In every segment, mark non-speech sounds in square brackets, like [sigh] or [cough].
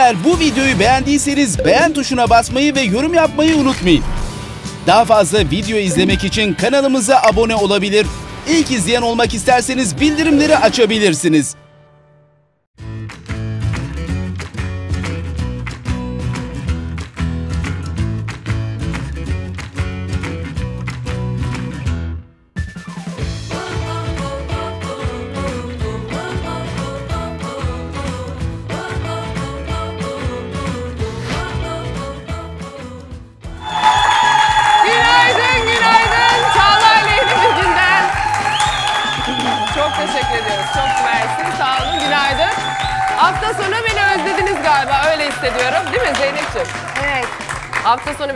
Eğer bu videoyu beğendiyseniz beğen tuşuna basmayı ve yorum yapmayı unutmayın. Daha fazla video izlemek için kanalımıza abone olabilir. İlk izleyen olmak isterseniz bildirimleri açabilirsiniz.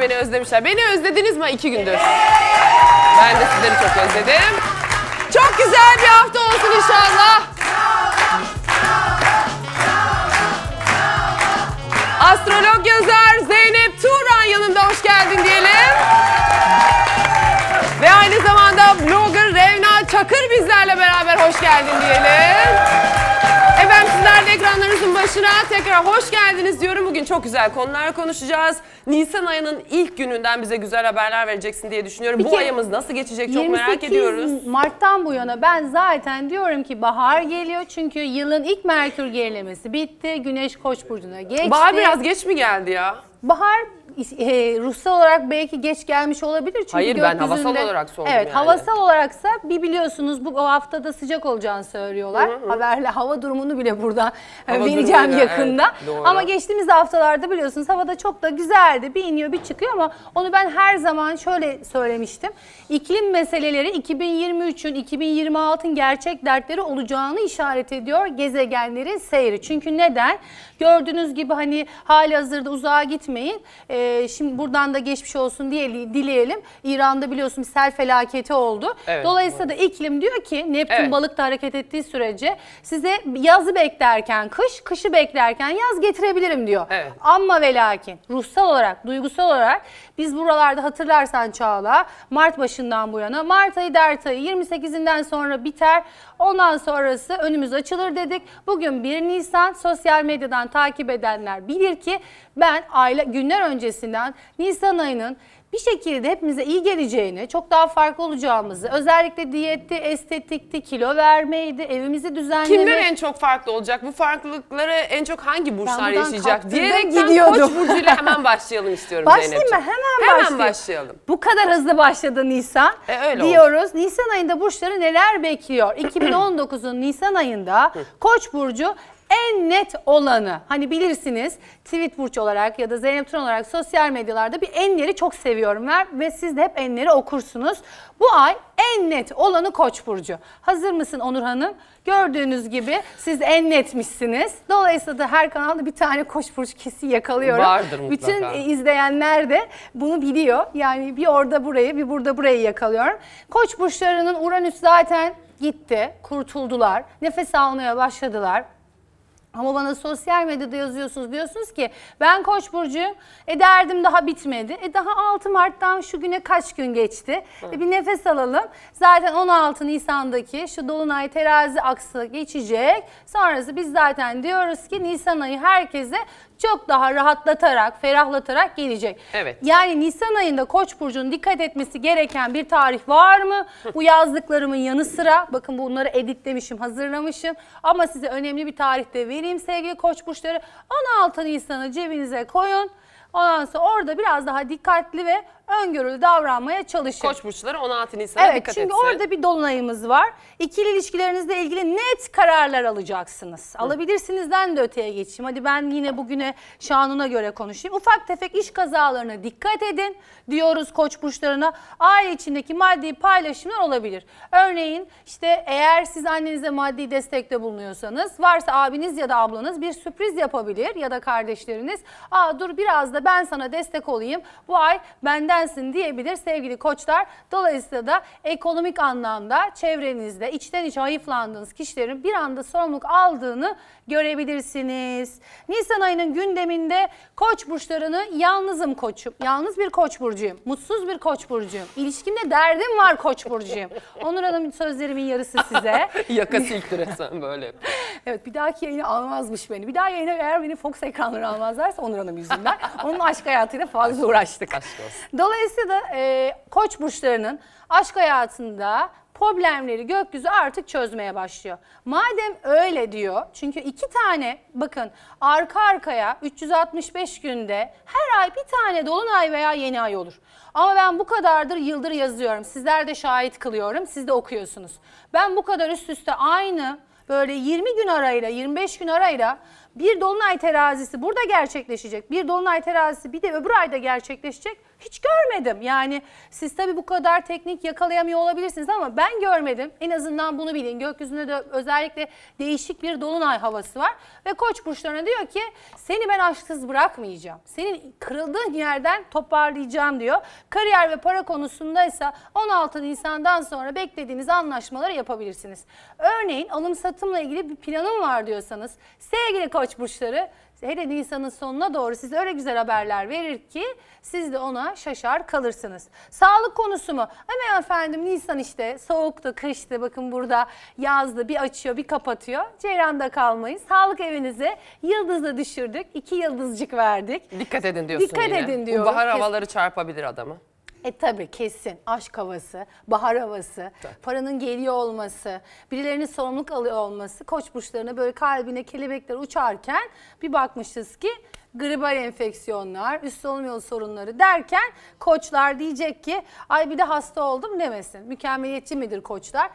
beni özlemişler. Beni özlediniz mi iki gündür? Ben de sizleri çok özledim. Çok güzel bir hafta olsun inşallah. Astrolog yazar Zeynep Turan yanımda hoş geldin diyelim. Ve aynı zamanda blogger Revna Çakır bizlerle beraber hoş geldin diyelim. Ekranlarınızın başına tekrar hoş geldiniz diyorum. Bugün çok güzel konular konuşacağız. Nisan ayının ilk gününden bize güzel haberler vereceksin diye düşünüyorum. Bir Bu ayımız nasıl geçecek çok merak ediyoruz. Mart'tan bu yana ben zaten diyorum ki bahar geliyor çünkü yılın ilk merkür gerilemesi bitti. Güneş Koç burcuna geçti. Bahar biraz geç mi geldi ya? Bahar e, ruhsal olarak belki geç gelmiş olabilir. Çünkü Hayır ben havasal olarak sordum Evet yani. havasal olaraksa bir biliyorsunuz bu o haftada sıcak olacağını söylüyorlar. Hı hı. Haberle hava durumunu bile burada hava vereceğim durumuna, yakında. Evet, doğru. ama geçtiğimiz haftalarda biliyorsunuz havada çok da güzeldi. Bir iniyor bir çıkıyor ama onu ben her zaman şöyle söylemiştim. İklim meseleleri 2023'ün 2026'ın gerçek dertleri olacağını işaret ediyor gezegenlerin seyri. Çünkü neden? Gördüğünüz gibi hani hali hazırda uzağa gitmeyin. E, e, şimdi buradan da geçmiş olsun diye dileyelim. İran'da biliyorsun sel felaketi oldu. Evet, Dolayısıyla da iklim diyor ki Neptün evet. balıkta hareket ettiği sürece size yazı beklerken kış, kışı beklerken yaz getirebilirim diyor. Evet. Ama ve lakin ruhsal olarak, duygusal olarak biz buralarda hatırlarsan Çağla Mart başından bu yana Mart ayı dert ayı 28'inden sonra biter. Ondan sonrası önümüz açılır dedik. Bugün 1 Nisan sosyal medyadan takip edenler bilir ki ben aile günler öncesinden Nisan ayının bir şekilde hepimize iyi geleceğini, çok daha farklı olacağımızı, özellikle diyetti, estetikti, kilo vermeydi, evimizi düzenleme. Kimler en çok farklı olacak? Bu farklılıkları en çok hangi burslar yaşayacak diyerek gidiyordum. Koç burcu ile hemen başlayalım istiyorum [laughs] Başlayayım mı? Hemen, hemen başlayayım. başlayalım. Bu kadar hızlı başladı Nisan. E, öyle diyoruz. Oldu. Nisan ayında burçları neler bekliyor? 2019'un [clears throat] Nisan ayında Koç burcu en net olanı. Hani bilirsiniz tweet burç olarak ya da Zeynep Tun olarak sosyal medyalarda bir enleri çok seviyorum ver ve siz de hep enleri okursunuz. Bu ay en net olanı Koç burcu. Hazır mısın Onur Hanım? Gördüğünüz gibi siz en netmişsiniz. Dolayısıyla da her kanalda bir tane Koç burcu kesin yakalıyorum. Vardır mutlaka. Bütün e, izleyenler de bunu biliyor. Yani bir orada burayı, bir burada burayı yakalıyorum. Koç burçlarının Uranüs zaten gitti, kurtuldular, nefes almaya başladılar. Ama bana sosyal medyada yazıyorsunuz diyorsunuz ki ben Koç burcuyum. E derdim daha bitmedi. E daha 6 Mart'tan şu güne kaç gün geçti? E bir nefes alalım. Zaten 16 Nisan'daki şu dolunay terazi aksı geçecek. Sonrası biz zaten diyoruz ki Nisan ayı herkese çok daha rahatlatarak, ferahlatarak gelecek. Evet. Yani Nisan ayında Koç burcunun dikkat etmesi gereken bir tarih var mı? Bu yazdıklarımın yanı sıra bakın bunları editlemişim, hazırlamışım ama size önemli bir tarihte vereyim sevgili Koç burçları. 16 Nisan'ı cebinize koyun. Ondan sonra orada biraz daha dikkatli ve öngörülü davranmaya çalışın. Koç burçları 16 Nisan'a evet, dikkat etsin. çünkü orada bir dolunayımız var. İkili ilişkilerinizle ilgili net kararlar alacaksınız. Hı. Alabilirsinizden de öteye geçeyim. Hadi ben yine bugüne şanuna göre konuşayım. Ufak tefek iş kazalarına dikkat edin diyoruz koç burçlarına. Aile içindeki maddi paylaşımlar olabilir. Örneğin işte eğer siz annenize maddi destekte bulunuyorsanız varsa abiniz ya da ablanız bir sürpriz yapabilir ya da kardeşleriniz. Aa dur biraz da ben sana destek olayım. Bu ay benden bendensin diyebilir sevgili koçlar. Dolayısıyla da ekonomik anlamda çevrenizde içten içe hayıflandığınız kişilerin bir anda sorumluluk aldığını görebilirsiniz. Nisan ayının gündeminde koç burçlarını yalnızım koçum, yalnız bir koç burcuyum, mutsuz bir koç burcuyum, İlişkimde derdim var koç burcuyum. Onur Hanım sözlerimin yarısı size. [laughs] Yaka silktiresen böyle. evet bir dahaki yayını almazmış beni. Bir daha yayına eğer beni Fox ekranları almazlarsa Onur Hanım yüzünden. Onun aşk hayatıyla fazla uğraştık. Aşk olsun. Dolayısıyla e, koç burçlarının aşk hayatında problemleri gökyüzü artık çözmeye başlıyor. Madem öyle diyor çünkü iki tane bakın arka arkaya 365 günde her ay bir tane dolunay veya yeni ay olur. Ama ben bu kadardır yıldır yazıyorum. Sizler de şahit kılıyorum. Siz de okuyorsunuz. Ben bu kadar üst üste aynı böyle 20 gün arayla 25 gün arayla bir dolunay terazisi burada gerçekleşecek. Bir dolunay terazisi bir de öbür ayda gerçekleşecek. Hiç görmedim. Yani siz tabii bu kadar teknik yakalayamıyor olabilirsiniz ama ben görmedim. En azından bunu bilin. Gökyüzünde de özellikle değişik bir dolunay havası var. Ve koç burçlarına diyor ki seni ben aşksız bırakmayacağım. Senin kırıldığın yerden toparlayacağım diyor. Kariyer ve para konusunda ise 16 Nisan'dan sonra beklediğiniz anlaşmaları yapabilirsiniz. Örneğin alım satımla ilgili bir planım var diyorsanız sevgili koç burçları hele Nisan'ın sonuna doğru size öyle güzel haberler verir ki siz de ona şaşar kalırsınız. Sağlık konusu mu? Hemen efendim Nisan işte soğuktu, kıştı bakın burada yazdı bir açıyor bir kapatıyor. Ceyranda kalmayın. Sağlık evinize yıldızla düşürdük. iki yıldızcık verdik. Dikkat edin diyorsun Dikkat yine. edin diyorum. Bu bahar havaları çarpabilir adamı. E tabii kesin. Aşk havası, bahar havası, tabii. paranın geliyor olması, birilerinin sorumluluk alıyor olması, koç burçlarına böyle kalbine kelebekler uçarken bir bakmışız ki gribal enfeksiyonlar, üst solunum yolu sorunları derken koçlar diyecek ki ay bir de hasta oldum demesin. Mükemmeliyetçi midir koçlar?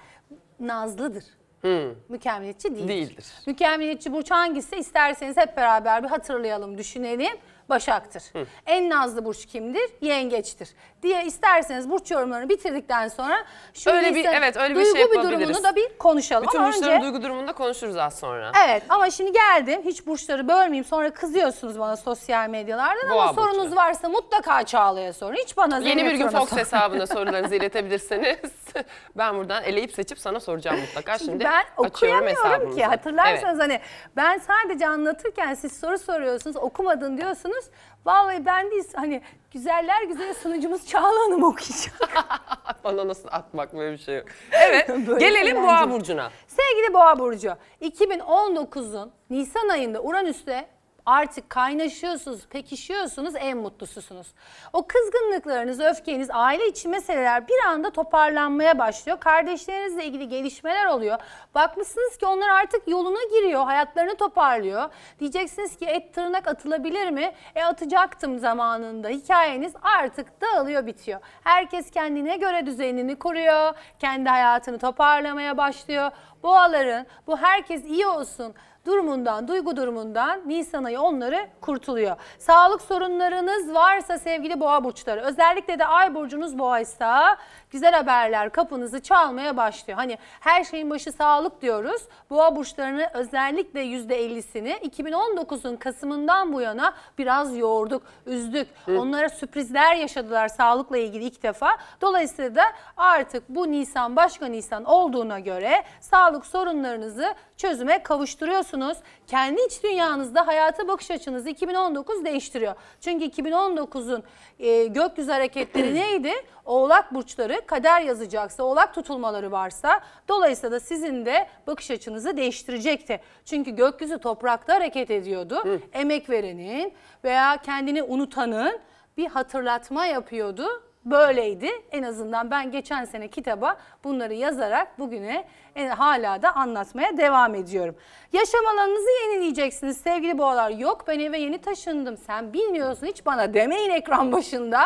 Nazlıdır. Hmm. Mükemmeliyetçi değildir. değildir. Mükemmeliyetçi burç hangisi isterseniz hep beraber bir hatırlayalım, düşünelim. Başak'tır. Hı. En nazlı burç kimdir? Yengeçtir. Diye isterseniz burç yorumlarını bitirdikten sonra şöyle öyle bir evet öyle bir duygu şey bir durumunu da bir konuşalım. Bütün ama burçların önce, duygu durumunda konuşuruz az sonra. Evet ama şimdi geldim. Hiç burçları bölmeyeyim. Sonra kızıyorsunuz bana sosyal medyalarda. ama burcu. sorunuz varsa mutlaka Çağla'ya sorun. Hiç bana Yeni bir gün Fox sorun. hesabına [laughs] sorularınızı iletebilirsiniz. [laughs] ben buradan eleyip seçip sana soracağım mutlaka. Şimdi, şimdi ben okuyamıyorum ki. Hatırlarsanız evet. hani ben sadece anlatırken siz soru soruyorsunuz, okumadın diyorsunuz okuyoruz. Vallahi ben değil hani güzeller güzeli sunucumuz Çağla Hanım okuyacak. [laughs] Bana nasıl atmak böyle bir şey yok. Evet [laughs] gelelim Boğa Burcu'na. Sevgili Boğa Burcu 2019'un Nisan ayında Uranüs'te Artık kaynaşıyorsunuz, pekişiyorsunuz, en mutlususunuz. O kızgınlıklarınız, öfkeniz, aile içi meseleler bir anda toparlanmaya başlıyor. Kardeşlerinizle ilgili gelişmeler oluyor. Bakmışsınız ki onlar artık yoluna giriyor, hayatlarını toparlıyor. Diyeceksiniz ki et tırnak atılabilir mi? E atacaktım zamanında. Hikayeniz artık dağılıyor, bitiyor. Herkes kendine göre düzenini kuruyor. Kendi hayatını toparlamaya başlıyor. Boğaların bu herkes iyi olsun, durumundan, duygu durumundan Nisan ayı onları kurtuluyor. Sağlık sorunlarınız varsa sevgili boğa burçları özellikle de ay burcunuz boğaysa güzel haberler kapınızı çalmaya başlıyor. Hani her şeyin başı sağlık diyoruz. Boğa burçlarını özellikle %50'sini 2019'un Kasım'ından bu yana biraz yoğurduk, üzdük. Hı. Onlara sürprizler yaşadılar sağlıkla ilgili ilk defa. Dolayısıyla da artık bu Nisan başka Nisan olduğuna göre sağlık sorunlarınızı çözüme kavuşturuyorsunuz. Kendi iç dünyanızda hayata bakış açınızı 2019 değiştiriyor. Çünkü 2019'un e, gökyüzü hareketleri [clears throat] neydi? Oğlak burçları kader yazacaksa, oğlak tutulmaları varsa dolayısıyla da sizin de bakış açınızı değiştirecekti. Çünkü gökyüzü toprakta hareket ediyordu. Hı. Emek verenin veya kendini unutanın bir hatırlatma yapıyordu böyleydi. En azından ben geçen sene kitaba bunları yazarak bugüne e, hala da anlatmaya devam ediyorum. Yaşam alanınızı yenileyeceksiniz sevgili boğalar. Yok ben eve yeni taşındım sen bilmiyorsun hiç bana demeyin ekran başında.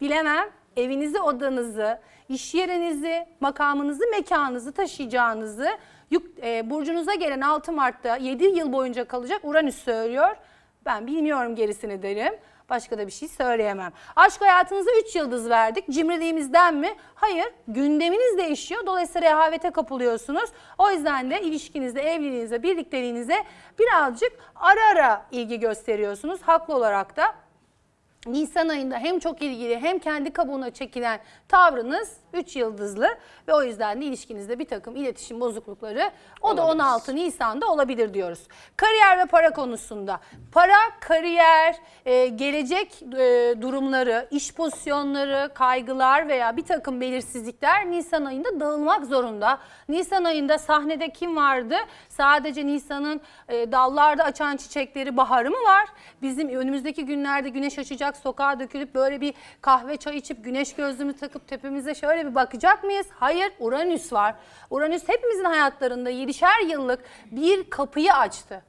Bilemem evinizi, odanızı, iş yerinizi, makamınızı, mekanınızı taşıyacağınızı yük, e, burcunuza gelen 6 Mart'ta 7 yıl boyunca kalacak Uranüs söylüyor. Ben bilmiyorum gerisini derim. Başka da bir şey söyleyemem. Aşk hayatınıza 3 yıldız verdik. Cimriliğimizden mi? Hayır. Gündeminiz değişiyor. Dolayısıyla rehavete kapılıyorsunuz. O yüzden de ilişkinizde, evliliğinize, birlikteliğinize birazcık ara ara ilgi gösteriyorsunuz. Haklı olarak da Nisan ayında hem çok ilgili hem kendi kabuğuna çekilen tavrınız 3 yıldızlı ve o yüzden de ilişkinizde bir takım iletişim bozuklukları o da Olabilir. 16 Nisan'da olabilir diyoruz. Kariyer ve para konusunda. Para, kariyer, e, gelecek e, durumları, iş pozisyonları, kaygılar veya bir takım belirsizlikler Nisan ayında dağılmak zorunda. Nisan ayında sahnede kim vardı? Sadece Nisan'ın e, dallarda açan çiçekleri baharı mı var? Bizim önümüzdeki günlerde güneş açacak, sokağa dökülüp böyle bir kahve çay içip güneş gözlüğümü takıp tepemize şöyle bir bir bakacak mıyız? Hayır Uranüs var. Uranüs hepimizin hayatlarında 7'şer yıllık bir kapıyı açtı.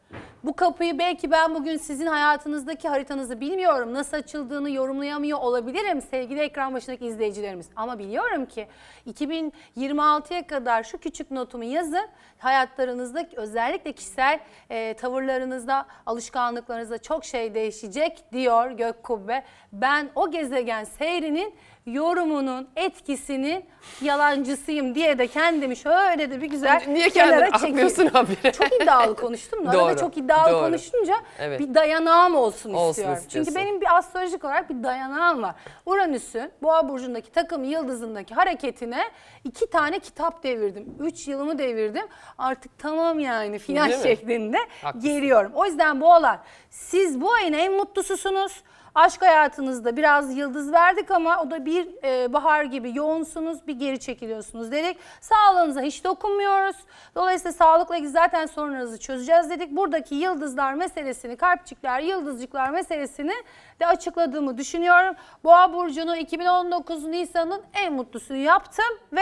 Bu kapıyı belki ben bugün sizin hayatınızdaki haritanızı bilmiyorum. Nasıl açıldığını yorumlayamıyor olabilirim sevgili ekran başındaki izleyicilerimiz. Ama biliyorum ki 2026'ya kadar şu küçük notumu yazın. Hayatlarınızda özellikle kişisel e, tavırlarınızda, alışkanlıklarınızda çok şey değişecek diyor gök kubbe. Ben o gezegen seyrinin yorumunun etkisini yalancısıyım diye de kendimi şöyle de bir güzel Niye kendini kenara atmıyorsun çekeyim. Çok iddialı [laughs] konuştum. Doğru. Arada çok iddialı doğru. konuşunca evet. bir dayanağım olsun, olsun istiyorum. Istiyorsun. Çünkü benim bir astrolojik olarak bir dayanağım var. Uranüs'ün boğa burcundaki takım yıldızındaki hareketine iki tane kitap devirdim. Üç yılımı devirdim. Artık tamam yani final şeklinde Haklısın. geliyorum. O yüzden boğalar siz bu ayın en mutlususunuz. Aşk hayatınızda biraz yıldız verdik ama o da bir e, bahar gibi yoğunsunuz bir geri çekiliyorsunuz dedik. Sağlığınıza hiç dokunmuyoruz. Dolayısıyla sağlıkla ilgili zaten sorunlarınızı çözeceğiz dedik. Buradaki yıldızlar meselesini, kalpçikler, yıldızcıklar meselesini de açıkladığımı düşünüyorum. Boğa Burcu'nu 2019 Nisan'ın en mutlusunu yaptım ve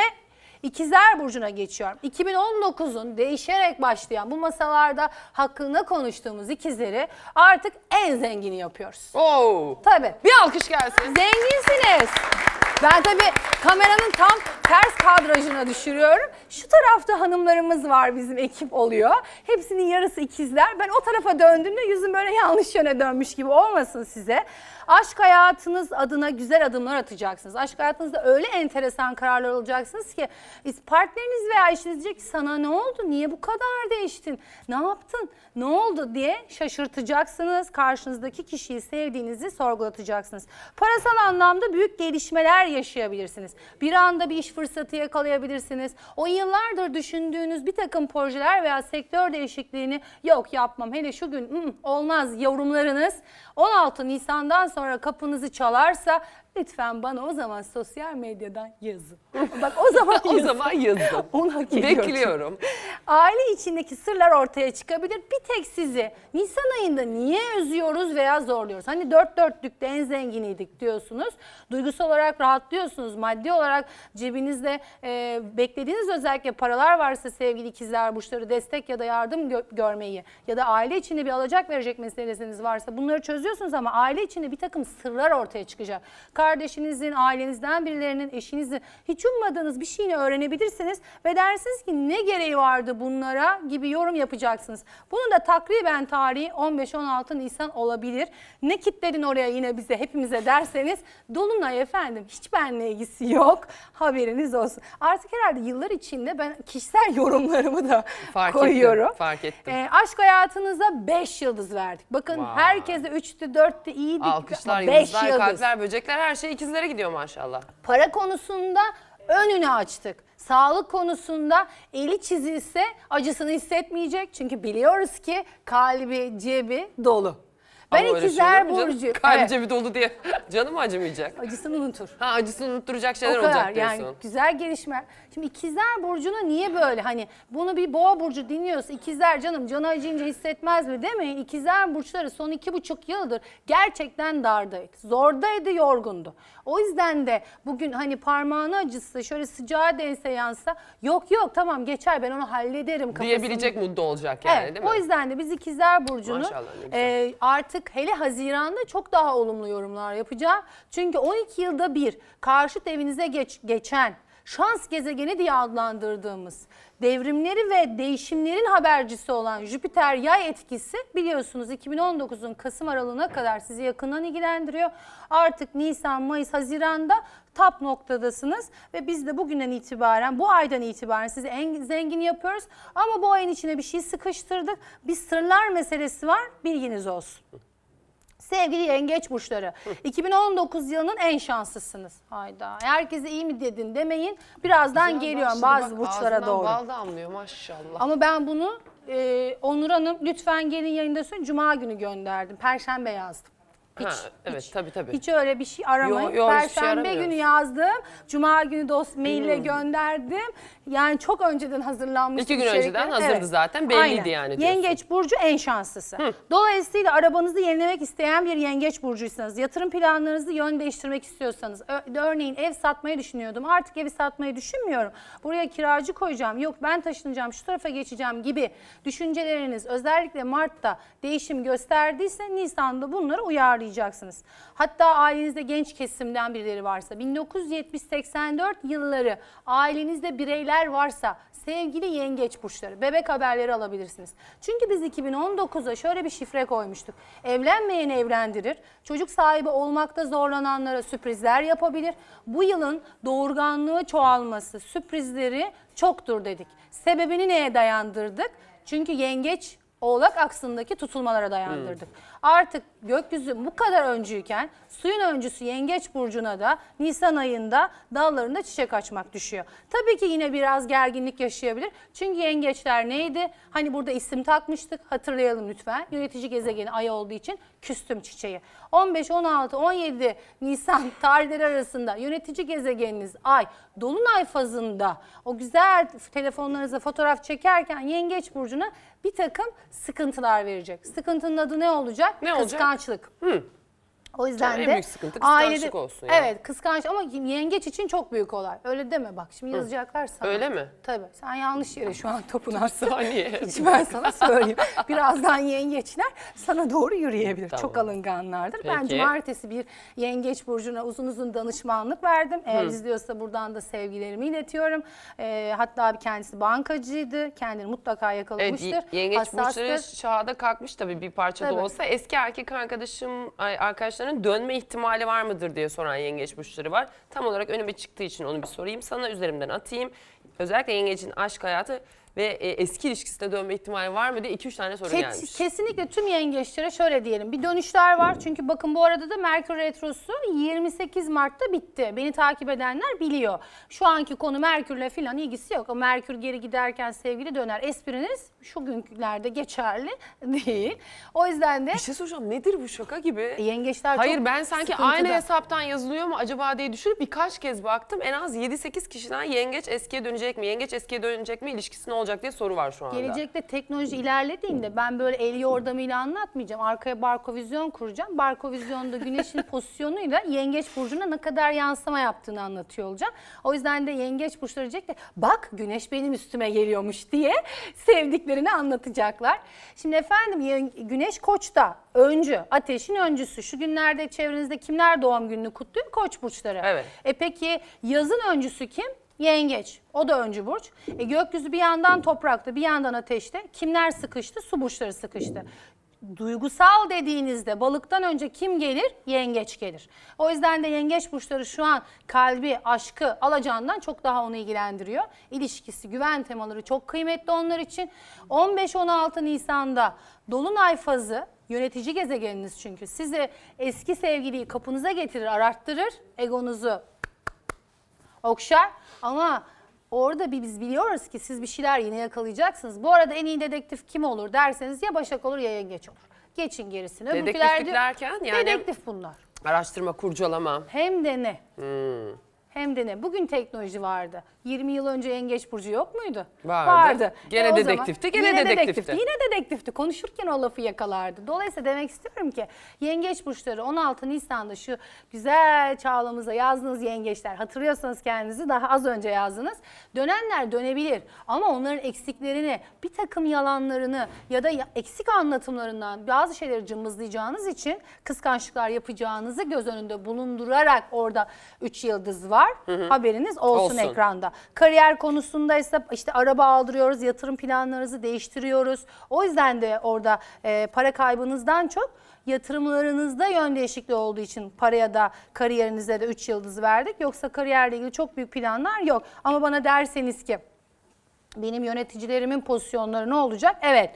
İkizler Burcu'na geçiyorum. 2019'un değişerek başlayan bu masalarda hakkında konuştuğumuz ikizleri artık en zengini yapıyoruz. Oo. Tabii. Bir alkış gelsin. Zenginsiniz. Ben tabii kameranın tam ters kadrajına düşürüyorum. Şu tarafta hanımlarımız var bizim ekip oluyor. Hepsinin yarısı ikizler. Ben o tarafa döndüğümde yüzüm böyle yanlış yöne dönmüş gibi olmasın size. Aşk hayatınız adına güzel adımlar atacaksınız. Aşk hayatınızda öyle enteresan kararlar alacaksınız ki partneriniz veya eşiniz diyecek ki sana ne oldu? Niye bu kadar değiştin? Ne yaptın? Ne oldu diye şaşırtacaksınız. Karşınızdaki kişiyi sevdiğinizi sorgulatacaksınız. Parasal anlamda büyük gelişmeler yaşayabilirsiniz. Bir anda bir iş fırsatı yakalayabilirsiniz. O yıllardır düşündüğünüz bir takım projeler veya sektör değişikliğini yok yapmam hele şu gün olmaz yorumlarınız 16 Nisan'dan sonra kapınızı çalarsa Lütfen bana o zaman sosyal medyadan yazın. [laughs] Bak o zaman yazın. o zaman yazın. [laughs] Onu hak ediyorum. Bekliyorum. Aile içindeki sırlar ortaya çıkabilir. Bir tek sizi Nisan ayında niye üzüyoruz veya zorluyoruz? Hani dört dörtlükte en zenginiydik diyorsunuz. Duygusal olarak rahatlıyorsunuz. Maddi olarak cebinizde e, beklediğiniz özellikle paralar varsa sevgili ikizler burçları destek ya da yardım gö görmeyi ya da aile içinde bir alacak verecek meselesiniz varsa bunları çözüyorsunuz ama aile içinde bir takım sırlar ortaya çıkacak kardeşinizin, ailenizden birilerinin, eşinizin hiç ummadığınız bir şeyini öğrenebilirsiniz ve dersiniz ki ne gereği vardı bunlara gibi yorum yapacaksınız. Bunun da takriben tarihi 15-16 Nisan olabilir. Ne kitlerin oraya yine bize hepimize derseniz Dolunay efendim hiç benle ilgisi yok haberiniz olsun. Artık herhalde yıllar içinde ben kişisel [laughs] yorumlarımı da fark koyuyorum. Ettim, fark ettim. E, aşk hayatınıza 5 yıldız verdik. Bakın wow. herkese 3'tü 4'tü iyiydi. Alkışlar, yıldızlar, yıldız. kalpler, böcekler her şey ikizlere gidiyor maşallah. Para konusunda önünü açtık. Sağlık konusunda eli çizilse acısını hissetmeyecek. Çünkü biliyoruz ki kalbi, cebi dolu. Ben Ama şey ikizler şey burcu. Kalbi Evet. cebi dolu diye [laughs] canım acımayacak. Acısını unutur. Ha acısını unutturacak şeyler o kadar olacak diyorsun. yani güzel gelişme. Şimdi ikizler burcunu niye böyle hani bunu bir boğa burcu dinliyorsa ikizler canım canı acıyınca hissetmez mi Değil mi? İkizler burçları son iki buçuk yıldır gerçekten dardaydı. Zordaydı yorgundu. O yüzden de bugün hani parmağını acısı şöyle sıcağa değse yansa yok yok tamam geçer ben onu hallederim kafasını. Diyebilecek mutlu olacak yani evet, değil mi? O yüzden de biz ikizler burcunu e, artık hele Haziran'da çok daha olumlu yorumlar yapacağız. Çünkü 12 yılda bir karşıt evinize geç, geçen şans gezegeni diye adlandırdığımız devrimleri ve değişimlerin habercisi olan Jüpiter yay etkisi biliyorsunuz 2019'un Kasım aralığına kadar sizi yakından ilgilendiriyor. Artık Nisan, Mayıs, Haziran'da tap noktadasınız ve biz de bugünden itibaren bu aydan itibaren sizi en zengin yapıyoruz. Ama bu ayın içine bir şey sıkıştırdık. Bir sırlar meselesi var bilginiz olsun. Sevgili yengeç burçları, 2019 yılının en şanslısınız. Hayda. Herkese iyi mi dedin demeyin. Birazdan Güzel geliyorum bazı Bak, burçlara ağzından doğru. bal damlıyor maşallah. Ama ben bunu e, Onur Hanım lütfen gelin yayında söyleyin. Cuma günü gönderdim. Perşembe yazdım. Hiç, ha, evet hiç, tabii tabii. Hiç öyle bir şey aramayın. Yo, yo, şey Perşembe şey günü yazdım. Cuma günü dost maille hmm. gönderdim. Yani çok önceden hazırlanmış. İki gün içerikler. önceden hazırdı evet. zaten belliydi Aynen. yani. Diyorsun. Yengeç Burcu en şanslısı. Hı. Dolayısıyla arabanızı yenilemek isteyen bir yengeç burcuysanız, yatırım planlarınızı yön değiştirmek istiyorsanız, örneğin ev satmayı düşünüyordum. Artık evi satmayı düşünmüyorum. Buraya kiracı koyacağım. Yok ben taşınacağım, şu tarafa geçeceğim gibi düşünceleriniz özellikle Mart'ta değişim gösterdiyse Nisan'da bunları uyarlayın arayacaksınız. Hatta ailenizde genç kesimden birileri varsa, 1970-84 yılları ailenizde bireyler varsa sevgili yengeç burçları bebek haberleri alabilirsiniz. Çünkü biz 2019'a şöyle bir şifre koymuştuk. Evlenmeyeni evlendirir, çocuk sahibi olmakta zorlananlara sürprizler yapabilir. Bu yılın doğurganlığı çoğalması, sürprizleri çoktur dedik. Sebebini neye dayandırdık? Çünkü yengeç Oğlak aksındaki tutulmalara dayandırdık. Hmm artık gökyüzü bu kadar öncüyken suyun öncüsü Yengeç Burcu'na da Nisan ayında dallarında çiçek açmak düşüyor. Tabii ki yine biraz gerginlik yaşayabilir. Çünkü yengeçler neydi? Hani burada isim takmıştık hatırlayalım lütfen. Yönetici gezegeni ay olduğu için küstüm çiçeği. 15, 16, 17 Nisan [laughs] tarihleri arasında yönetici gezegeniniz ay dolunay fazında o güzel telefonlarınıza fotoğraf çekerken Yengeç Burcu'na bir takım sıkıntılar verecek. Sıkıntının adı ne olacak? Ne olacak? Kıskançlık. O yüzden de sıkıntı kıskançlık ailede, olsun ya. Evet kıskanç ama yengeç için çok büyük olay. Öyle deme bak şimdi yazacaklar sana. Öyle mi? Tabii sen yanlış yere şu an topunarsın. Saniye. Hiç [laughs] ben sana söyleyeyim. Birazdan yengeçler sana doğru yürüyebilir. Tamam. Çok alınganlardır. Peki. Ben cumartesi bir yengeç burcuna uzun uzun danışmanlık verdim. Eğer Hı. izliyorsa buradan da sevgilerimi iletiyorum. E, hatta bir kendisi bankacıydı. Kendini mutlaka yakalamıştır. Evet, yengeç Hassastır. burçları şahada kalkmış tabii bir parça tabii. da olsa. Eski erkek arkadaşım, arkadaşlarım burçlarının dönme ihtimali var mıdır diye soran yengeç burçları var. Tam olarak önüme çıktığı için onu bir sorayım sana üzerimden atayım. Özellikle yengecin aşk hayatı ve e, eski ilişkisine dönme ihtimali var mı diye 2-3 tane soru Kes, gelmiş. Kesinlikle tüm yengeçlere şöyle diyelim. Bir dönüşler var. Çünkü bakın bu arada da Merkür Retrosu 28 Mart'ta bitti. Beni takip edenler biliyor. Şu anki konu Merkür'le falan ilgisi yok. O Merkür geri giderken sevgili döner espriniz şu günlerde geçerli [laughs] değil. O yüzden de... Bir şey soracağım nedir bu şaka gibi? Yengeçler Hayır ben sanki sıkıntıda. aynı hesaptan yazılıyor mu acaba diye düşünüp birkaç kez baktım. En az 7-8 kişiden yengeç eskiye dönecek mi? Yengeç eskiye dönecek mi? İlişkisi ne olacak diye soru var şu anda. Gelecekte teknoloji ilerlediğinde ben böyle el yordamıyla anlatmayacağım. Arkaya barkovizyon kuracağım. Barkovizyonda güneşin [laughs] pozisyonuyla yengeç burcuna ne kadar yansıma yaptığını anlatıyor olacağım. O yüzden de yengeç burçları diyecek de bak güneş benim üstüme geliyormuş diye sevdikleri özelliklerini anlatacaklar. Şimdi efendim Güneş Koç'ta öncü, ateşin öncüsü. Şu günlerde çevrenizde kimler doğum gününü kutluyor? Koç burçları. Evet. E peki yazın öncüsü kim? Yengeç. O da öncü burç. E gökyüzü bir yandan toprakta, bir yandan ateşte. Kimler sıkıştı? Su burçları sıkıştı duygusal dediğinizde balıktan önce kim gelir? Yengeç gelir. O yüzden de yengeç burçları şu an kalbi, aşkı alacağından çok daha onu ilgilendiriyor. İlişkisi, güven temaları çok kıymetli onlar için. 15-16 Nisan'da Dolunay fazı yönetici gezegeniniz çünkü sizi eski sevgiliyi kapınıza getirir, ararttırır, egonuzu okşar ama Orada bir biz biliyoruz ki siz bir şeyler yine yakalayacaksınız. Bu arada en iyi dedektif kim olur derseniz ya Başak olur ya Yengeç olur. Geçin gerisini. Öbürküler Dedektiflik derken yani Dedektif bunlar. araştırma, kurcalama. Hem de ne? Hmm. Hem de ne? Bugün teknoloji vardı. 20 yıl önce Yengeç Burcu yok muydu? Vardı. Vardı. E, gene e dedektifti, gene yine dedektifti. dedektifti. Yine dedektifti. Konuşurken o lafı yakalardı. Dolayısıyla demek istiyorum ki Yengeç Burçları 16 Nisan'da şu güzel çağlamıza yazdığınız yengeçler. Hatırlıyorsanız kendinizi daha az önce yazdınız. Dönenler dönebilir ama onların eksiklerini, bir takım yalanlarını ya da eksik anlatımlarından bazı şeyleri cımbızlayacağınız için kıskançlıklar yapacağınızı göz önünde bulundurarak orada 3 yıldız var. Hı hı. Haberiniz olsun, olsun ekranda. Kariyer konusunda ise işte araba aldırıyoruz, yatırım planlarınızı değiştiriyoruz. O yüzden de orada e, para kaybınızdan çok yatırımlarınızda yön değişikliği olduğu için paraya da kariyerinize de 3 yıldız verdik. Yoksa kariyerle ilgili çok büyük planlar yok. Ama bana derseniz ki benim yöneticilerimin pozisyonları ne olacak? Evet.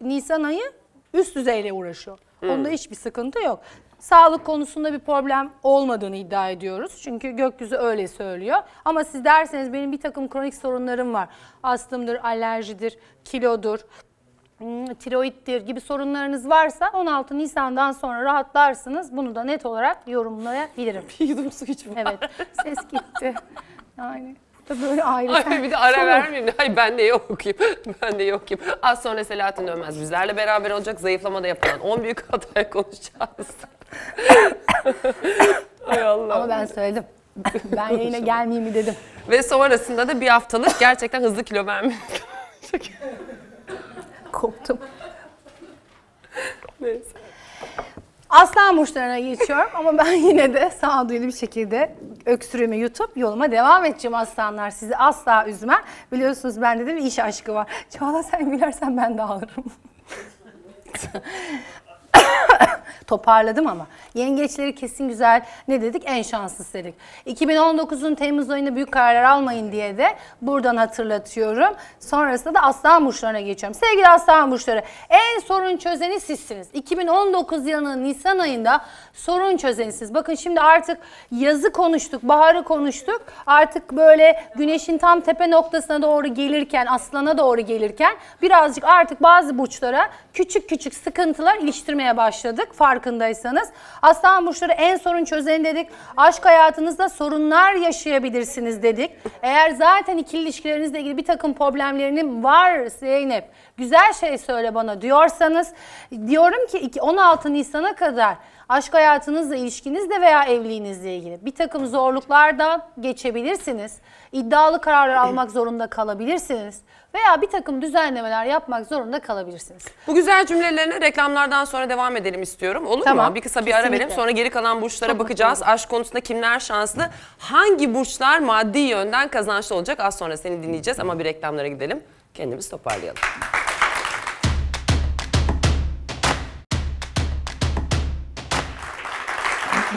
Nisan ayı üst düzeyle uğraşıyor. Hmm. Onda hiçbir sıkıntı yok. Sağlık konusunda bir problem olmadığını iddia ediyoruz. Çünkü gökyüzü öyle söylüyor. Ama siz derseniz benim bir takım kronik sorunlarım var. Astımdır, alerjidir, kilodur, hmm, tiroittir gibi sorunlarınız varsa 16 Nisan'dan sonra rahatlarsınız. Bunu da net olarak yorumlayabilirim. bir yudum su içme. Evet. Ses gitti. Yani Da böyle ayrı. Ay, bir de ara Sonra... vermeyeyim. Ay ben de yokayım. [laughs] Ben de yokayım. Az sonra Selahattin ölmez. bizlerle beraber olacak. zayıflama da yapılan 10 büyük hataya konuşacağız. Ay Allah. Ama ben söyledim. Ben yayına gelmeyeyim mi dedim. Ve sonrasında da bir haftalık gerçekten hızlı kilo vermek. Koptum. Neyse. Aslan burçlarına geçiyorum ama ben yine de sağduyulu bir şekilde öksürüğümü yutup yoluma devam edeceğim aslanlar. Sizi asla üzme Biliyorsunuz ben dedim iş aşkı var. Çağla sen gülersen ben de ağlarım toparladım ama. Yengeçleri kesin güzel ne dedik? En şanslısı dedik. 2019'un Temmuz ayında büyük kararlar almayın diye de buradan hatırlatıyorum. Sonrasında da aslan burçlarına geçiyorum. Sevgili aslan burçları en sorun çözeni sizsiniz. 2019 yılının Nisan ayında sorun çözeni siz. Bakın şimdi artık yazı konuştuk, baharı konuştuk. Artık böyle güneşin tam tepe noktasına doğru gelirken, aslana doğru gelirken birazcık artık bazı burçlara küçük küçük sıkıntılar iliştirmeye başladık. Fark farkındaysanız. Aslan burçları en sorun çözen dedik. Aşk hayatınızda sorunlar yaşayabilirsiniz dedik. Eğer zaten ikili ilişkilerinizle ilgili bir takım problemlerinin var Zeynep. Güzel şey söyle bana diyorsanız diyorum ki 16 Nisan'a kadar aşk hayatınızla ilişkinizle veya evliliğinizle ilgili bir takım zorluklardan geçebilirsiniz. İddialı kararlar almak zorunda kalabilirsiniz veya bir takım düzenlemeler yapmak zorunda kalabilirsiniz. Bu güzel cümlelerine reklamlardan sonra devam edelim istiyorum. Olur tamam, mu? Bir kısa bir kesinlikle. ara verelim sonra geri kalan burçlara Çok bakacağız. Mutluyum. Aşk konusunda kimler şanslı? Hangi burçlar maddi yönden kazançlı olacak? Az sonra seni dinleyeceğiz ama bir reklamlara gidelim. Kendimizi toparlayalım.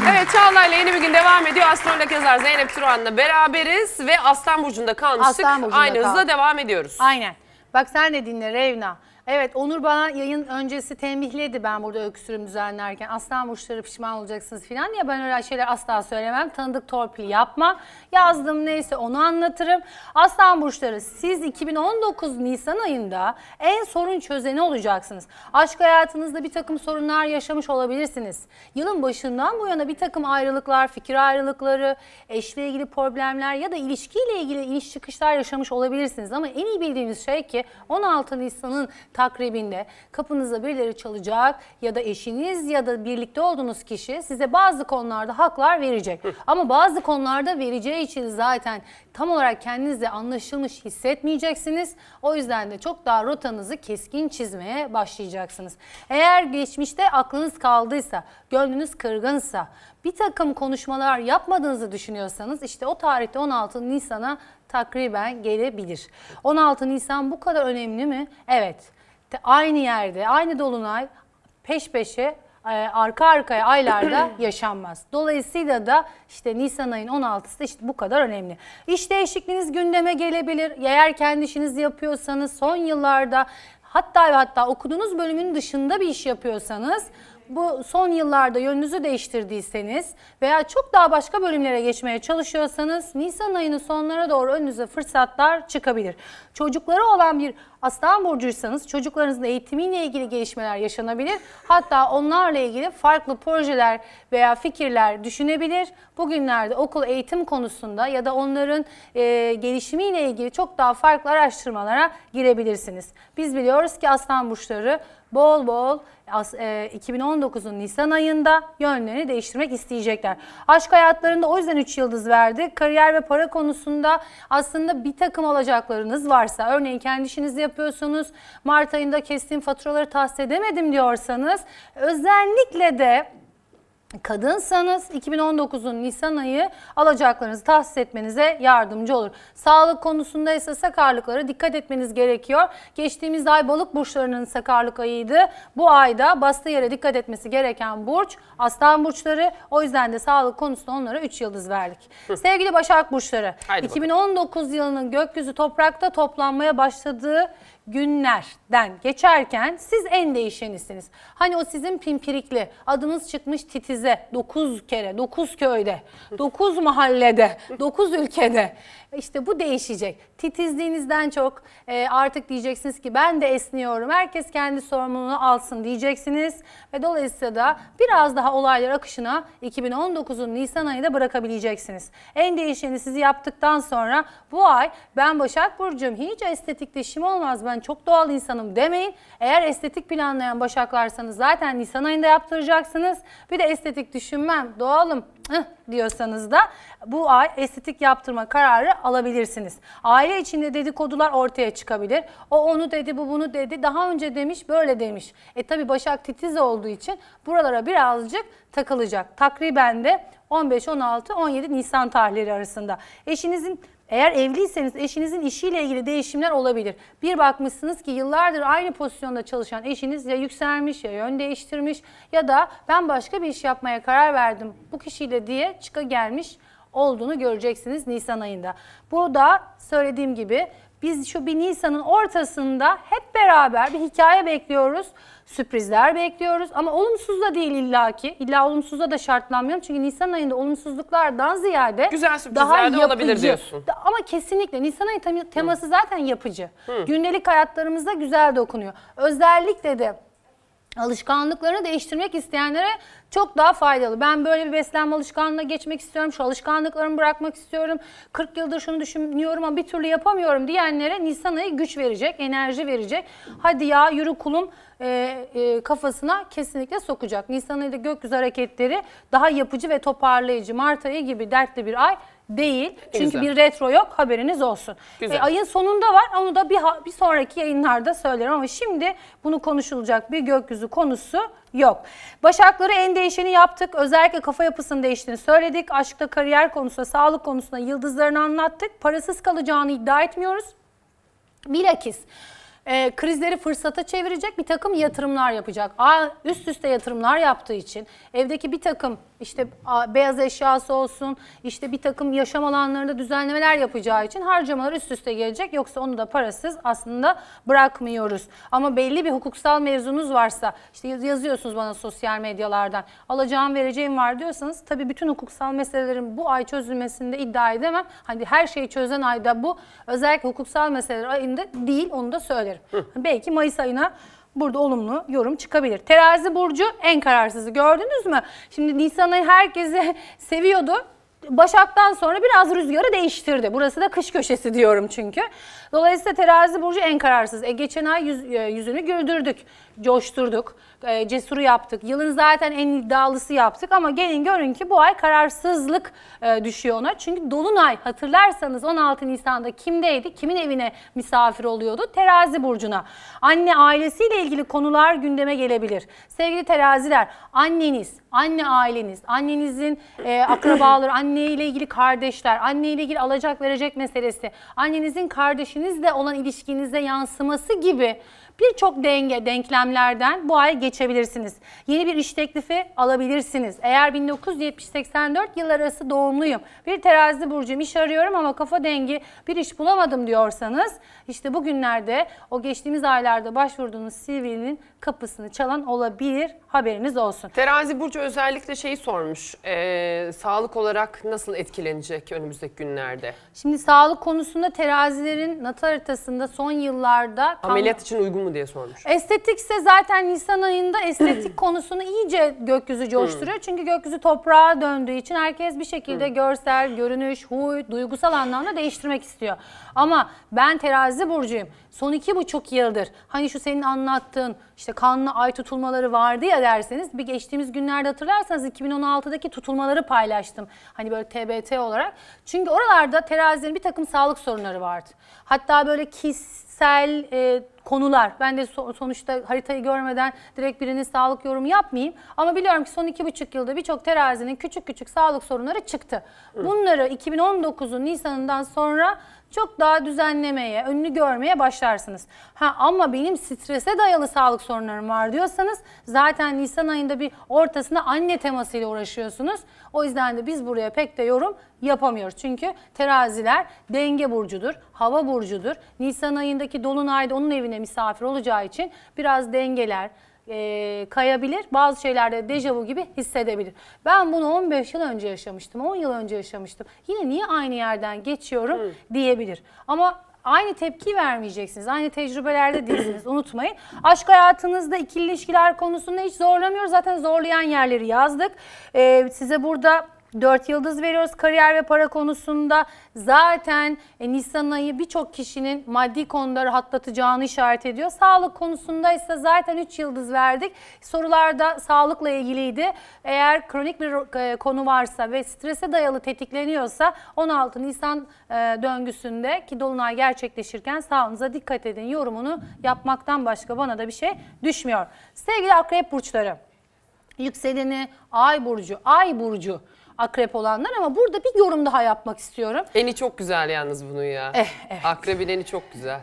Evet Çağla'yla yeni bir gün devam ediyor. Astrolog yazar Zeynep Turan'la beraberiz ve Aslan Burcu'nda kalmıştık. Aslan Burcu'nda Aynı hızla devam ediyoruz. Aynen. Bak sen ne dinle Revna. Evet Onur bana yayın öncesi tembihledi ben burada öksürüm düzenlerken. Aslan burçları pişman olacaksınız filan ya ben öyle şeyler asla söylemem. Tanıdık torpil yapma. Yazdım neyse onu anlatırım. Aslan burçları siz 2019 Nisan ayında en sorun çözeni olacaksınız. Aşk hayatınızda bir takım sorunlar yaşamış olabilirsiniz. Yılın başından bu yana bir takım ayrılıklar, fikir ayrılıkları, eşle ilgili problemler ya da ilişkiyle ilgili iniş çıkışlar yaşamış olabilirsiniz. Ama en iyi bildiğiniz şey ki 16 Nisan'ın takribinde kapınıza birileri çalacak ya da eşiniz ya da birlikte olduğunuz kişi size bazı konularda haklar verecek. Ama bazı konularda vereceği için zaten tam olarak kendinizle anlaşılmış hissetmeyeceksiniz. O yüzden de çok daha rotanızı keskin çizmeye başlayacaksınız. Eğer geçmişte aklınız kaldıysa, gönlünüz kırgınsa, bir takım konuşmalar yapmadığınızı düşünüyorsanız işte o tarihte 16 Nisan'a takriben gelebilir. 16 Nisan bu kadar önemli mi? Evet aynı yerde, aynı dolunay peş peşe e, arka arkaya aylarda [clears throat] yaşanmaz. Dolayısıyla da işte Nisan ayın 16'sı da işte bu kadar önemli. İş değişikliğiniz gündeme gelebilir. Eğer kendi işinizi yapıyorsanız son yıllarda hatta ve hatta okuduğunuz bölümün dışında bir iş yapıyorsanız bu son yıllarda yönünüzü değiştirdiyseniz veya çok daha başka bölümlere geçmeye çalışıyorsanız Nisan ayının sonlara doğru önünüze fırsatlar çıkabilir. Çocukları olan bir aslan burcuysanız çocuklarınızın eğitimiyle ilgili gelişmeler yaşanabilir. Hatta onlarla ilgili farklı projeler veya fikirler düşünebilir. Bugünlerde okul eğitim konusunda ya da onların e, gelişimiyle ilgili çok daha farklı araştırmalara girebilirsiniz. Biz biliyoruz ki aslan burçları bol bol 2019'un e, Nisan ayında yönlerini değiştirmek isteyecekler. Aşk hayatlarında o yüzden 3 yıldız verdi. Kariyer ve para konusunda aslında bir takım alacaklarınız varsa, örneğin kendi işinizi yapıyorsunuz, Mart ayında kestiğim faturaları tahsis edemedim diyorsanız, özellikle de kadınsanız 2019'un Nisan ayı alacaklarınızı tahsis etmenize yardımcı olur. Sağlık konusunda ise sakarlıklara dikkat etmeniz gerekiyor. Geçtiğimiz ay balık burçlarının sakarlık ayıydı. Bu ayda bastığı yere dikkat etmesi gereken burç aslan burçları. O yüzden de sağlık konusunda onlara 3 yıldız verdik. Sevgili Başak burçları Haydi 2019 bakalım. yılının gökyüzü toprakta toplanmaya başladığı günlerden geçerken siz en değişenisiniz. Hani o sizin pimpirikli adınız çıkmış titize 9 kere 9 köyde 9 mahallede 9 [laughs] ülkede işte bu değişecek. Titizliğinizden çok e, artık diyeceksiniz ki ben de esniyorum herkes kendi sorumluluğunu alsın diyeceksiniz ve dolayısıyla da biraz daha olaylar akışına 2019'un Nisan ayında bırakabileceksiniz. En değişeni sizi yaptıktan sonra bu ay ben Başak Burcu'm hiç estetikleşim olmaz ben ben çok doğal insanım demeyin. Eğer estetik planlayan başaklarsanız zaten Nisan ayında yaptıracaksınız. Bir de estetik düşünmem, doğalım diyorsanız da bu ay estetik yaptırma kararı alabilirsiniz. Aile içinde dedikodular ortaya çıkabilir. O onu dedi, bu bunu dedi. Daha önce demiş, böyle demiş. E tabi Başak titiz olduğu için buralara birazcık takılacak. Takriben de 15, 16, 17 Nisan tarihleri arasında. Eşinizin eğer evliyseniz eşinizin işiyle ilgili değişimler olabilir. Bir bakmışsınız ki yıllardır aynı pozisyonda çalışan eşiniz ya yükselmiş ya yön değiştirmiş ya da ben başka bir iş yapmaya karar verdim bu kişiyle diye çıka gelmiş olduğunu göreceksiniz Nisan ayında. Burada söylediğim gibi biz şu bir Nisan'ın ortasında hep beraber bir hikaye bekliyoruz sürprizler bekliyoruz. Ama olumsuz da değil illaki. İlla olumsuza da şartlanmıyorum. Çünkü Nisan ayında olumsuzluklardan ziyade Güzel sürprizler daha de yapıcı. olabilir diyorsun. Da- Ama kesinlikle Nisan ayı tem- teması zaten yapıcı. Gündelik hayatlarımızda güzel dokunuyor. Özellikle de alışkanlıklarını değiştirmek isteyenlere çok daha faydalı. Ben böyle bir beslenme alışkanlığına geçmek istiyorum, şu alışkanlıklarımı bırakmak istiyorum, 40 yıldır şunu düşünüyorum ama bir türlü yapamıyorum diyenlere Nisan ayı güç verecek, enerji verecek. Hadi ya yürü kulum e, e, kafasına kesinlikle sokacak. Nisan ayında gökyüzü hareketleri daha yapıcı ve toparlayıcı. Mart ayı gibi dertli bir ay değil. Çünkü bir retro yok haberiniz olsun. E, güzel. E, ayın sonunda var onu da bir, bir sonraki yayınlarda söylerim ama şimdi bunu konuşulacak bir gökyüzü konusu yok. Başakları en değişeni yaptık. Özellikle kafa yapısının değiştiğini söyledik. Aşkta kariyer konusunda, sağlık konusunda yıldızlarını anlattık. Parasız kalacağını iddia etmiyoruz. Bilakis e, krizleri fırsata çevirecek bir takım yatırımlar yapacak. A, üst üste yatırımlar yaptığı için evdeki bir takım işte a, beyaz eşyası olsun, işte bir takım yaşam alanlarında düzenlemeler yapacağı için harcamalar üst üste gelecek. Yoksa onu da parasız aslında bırakmıyoruz. Ama belli bir hukuksal mevzunuz varsa işte yazıyorsunuz bana sosyal medyalardan alacağım vereceğim var diyorsanız tabii bütün hukuksal meselelerin bu ay çözülmesinde iddia edemem. Hani her şeyi çözen ayda bu özellikle hukuksal meseleler ayında değil onu da söylerim. Hı. Belki Mayıs ayına burada olumlu yorum çıkabilir. Terazi burcu en kararsızı gördünüz mü? Şimdi Nisan ayı herkese [laughs] seviyordu. Başak'tan sonra biraz rüzgarı değiştirdi. Burası da kış köşesi diyorum çünkü. Dolayısıyla terazi burcu en kararsız. E, geçen ay yüz, e, yüzünü güldürdük coşturduk. E, cesuru yaptık. Yılın zaten en iddialısı yaptık ama gelin görün ki bu ay kararsızlık e, düşüyor ona. Çünkü Dolunay hatırlarsanız 16 Nisan'da kimdeydi? Kimin evine misafir oluyordu? Terazi burcuna. Anne ailesiyle ilgili konular gündeme gelebilir. Sevgili teraziler, anneniz, anne aileniz, annenizin e, akrabaları, [clears throat] anneyle ilgili kardeşler, anneyle ilgili alacak verecek meselesi, annenizin kardeşinizle olan ilişkinizde yansıması gibi birçok denge, denklemlerden bu ay geçebilirsiniz. Yeni bir iş teklifi alabilirsiniz. Eğer 1970-84 yıllar arası doğumluyum, bir terazi burcuyum, iş arıyorum ama kafa dengi bir iş bulamadım diyorsanız işte bugünlerde o geçtiğimiz aylarda başvurduğunuz CV'nin kapısını çalan olabilir haberiniz olsun. Terazi Burcu özellikle şeyi sormuş. E, sağlık olarak nasıl etkilenecek önümüzdeki günlerde? Şimdi sağlık konusunda terazilerin natal haritasında son yıllarda... Kan... Ameliyat için uygun mu diye sormuş. Estetikse zaten Nisan ayında estetik [clears throat] konusunu iyice gökyüzü hmm. coşturuyor. Çünkü gökyüzü toprağa döndüğü için herkes bir şekilde hmm. görsel, görünüş, huy, duygusal anlamda değiştirmek istiyor. Ama ben terazi Terazi burcuyum. Son iki buçuk yıldır hani şu senin anlattığın işte kanlı ay tutulmaları vardı ya derseniz bir geçtiğimiz günlerde hatırlarsanız 2016'daki tutulmaları paylaştım. Hani böyle TBT olarak. Çünkü oralarda terazilerin bir takım sağlık sorunları vardı. Hatta böyle kişisel e, konular. Ben de so sonuçta haritayı görmeden direkt birinin sağlık yorumu yapmayayım. Ama biliyorum ki son iki buçuk yılda birçok terazinin küçük küçük sağlık sorunları çıktı. Bunları 2019'un Nisan'ından sonra çok daha düzenlemeye, önünü görmeye başlarsınız. Ha ama benim strese dayalı sağlık sorunlarım var diyorsanız zaten Nisan ayında bir ortasında anne temasıyla uğraşıyorsunuz. O yüzden de biz buraya pek de yorum yapamıyoruz. Çünkü teraziler denge burcudur, hava burcudur. Nisan ayındaki dolunayda onun evine misafir olacağı için biraz dengeler, e, kayabilir. Bazı şeylerde dejavu gibi hissedebilir. Ben bunu 15 yıl önce yaşamıştım, 10 yıl önce yaşamıştım. Yine niye aynı yerden geçiyorum Hı. diyebilir. Ama aynı tepki vermeyeceksiniz. Aynı tecrübelerde değilsiniz unutmayın. Aşk hayatınızda ikili ilişkiler konusunda hiç zorlamıyoruz. Zaten zorlayan yerleri yazdık. Ee, size burada 4 yıldız veriyoruz kariyer ve para konusunda. Zaten e, Nisan ayı birçok kişinin maddi konuda rahatlatacağını işaret ediyor. Sağlık konusunda ise zaten 3 yıldız verdik. Sorularda sağlıkla ilgiliydi. Eğer kronik bir e, konu varsa ve strese dayalı tetikleniyorsa 16 Nisan e, döngüsünde ki dolunay gerçekleşirken sağlığınıza dikkat edin yorumunu yapmaktan başka bana da bir şey düşmüyor. Sevgili akrep burçları, yükseleni ay burcu, ay burcu akrep olanlar ama burada bir yorum daha yapmak istiyorum. Eni çok güzel yalnız bunun ya. Eh, evet. Akrebin eni çok güzel.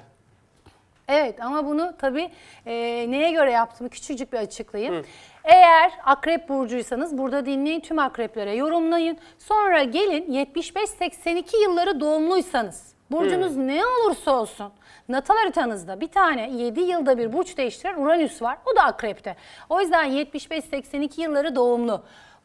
Evet ama bunu tabii e, neye göre yaptığımı küçücük bir açıklayayım. Hı. Eğer akrep burcuysanız burada dinleyin tüm akreplere yorumlayın. Sonra gelin 75-82 yılları doğumluysanız burcunuz Hı. ne olursa olsun natal haritanızda bir tane 7 yılda bir burç değiştiren Uranüs var o da akrepte. O yüzden 75-82 yılları doğumlu.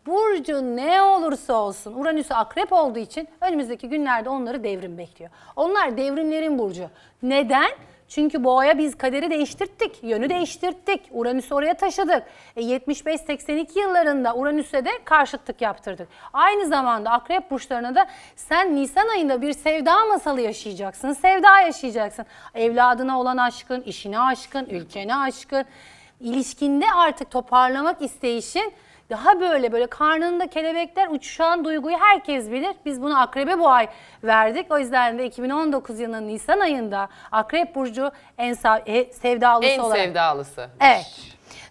Burcu ne olursa olsun Uranüs akrep olduğu için önümüzdeki günlerde onları devrim bekliyor. Onlar devrimlerin burcu. Neden? Çünkü boğaya biz kaderi değiştirttik, yönü değiştirttik, Uranüs'ü oraya taşıdık. E, 75-82 yıllarında Uranüs'e de karşıtlık yaptırdık. Aynı zamanda akrep burçlarına da sen Nisan ayında bir sevda masalı yaşayacaksın, sevda yaşayacaksın. Evladına olan aşkın, işine aşkın, ülkene aşkın, ilişkinde artık toparlamak isteyişin daha böyle böyle karnında kelebekler uçuşan duyguyu herkes bilir. Biz bunu akrebe bu ay verdik. O yüzden de 2019 yılının Nisan ayında akrep burcu en e, sevdalısı en olarak. En sevdalısı. Evet.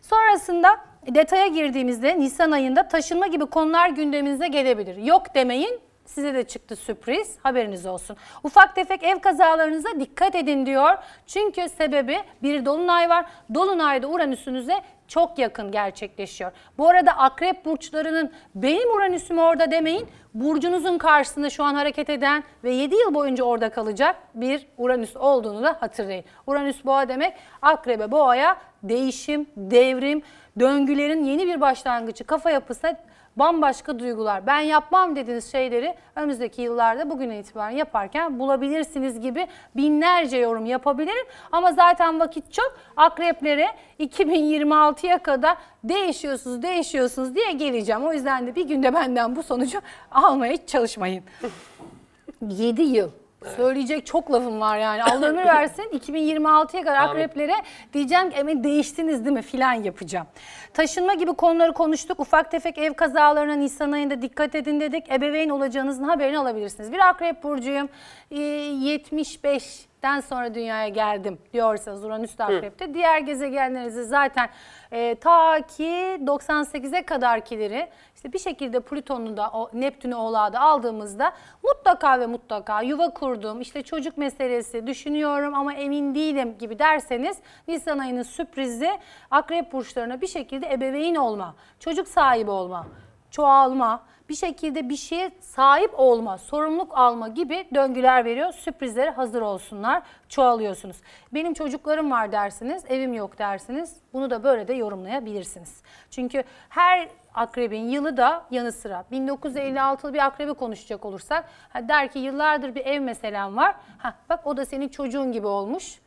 Sonrasında detaya girdiğimizde Nisan ayında taşınma gibi konular gündeminize gelebilir. Yok demeyin Size de çıktı sürpriz haberiniz olsun. Ufak tefek ev kazalarınıza dikkat edin diyor. Çünkü sebebi bir dolunay var. Dolunayda Uranüs'ünüze çok yakın gerçekleşiyor. Bu arada akrep burçlarının benim Uranüs'üm orada demeyin. Burcunuzun karşısında şu an hareket eden ve 7 yıl boyunca orada kalacak bir Uranüs olduğunu da hatırlayın. Uranüs boğa demek akrebe boğaya değişim, devrim, döngülerin yeni bir başlangıcı, kafa yapısı bambaşka duygular. Ben yapmam dediğiniz şeyleri önümüzdeki yıllarda bugün itibaren yaparken bulabilirsiniz gibi binlerce yorum yapabilirim. Ama zaten vakit çok. Akreplere 2026'ya kadar değişiyorsunuz, değişiyorsunuz diye geleceğim. O yüzden de bir günde benden bu sonucu almaya çalışmayın. 7 [laughs] yıl Söyleyecek çok lafım var yani. Allah ömür [laughs] versin 2026'ya kadar Amin. akreplere diyeceğim ki emin değiştiniz değil mi filan yapacağım. Taşınma gibi konuları konuştuk. Ufak tefek ev kazalarına Nisan ayında dikkat edin dedik. Ebeveyn olacağınızın haberini alabilirsiniz. Bir akrep burcuyum. E, 75 sonra dünyaya geldim diyorsanız Uranüs de Akrep'te. Hı. Diğer gezegenlerinizi zaten e, ta ki 98'e kadarkileri işte bir şekilde Plüton'u da o Neptün'ü oğlağı da aldığımızda mutlaka ve mutlaka yuva kurdum, işte çocuk meselesi düşünüyorum ama emin değilim gibi derseniz Nisan ayının sürprizi akrep burçlarına bir şekilde ebeveyn olma, çocuk sahibi olma, çoğalma, bir şekilde bir şeye sahip olma, sorumluluk alma gibi döngüler veriyor. Sürprizlere hazır olsunlar, çoğalıyorsunuz. Benim çocuklarım var dersiniz, evim yok dersiniz. Bunu da böyle de yorumlayabilirsiniz. Çünkü her akrebin yılı da yanı sıra. 1956'lı bir akrebi konuşacak olursak der ki yıllardır bir ev meselem var. Ha bak o da senin çocuğun gibi olmuş.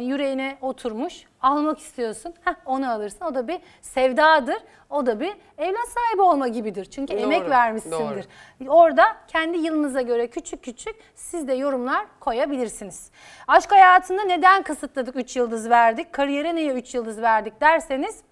Yüreğine oturmuş. Almak istiyorsun. Ha onu alırsın. O da bir sevdadır. O da bir evlat sahibi olma gibidir. Çünkü doğru, emek vermişsindir. Doğru. Orada kendi yılınıza göre küçük küçük siz de yorumlar koyabilirsiniz. Aşk hayatında neden kısıtladık 3 yıldız verdik? Kariyere niye 3 yıldız verdik derseniz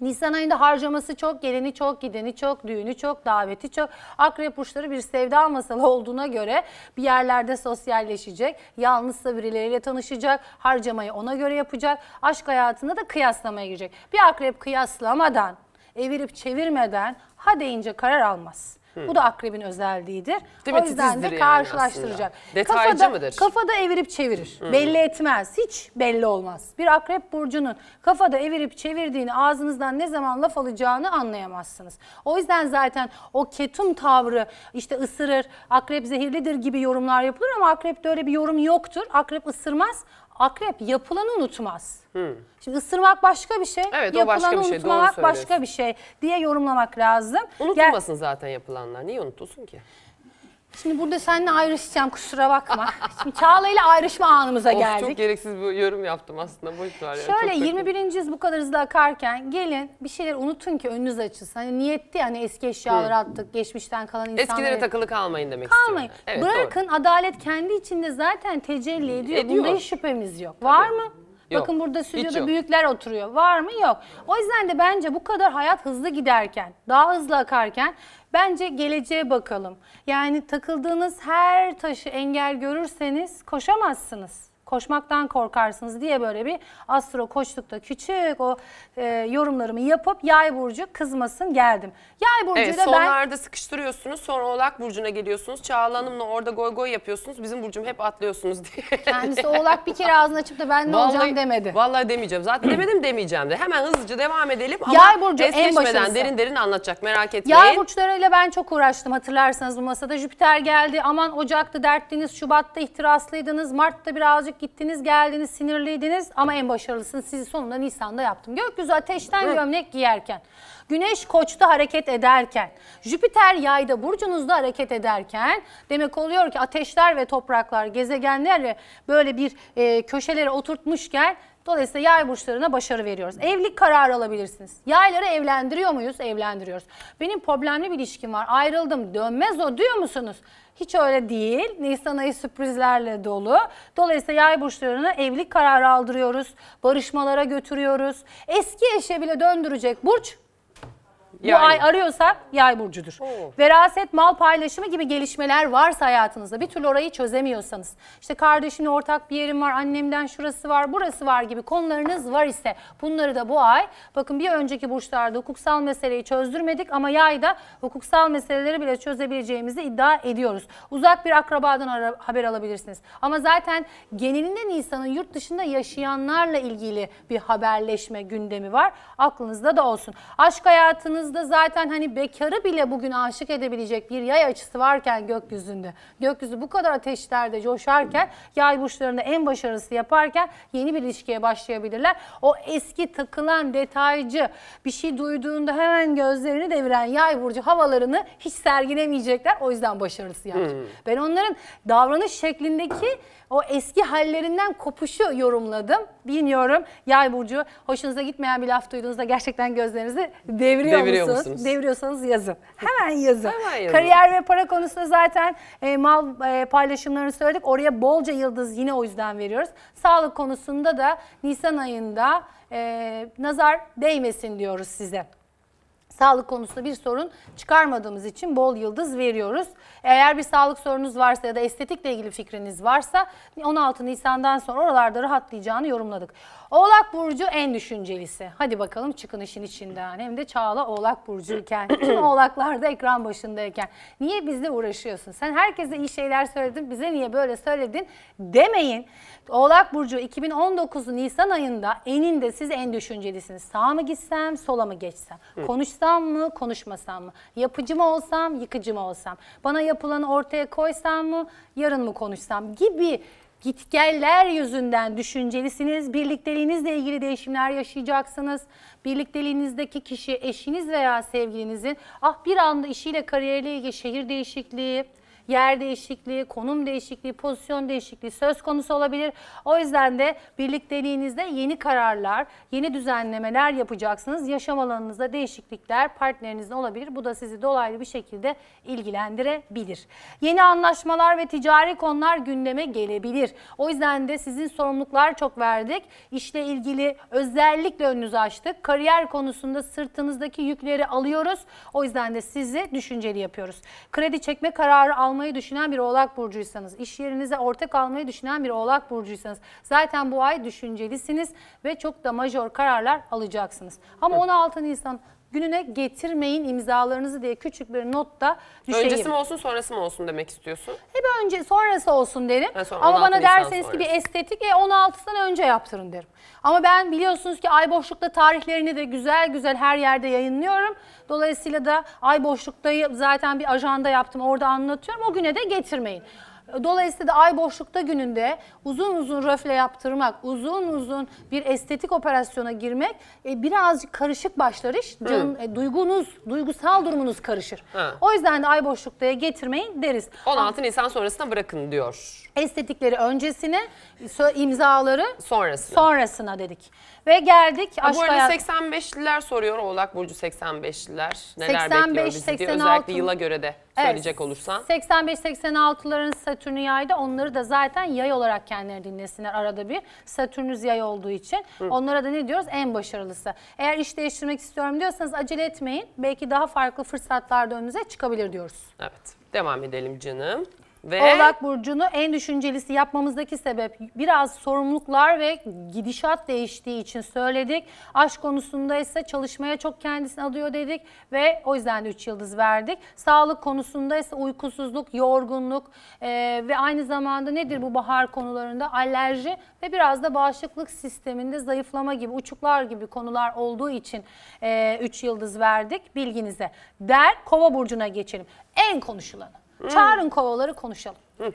Nisan ayında harcaması çok, geleni çok, gideni çok, düğünü çok, daveti çok. Akrep burçları bir sevda masalı olduğuna göre bir yerlerde sosyalleşecek. Yalnızsa birileriyle tanışacak, harcamayı ona göre yapacak. Aşk hayatında da kıyaslamaya girecek. Bir akrep kıyaslamadan, evirip çevirmeden ha deyince karar almaz. Bu da akrebin özelliğidir. Değil o mi? yüzden de Titizdir yani karşılaştıracak. aslında. Detaycı kafada, mıdır? Kafada evirip çevirir. Belli etmez. Hiç belli olmaz. Bir akrep burcunun kafada evirip çevirdiğini ağzınızdan ne zaman laf alacağını anlayamazsınız. O yüzden zaten o ketum tavrı işte ısırır, akrep zehirlidir gibi yorumlar yapılır ama akrepte öyle bir yorum yoktur. Akrep ısırmaz Akrep yapılanı unutmaz. Hmm. Şimdi ısırmak başka bir şey, evet, yapılanı başka bir şey. unutmamak başka bir şey diye yorumlamak lazım. Unutulmasın Ger zaten yapılanlar. Niye unutulsun ki? Şimdi burada seninle ayrışacağım kusura bakma. Şimdi Çağla ile ayrışma anımıza Of, geldik. çok gereksiz bir yorum yaptım aslında. Boş ver Şöyle çok 21. yüz bu kadar hızlı akarken gelin bir şeyler unutun ki önünüz açılsın. Hani niyetti yani eski eşyaları attık, geçmişten kalan insanları. Eskilere takılı kalmayın demek Kalmayın. istiyorum. Evet, doğru. Bırakın adalet kendi içinde zaten tecelli ediyor. Ediyor. Bunda hiç şüphemiz yok. Var mı? Yok. Bakın burada Hiç stüdyoda büyükler oturuyor. Var mı? Yok. O yüzden de bence bu kadar hayat hızlı giderken, daha hızlı akarken Bence geleceğe bakalım. Yani takıldığınız her taşı engel görürseniz koşamazsınız koşmaktan korkarsınız diye böyle bir astro koştukta küçük o e, yorumlarımı yapıp yay burcu kızmasın geldim. Yay burcu evet, da sonlarda ben... sıkıştırıyorsunuz sonra Oğlak Burcu'na geliyorsunuz. Çağla Hanım'la orada goy goy yapıyorsunuz. Bizim Burcum hep atlıyorsunuz diye. Kendisi Oğlak bir kere ağzını açıp da ben ne vallahi, olacağım demedi. Vallahi demeyeceğim. Zaten demedim demeyeceğim de. Hemen hızlıca devam edelim ama Yay Burcu es en geçmeden derin derin anlatacak merak etmeyin. Yay Burçlarıyla ben çok uğraştım hatırlarsanız bu masada. Jüpiter geldi aman Ocak'ta dertliniz, Şubat'ta ihtiraslaydınız, Mart'ta birazcık artık gittiniz geldiniz sinirliydiniz ama en başarılısınız sizi sonunda Nisan'da yaptım. Gökyüzü ateşten gömlek giyerken, güneş koçta hareket ederken, Jüpiter yayda burcunuzda hareket ederken demek oluyor ki ateşler ve topraklar gezegenler böyle bir e, köşelere oturtmuşken Dolayısıyla yay burçlarına başarı veriyoruz. Evlilik kararı alabilirsiniz. Yayları evlendiriyor muyuz? Evlendiriyoruz. Benim problemli bir ilişkim var. Ayrıldım. Dönmez o diyor musunuz? Hiç öyle değil. Nisan ayı sürprizlerle dolu. Dolayısıyla yay burçlarını evlilik kararı aldırıyoruz. Barışmalara götürüyoruz. Eski eşe bile döndürecek burç Yay. Bu ay arıyorsak yay burcudur. Oo. Veraset, mal paylaşımı gibi gelişmeler varsa hayatınızda bir türlü orayı çözemiyorsanız, işte kardeşimle ortak bir yerim var, annemden şurası var, burası var gibi konularınız var ise bunları da bu ay bakın bir önceki burçlarda hukuksal meseleyi çözdürmedik ama yayda hukuksal meseleleri bile çözebileceğimizi iddia ediyoruz. Uzak bir akrabadan haber alabilirsiniz. Ama zaten genelinde Nisan'ın yurt dışında yaşayanlarla ilgili bir haberleşme gündemi var. Aklınızda da olsun. Aşk hayatınız baktığınızda zaten hani bekarı bile bugün aşık edebilecek bir yay açısı varken gökyüzünde. Gökyüzü bu kadar ateşlerde coşarken yay burçlarında en başarısı yaparken yeni bir ilişkiye başlayabilirler. O eski takılan detaycı bir şey duyduğunda hemen gözlerini deviren yay burcu havalarını hiç sergilemeyecekler. O yüzden başarısı yaptı. Hmm. Ben onların davranış şeklindeki o eski hallerinden kopuşu yorumladım. Bilmiyorum yay burcu hoşunuza gitmeyen bir laf duyduğunuzda gerçekten gözlerinizi devriyor, devriyor musunuz? musunuz? Devriyorsanız yazın. Hemen yazın. Hemen yazın. Kariyer ve para konusunda zaten e, mal e, paylaşımlarını söyledik. Oraya bolca yıldız yine o yüzden veriyoruz. Sağlık konusunda da Nisan ayında e, nazar değmesin diyoruz size sağlık konusunda bir sorun çıkarmadığımız için bol yıldız veriyoruz. Eğer bir sağlık sorunuz varsa ya da estetikle ilgili fikriniz varsa 16 Nisan'dan sonra oralarda rahatlayacağını yorumladık. Oğlak Burcu en düşüncelisi. Hadi bakalım çıkın işin içinden. Hem de Çağla Oğlak Burcu'yken, [clears throat] tüm oğlaklar da ekran başındayken. Niye bizle uğraşıyorsun? Sen herkese iyi şeyler söyledin, bize niye böyle söyledin demeyin. Oğlak Burcu 2019 Nisan ayında eninde siz en düşüncelisiniz. Sağa mı gitsem, sola mı geçsem? Konuşsam mı, konuşmasam mı? Yapıcı mı olsam, yıkıcı mı olsam? Bana yapılanı ortaya koysam mı, yarın mı konuşsam gibi gitgeller yüzünden düşüncelisiniz. Birlikteliğinizle ilgili değişimler yaşayacaksınız. Birlikteliğinizdeki kişi eşiniz veya sevgilinizin ah bir anda işiyle kariyerle ilgili şehir değişikliği, yer değişikliği, konum değişikliği, pozisyon değişikliği söz konusu olabilir. O yüzden de birlikteliğinizde yeni kararlar, yeni düzenlemeler yapacaksınız. Yaşam alanınızda değişiklikler partnerinizin olabilir. Bu da sizi dolaylı bir şekilde ilgilendirebilir. Yeni anlaşmalar ve ticari konular gündeme gelebilir. O yüzden de sizin sorumluluklar çok verdik. İşle ilgili özellikle önünüzü açtık. Kariyer konusunda sırtınızdaki yükleri alıyoruz. O yüzden de sizi düşünceli yapıyoruz. Kredi çekme kararı almak almayı düşünen bir oğlak burcuysanız, iş yerinize ortak almayı düşünen bir oğlak burcuysanız zaten bu ay düşüncelisiniz ve çok da majör kararlar alacaksınız. Ama 16 Nisan gününe getirmeyin imzalarınızı diye küçük bir not da düşeyim. Öncesi mi olsun sonrası mı olsun demek istiyorsun? Hep önce sonrası olsun derim. Ha, sonra Ama bana derseniz ki bir estetik e 16'dan önce yaptırın derim. Ama ben biliyorsunuz ki ay boşlukta tarihlerini de güzel güzel her yerde yayınlıyorum. Dolayısıyla da ay boşlukta zaten bir ajanda yaptım orada anlatıyorum. O güne de getirmeyin. Dolayısıyla da ay boşlukta gününde uzun uzun röfle yaptırmak, uzun uzun bir estetik operasyona girmek e, birazcık karışık başlar iş. Can, e, duygunuz, duygusal durumunuz karışır. Ha. O yüzden de ay boşluktaya getirmeyin deriz. 16 Nisan sonrasına bırakın diyor. Estetikleri öncesine, imzaları Sonrasında. sonrasına dedik. Ve geldik Ha, aşk Bu arada hayat- 85'liler soruyor Oğlak Burcu 85'liler. Neler 85, bekliyor bizi diye özellikle yıla göre de Evet. söyleyecek olursan. 85-86'ların Satürn'ü yaydı. Onları da zaten yay olarak kendileri dinlesinler arada bir. Satürn'üz yay olduğu için. Onlara da ne diyoruz? En başarılısı. Eğer iş değiştirmek istiyorum diyorsanız acele etmeyin. Belki daha farklı fırsatlar önünüze çıkabilir diyoruz. Evet. Devam edelim canım. Ve... Oğlak Burcu'nu en düşüncelisi yapmamızdaki sebep biraz sorumluluklar ve gidişat değiştiği için söyledik. Aşk konusunda ise çalışmaya çok kendisini alıyor dedik ve o yüzden 3 yıldız verdik. Sağlık konusunda ise uykusuzluk, yorgunluk e, ve aynı zamanda nedir bu bahar konularında alerji ve biraz da bağışıklık sisteminde zayıflama gibi uçuklar gibi konular olduğu için 3 e, yıldız verdik bilginize. Der Kova Burcu'na geçelim. En konuşulanı. Hmm. Çağırın kovaları konuşalım. [laughs]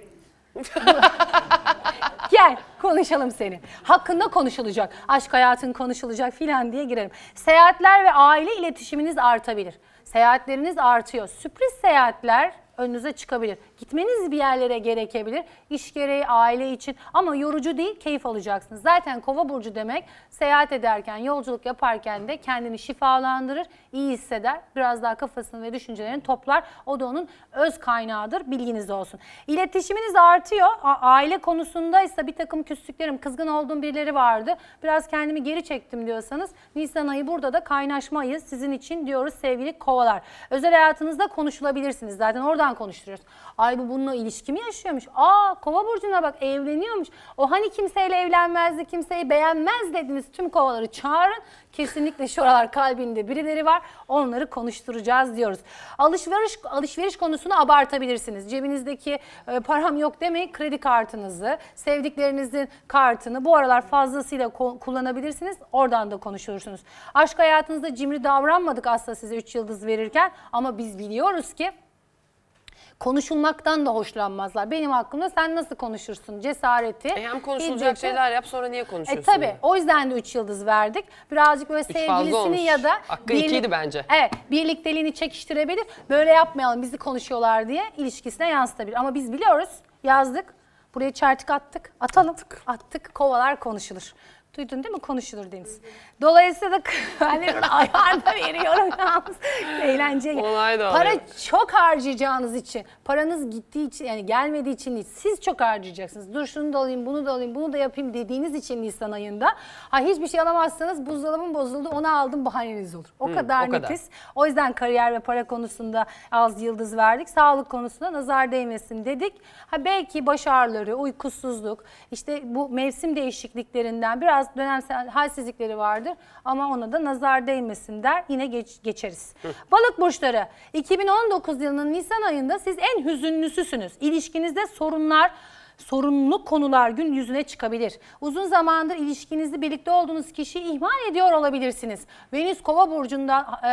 Gel konuşalım seni. Hakkında konuşulacak, aşk hayatın konuşulacak filan diye girelim. Seyahatler ve aile iletişiminiz artabilir. Seyahatleriniz artıyor. Sürpriz seyahatler önünüze çıkabilir. Gitmeniz bir yerlere gerekebilir. İş gereği, aile için ama yorucu değil, keyif alacaksınız. Zaten kova burcu demek seyahat ederken, yolculuk yaparken de kendini şifalandırır, iyi hisseder. Biraz daha kafasını ve düşüncelerini toplar. O da onun öz kaynağıdır. Bilginiz olsun. İletişiminiz artıyor. A aile konusundaysa bir takım küslüklerim, kızgın olduğum birileri vardı. Biraz kendimi geri çektim diyorsanız Nisan ayı burada da kaynaşmayız sizin için diyoruz sevgili kovalar. Özel hayatınızda konuşulabilirsiniz. Zaten oradan yüzden konuşturuyoruz. Ay bu bununla ilişki mi yaşıyormuş? Aa kova burcuna bak evleniyormuş. O hani kimseyle evlenmezdi, kimseyi beğenmez dediniz. Tüm kovaları çağırın. Kesinlikle şu aralar kalbinde birileri var. Onları konuşturacağız diyoruz. Alışveriş alışveriş konusunu abartabilirsiniz. Cebinizdeki e, param yok demeyin. Kredi kartınızı, sevdiklerinizin kartını bu aralar fazlasıyla kullanabilirsiniz. Oradan da konuşursunuz. Aşk hayatınızda cimri davranmadık aslında size 3 yıldız verirken ama biz biliyoruz ki konuşulmaktan da hoşlanmazlar. Benim hakkımda sen nasıl konuşursun cesareti. E hem konuşulacak hiddeti. şeyler yap sonra niye konuşuyorsun? E tabii o yüzden de 3 yıldız verdik. Birazcık böyle İki sevgilisini ya da... Hakkı birlik, ikiydi bence. Evet birlikteliğini çekiştirebilir. Böyle yapmayalım bizi konuşuyorlar diye ilişkisine yansıtabilir. Ama biz biliyoruz yazdık. Buraya çertik attık. Atalım. Attık. attık kovalar konuşulur. Duydun değil mi? Konuşulur Deniz. Dolayısıyla da ben de ayarda veriyorum yalnız. Eğlenceye. Olay da Para oluyor. çok harcayacağınız için, paranız gittiği için yani gelmediği için değil, siz çok harcayacaksınız. Dur şunu da alayım, bunu da alayım, bunu da yapayım dediğiniz için Nisan ayında. Ha hiçbir şey alamazsanız buzdolabım bozuldu, onu aldım bahaneniz olur. O Hı, kadar o netiz. Kadar. O yüzden kariyer ve para konusunda az yıldız verdik. Sağlık konusunda nazar değmesin dedik. Ha belki baş ağrıları, uykusuzluk, işte bu mevsim değişikliklerinden biraz biraz dönemsel halsizlikleri vardır ama ona da nazar değmesin der yine geç, geçeriz. Balık burçları 2019 yılının Nisan ayında siz en hüzünlüsüsünüz. İlişkinizde sorunlar sorunlu konular gün yüzüne çıkabilir. Uzun zamandır ilişkinizi birlikte olduğunuz kişiyi ihmal ediyor olabilirsiniz. Venüs Kova burcunda e,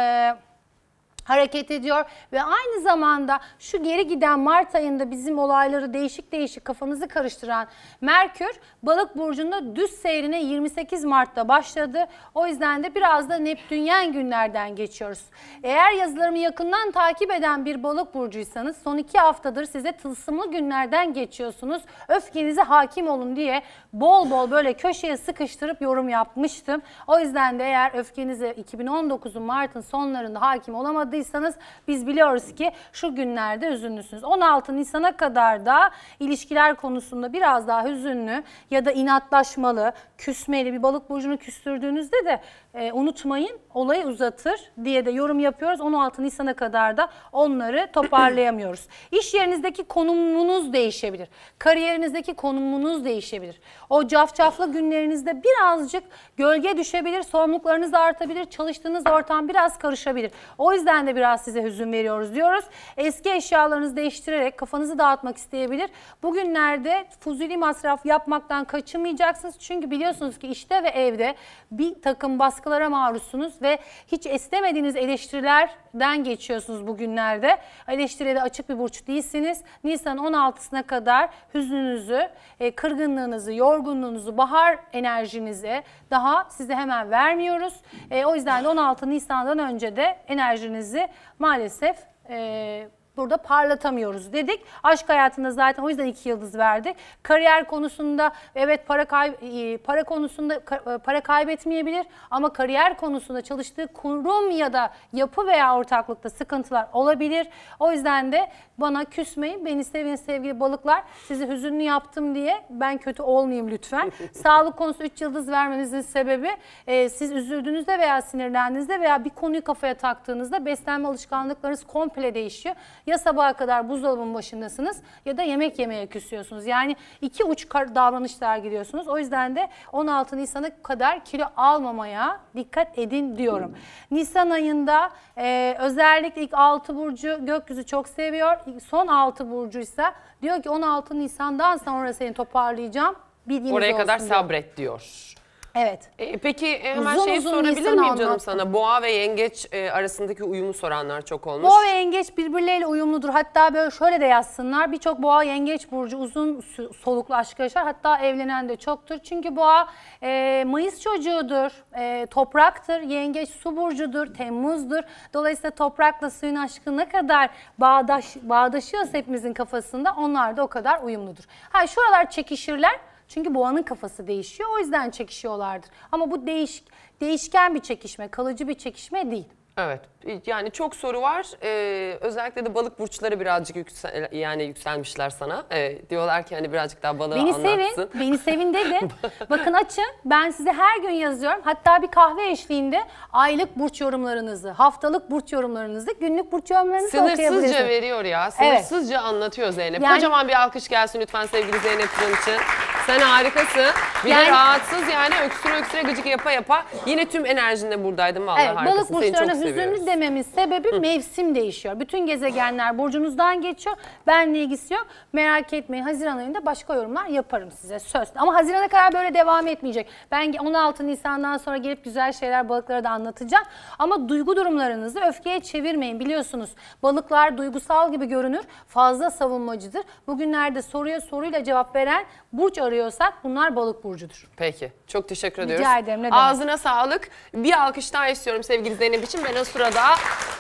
hareket ediyor ve aynı zamanda şu geri giden Mart ayında bizim olayları değişik değişik kafanızı karıştıran Merkür Balık burcunda düz seyrine 28 Mart'ta başladı. O yüzden de biraz da Neptünyen günlerden geçiyoruz. Eğer yazılarımı yakından takip eden bir balık burcuysanız son iki haftadır size tılsımlı günlerden geçiyorsunuz. Öfkenize hakim olun diye bol bol böyle köşeye sıkıştırıp yorum yapmıştım. O yüzden de eğer öfkenize 2019'un Mart'ın sonlarında hakim olamadıysanız biz biliyoruz ki şu günlerde üzünlüsünüz. 16 Nisan'a kadar da ilişkiler konusunda biraz daha hüzünlü, ya da inatlaşmalı, küsmeli bir balık burcunu küstürdüğünüzde de e, unutmayın olayı uzatır diye de yorum yapıyoruz. 16 Nisan'a kadar da onları toparlayamıyoruz. [clears throat] İş yerinizdeki konumunuz değişebilir. Kariyerinizdeki konumunuz değişebilir. O cafcaflı günlerinizde birazcık gölge düşebilir. Sorumluluklarınız artabilir. Çalıştığınız ortam biraz karışabilir. O yüzden de biraz size hüzün veriyoruz diyoruz. Eski eşyalarınızı değiştirerek kafanızı dağıtmak isteyebilir. Bugünlerde fuzuli masraf yapmaktan kaçınmayacaksınız. Çünkü biliyorsunuz ki işte ve evde bir takım baskılara maruzsunuz ve ve hiç esnemediğiniz eleştirilerden geçiyorsunuz bugünlerde. Eleştiride açık bir burç değilsiniz. Nisan 16'sına kadar hüznünüzü, e, kırgınlığınızı, yorgunluğunuzu, bahar enerjinizi daha size hemen vermiyoruz. E, o yüzden de 16 Nisan'dan önce de enerjinizi maalesef e, burada parlatamıyoruz dedik. Aşk hayatında zaten o yüzden iki yıldız verdi Kariyer konusunda evet para kay e, para konusunda e, para kaybetmeyebilir ama kariyer konusunda çalıştığı kurum ya da yapı veya ortaklıkta sıkıntılar olabilir. O yüzden de bana küsmeyin, beni sevin sevgili balıklar. Sizi hüzünlü yaptım diye ben kötü olmayayım lütfen. [laughs] Sağlık konusu 3 yıldız vermenizin sebebi e, siz üzüldüğünüzde veya sinirlendiğinizde veya bir konuyu kafaya taktığınızda beslenme alışkanlıklarınız komple değişiyor. Ya sabaha kadar buzdolabının başındasınız ya da yemek yemeye küsüyorsunuz. Yani iki uç davranışlar sergiliyorsunuz. O yüzden de 16 Nisan'a kadar kilo almamaya dikkat edin diyorum. Nisan ayında e, özellikle ilk 6 burcu gökyüzü çok seviyor. Son 6 burcu ise diyor ki 16 Nisan'dan sonra seni toparlayacağım. Bilginiz Oraya kadar diyor. sabret diyor. Evet. E, peki e, hemen uzun, şeyi uzun sorabilir miyim anlattım. canım sana? Boğa ve yengeç e, arasındaki uyumu soranlar çok olmuş. Boğa ve yengeç birbirleriyle uyumludur. Hatta böyle şöyle de yazsınlar. Birçok boğa yengeç burcu uzun soluklu aşk yaşar. Hatta evlenen de çoktur. Çünkü boğa e, Mayıs çocuğudur. E, topraktır. Yengeç su burcudur. Temmuzdur. Dolayısıyla toprakla suyun aşkı ne kadar bağdaş, bağdaşıyorsa hepimizin kafasında onlar da o kadar uyumludur. Ha şuralar çekişirler. Çünkü boğanın kafası değişiyor. O yüzden çekişiyorlardır. Ama bu değiş, değişken bir çekişme, kalıcı bir çekişme değil. Evet. Yani çok soru var. Ee, özellikle de balık burçları birazcık yüksel, yani yükselmişler sana. Ee, diyorlar ki hani birazcık daha balığı beni anlatsın. Sevin, beni sevin dedi. [laughs] Bakın açın ben size her gün yazıyorum. Hatta bir kahve eşliğinde aylık burç yorumlarınızı, haftalık burç yorumlarınızı, günlük burç yorumlarınızı Sınırsızca veriyor ya. Sınırsızca evet. anlatıyor Zeynep. Yani, Kocaman bir alkış gelsin lütfen sevgili Zeynep Turan için. Sen harikasın. Bir yani, de rahatsız yani öksüre öksüre gıcık yapa yapa. Yine tüm enerjinle buradaydın. Vallahi evet, harikasın. Balık burçlarına hüzünlü dememin sebebi mevsim değişiyor. Bütün gezegenler burcunuzdan geçiyor. Benle ilgisi yok. Merak etmeyin. Haziran ayında başka yorumlar yaparım size. Söz. Ama Haziran'a kadar böyle devam etmeyecek. Ben 16 Nisan'dan sonra gelip güzel şeyler balıklara da anlatacağım. Ama duygu durumlarınızı öfkeye çevirmeyin. Biliyorsunuz balıklar duygusal gibi görünür. Fazla savunmacıdır. Bugünlerde soruya soruyla cevap veren burç arıyorsak bunlar balık burcudur. Peki. Çok teşekkür ediyoruz. Rica ederim. Ne demek. Ağzına sağlık. Bir alkış daha istiyorum sevgili Zeynep için. Ben o sırada burada.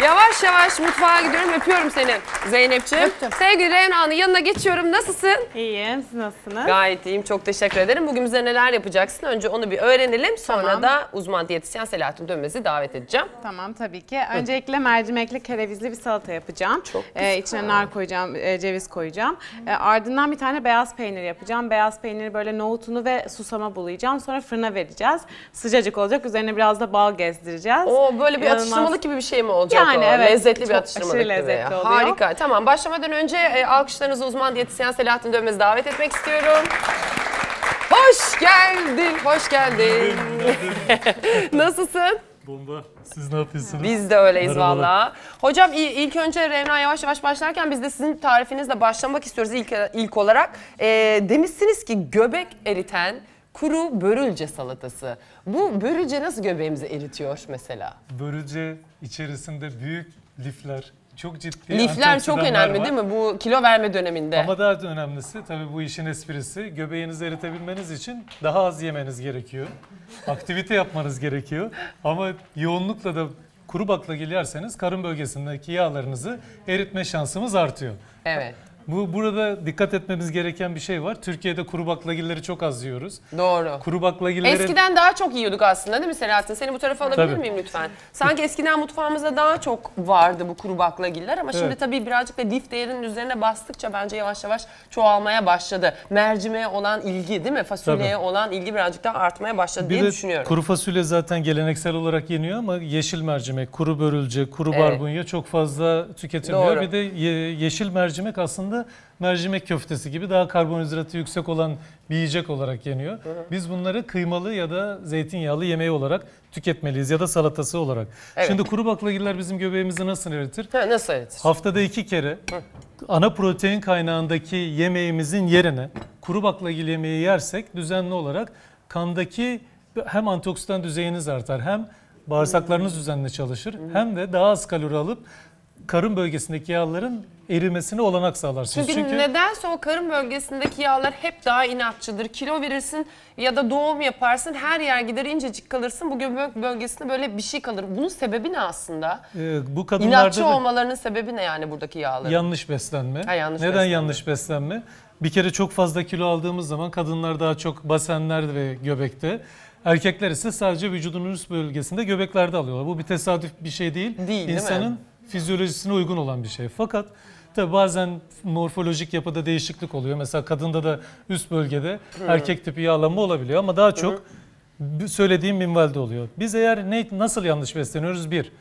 Yavaş yavaş mutfağa gidiyorum. Öpüyorum seni Zeynep'ciğim. Öptüm. Sevgili Reyhan'ın yanına geçiyorum. Nasılsın? İyiyim. Siz nasılsınız? Gayet iyiyim. Çok teşekkür ederim. Bugün bize neler yapacaksın? Önce onu bir öğrenelim. Sonra tamam. da uzman diyetisyen Selahattin Dönmez'i davet edeceğim. Tamam tabii ki. Öncelikle Hı. mercimekli kerevizli bir salata yapacağım. Çok ee, güzel. Ee, içine nar koyacağım, e, ceviz koyacağım. E, ardından bir tane beyaz peynir yapacağım. Beyaz peyniri böyle nohutunu ve susama bulayacağım. Sonra fırına vereceğiz. Sıcacık olacak. Üzerine biraz da bal gezdireceğiz. Oo, böyle bir Yanılmaz. atıştırmalık gibi bir şey şey mi olacak yani, o? Evet, lezzetli bir atıştırmalık aşırı lezzetli oluyor. Harika. Tamam başlamadan önce e, alkışlarınızı uzman diyetisyen Selahattin Dönmez'i davet etmek istiyorum. Hoş geldin, hoş geldin. [laughs] Nasılsın? Bomba. Siz ne yapıyorsunuz? Biz de öyleyiz valla. Hocam ilk önce Revna yavaş yavaş başlarken biz de sizin tarifinizle başlamak istiyoruz ilk e, ilk olarak. E, demişsiniz ki göbek eriten kuru börülce salatası. Bu börülce nasıl göbeğimizi eritiyor mesela? Börülce içerisinde büyük lifler, çok ciddi Lifler çok önemli var. değil mi bu kilo verme döneminde? Ama daha da önemlisi tabii bu işin esprisi göbeğinizi eritebilmeniz için daha az yemeniz gerekiyor. Aktivite yapmanız gerekiyor. Ama yoğunlukla da kuru baklagil yerseniz karın bölgesindeki yağlarınızı eritme şansımız artıyor. Evet. Bu burada dikkat etmemiz gereken bir şey var. Türkiye'de kuru baklagilleri çok az yiyoruz. Doğru. Kuru baklagilleri. Eskiden daha çok yiyorduk aslında değil mi Selahattin? Seni bu tarafa alabilir Tabii. miyim lütfen? Sanki eskiden mutfağımızda daha çok vardı bu kuru baklagiller ama şimdi tabii birazcık da lif değerinin üzerine bastıkça bence yavaş yavaş çoğalmaya başladı. Mercimeğe olan ilgi değil mi? Fasulyeye Tabii. olan ilgi birazcık daha artmaya başladı bir diye de düşünüyorum. kuru fasulye zaten geleneksel olarak yeniyor ama yeşil mercimek, kuru börülce, kuru Evet. barbunya çok fazla tüketiliyor. Doğru. Bir de yeşil mercimek aslında aslında mercimek köftesi gibi daha karbonhidratı yüksek olan bir yiyecek olarak yeniyor. Hı hı. Biz bunları kıymalı ya da zeytinyağlı yemeği olarak tüketmeliyiz ya da salatası olarak. Evet. Şimdi kuru baklagiller bizim göbeğimizi nasıl eritir? Ha, nasıl eritir? Haftada iki kere hı. ana protein kaynağındaki yemeğimizin yerine kuru baklagil yemeği yersek düzenli olarak kandaki hem antioksidan düzeyiniz artar hem bağırsaklarınız düzenli çalışır. Hem de daha az kalori alıp karın bölgesindeki yağların erimesini olanak sağlar. Çünkü, çünkü nedense o karın bölgesindeki yağlar hep daha inatçıdır. Kilo verirsin ya da doğum yaparsın her yer gider incecik kalırsın. Bu bölgesinde böyle bir şey kalır. Bunun sebebi ne aslında? E, bu kadınlarda İnatçı olmalarının sebebi ne yani buradaki yağların? yanlış beslenme. Ha, yanlış Neden beslenme. yanlış beslenme? Bir kere çok fazla kilo aldığımız zaman kadınlar daha çok basenlerde ve göbekte. Erkekler ise sadece vücudunun üst bölgesinde göbeklerde alıyorlar. Bu bir tesadüf bir şey değil. Değil, değil mi? İnsanın fizyolojisine uygun olan bir şey. Fakat Tabii bazen morfolojik yapıda değişiklik oluyor. Mesela kadında da üst bölgede erkek tipi yağlanma olabiliyor ama daha çok söylediğim minvalde oluyor. Biz eğer ne, nasıl yanlış besleniyoruz? Bir,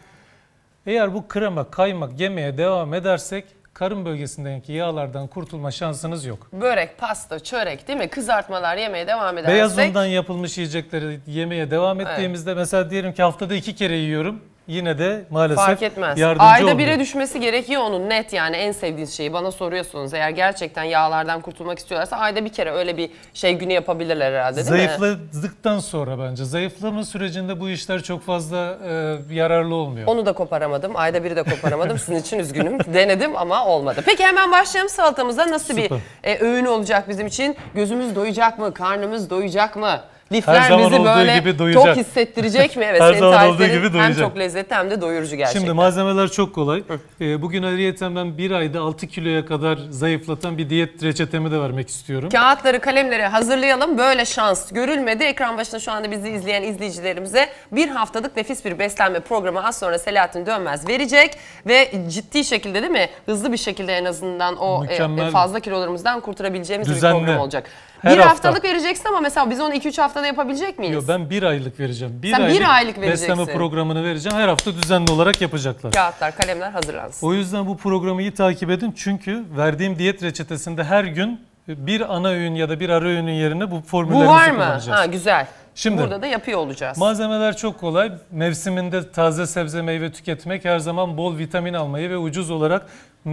eğer bu krema, kaymak yemeye devam edersek karın bölgesindeki yağlardan kurtulma şansınız yok. Börek, pasta, çörek değil mi? Kızartmalar yemeye devam edersek. Beyaz undan yapılmış yiyecekleri yemeye devam ettiğimizde mesela diyelim ki haftada iki kere yiyorum yine de maalesef Fark etmez. yardımcı Ayda bire olmuyor. düşmesi gerekiyor onun net yani en sevdiğiniz şeyi bana soruyorsunuz. Eğer gerçekten yağlardan kurtulmak istiyorlarsa ayda bir kere öyle bir şey günü yapabilirler herhalde değil mi? Zayıfladıktan sonra bence. Zayıflama sürecinde bu işler çok fazla e, yararlı olmuyor. Onu da koparamadım. Ayda biri de koparamadım. Sizin için üzgünüm. [laughs] Denedim ama olmadı. Peki hemen başlayalım salatamıza. Nasıl Süper. bir e, öğün olacak bizim için? Gözümüz doyacak mı? Karnımız doyacak mı? lifler bizi böyle çok hissettirecek mi? [laughs] Evet, her zaman olduğu gibi doyacak. Hem çok lezzetli hem de doyurucu gerçekten. Şimdi malzemeler çok kolay. Ee, bugün ariyeten ben bir ayda 6 kiloya kadar zayıflatan bir diyet reçetemi de vermek istiyorum. Kağıtları, kalemleri hazırlayalım. Böyle şans görülmedi. Ekran başında şu anda bizi izleyen izleyicilerimize bir haftalık nefis bir beslenme programı az sonra Selahattin Dönmez verecek ve ciddi şekilde değil mi? Hızlı bir şekilde en azından o e, Mükemmel. fazla kilolarımızdan kurtarabileceğimiz Düzenli. bir program olacak. Her bir hafta. haftalık vereceksin ama mesela biz onu 2-3 haftada yapabilecek miyiz? Yok ben bir aylık vereceğim. Bir Sen aylık, bir aylık vereceksin. Beslenme programını vereceğim. Her hafta düzenli olarak yapacaklar. Kağıtlar, kalemler hazırlansın. O yüzden bu programı iyi takip edin. Çünkü verdiğim diyet reçetesinde her gün bir ana öğün ya da bir ara öğünün yerine bu formüllerimizi kullanacağız. Bu var mı? Ha güzel. Şimdi burada da yapıyor olacağız. Malzemeler çok kolay. Mevsiminde taze sebze meyve tüketmek, her zaman bol vitamin almayı ve ucuz olarak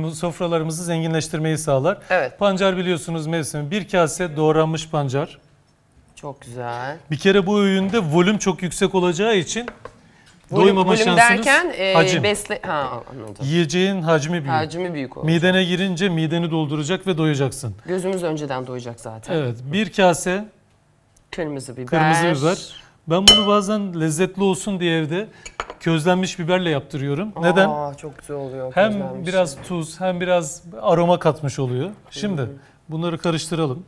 sofralarımızı zenginleştirmeyi sağlar. Evet. Pancar biliyorsunuz mevsimi. Bir kase doğranmış pancar. Çok güzel. Bir kere bu öğünde volüm çok yüksek olacağı için Volüm, doymama volüm şansınız derken e, hacim. besle ha anladım. Yiyeceğin hacmi büyük. Hacmi büyük olacak. Midene girince mideni dolduracak ve doyacaksın. Gözümüz önceden doyacak zaten. Evet. Bir kase kırmızı biber. Kırmızı biber. Ben bunu bazen lezzetli olsun diye evde közlenmiş biberle yaptırıyorum. Neden? çok güzel oluyor. Hem biraz tuz hem biraz aroma katmış oluyor. Şimdi bunları karıştıralım.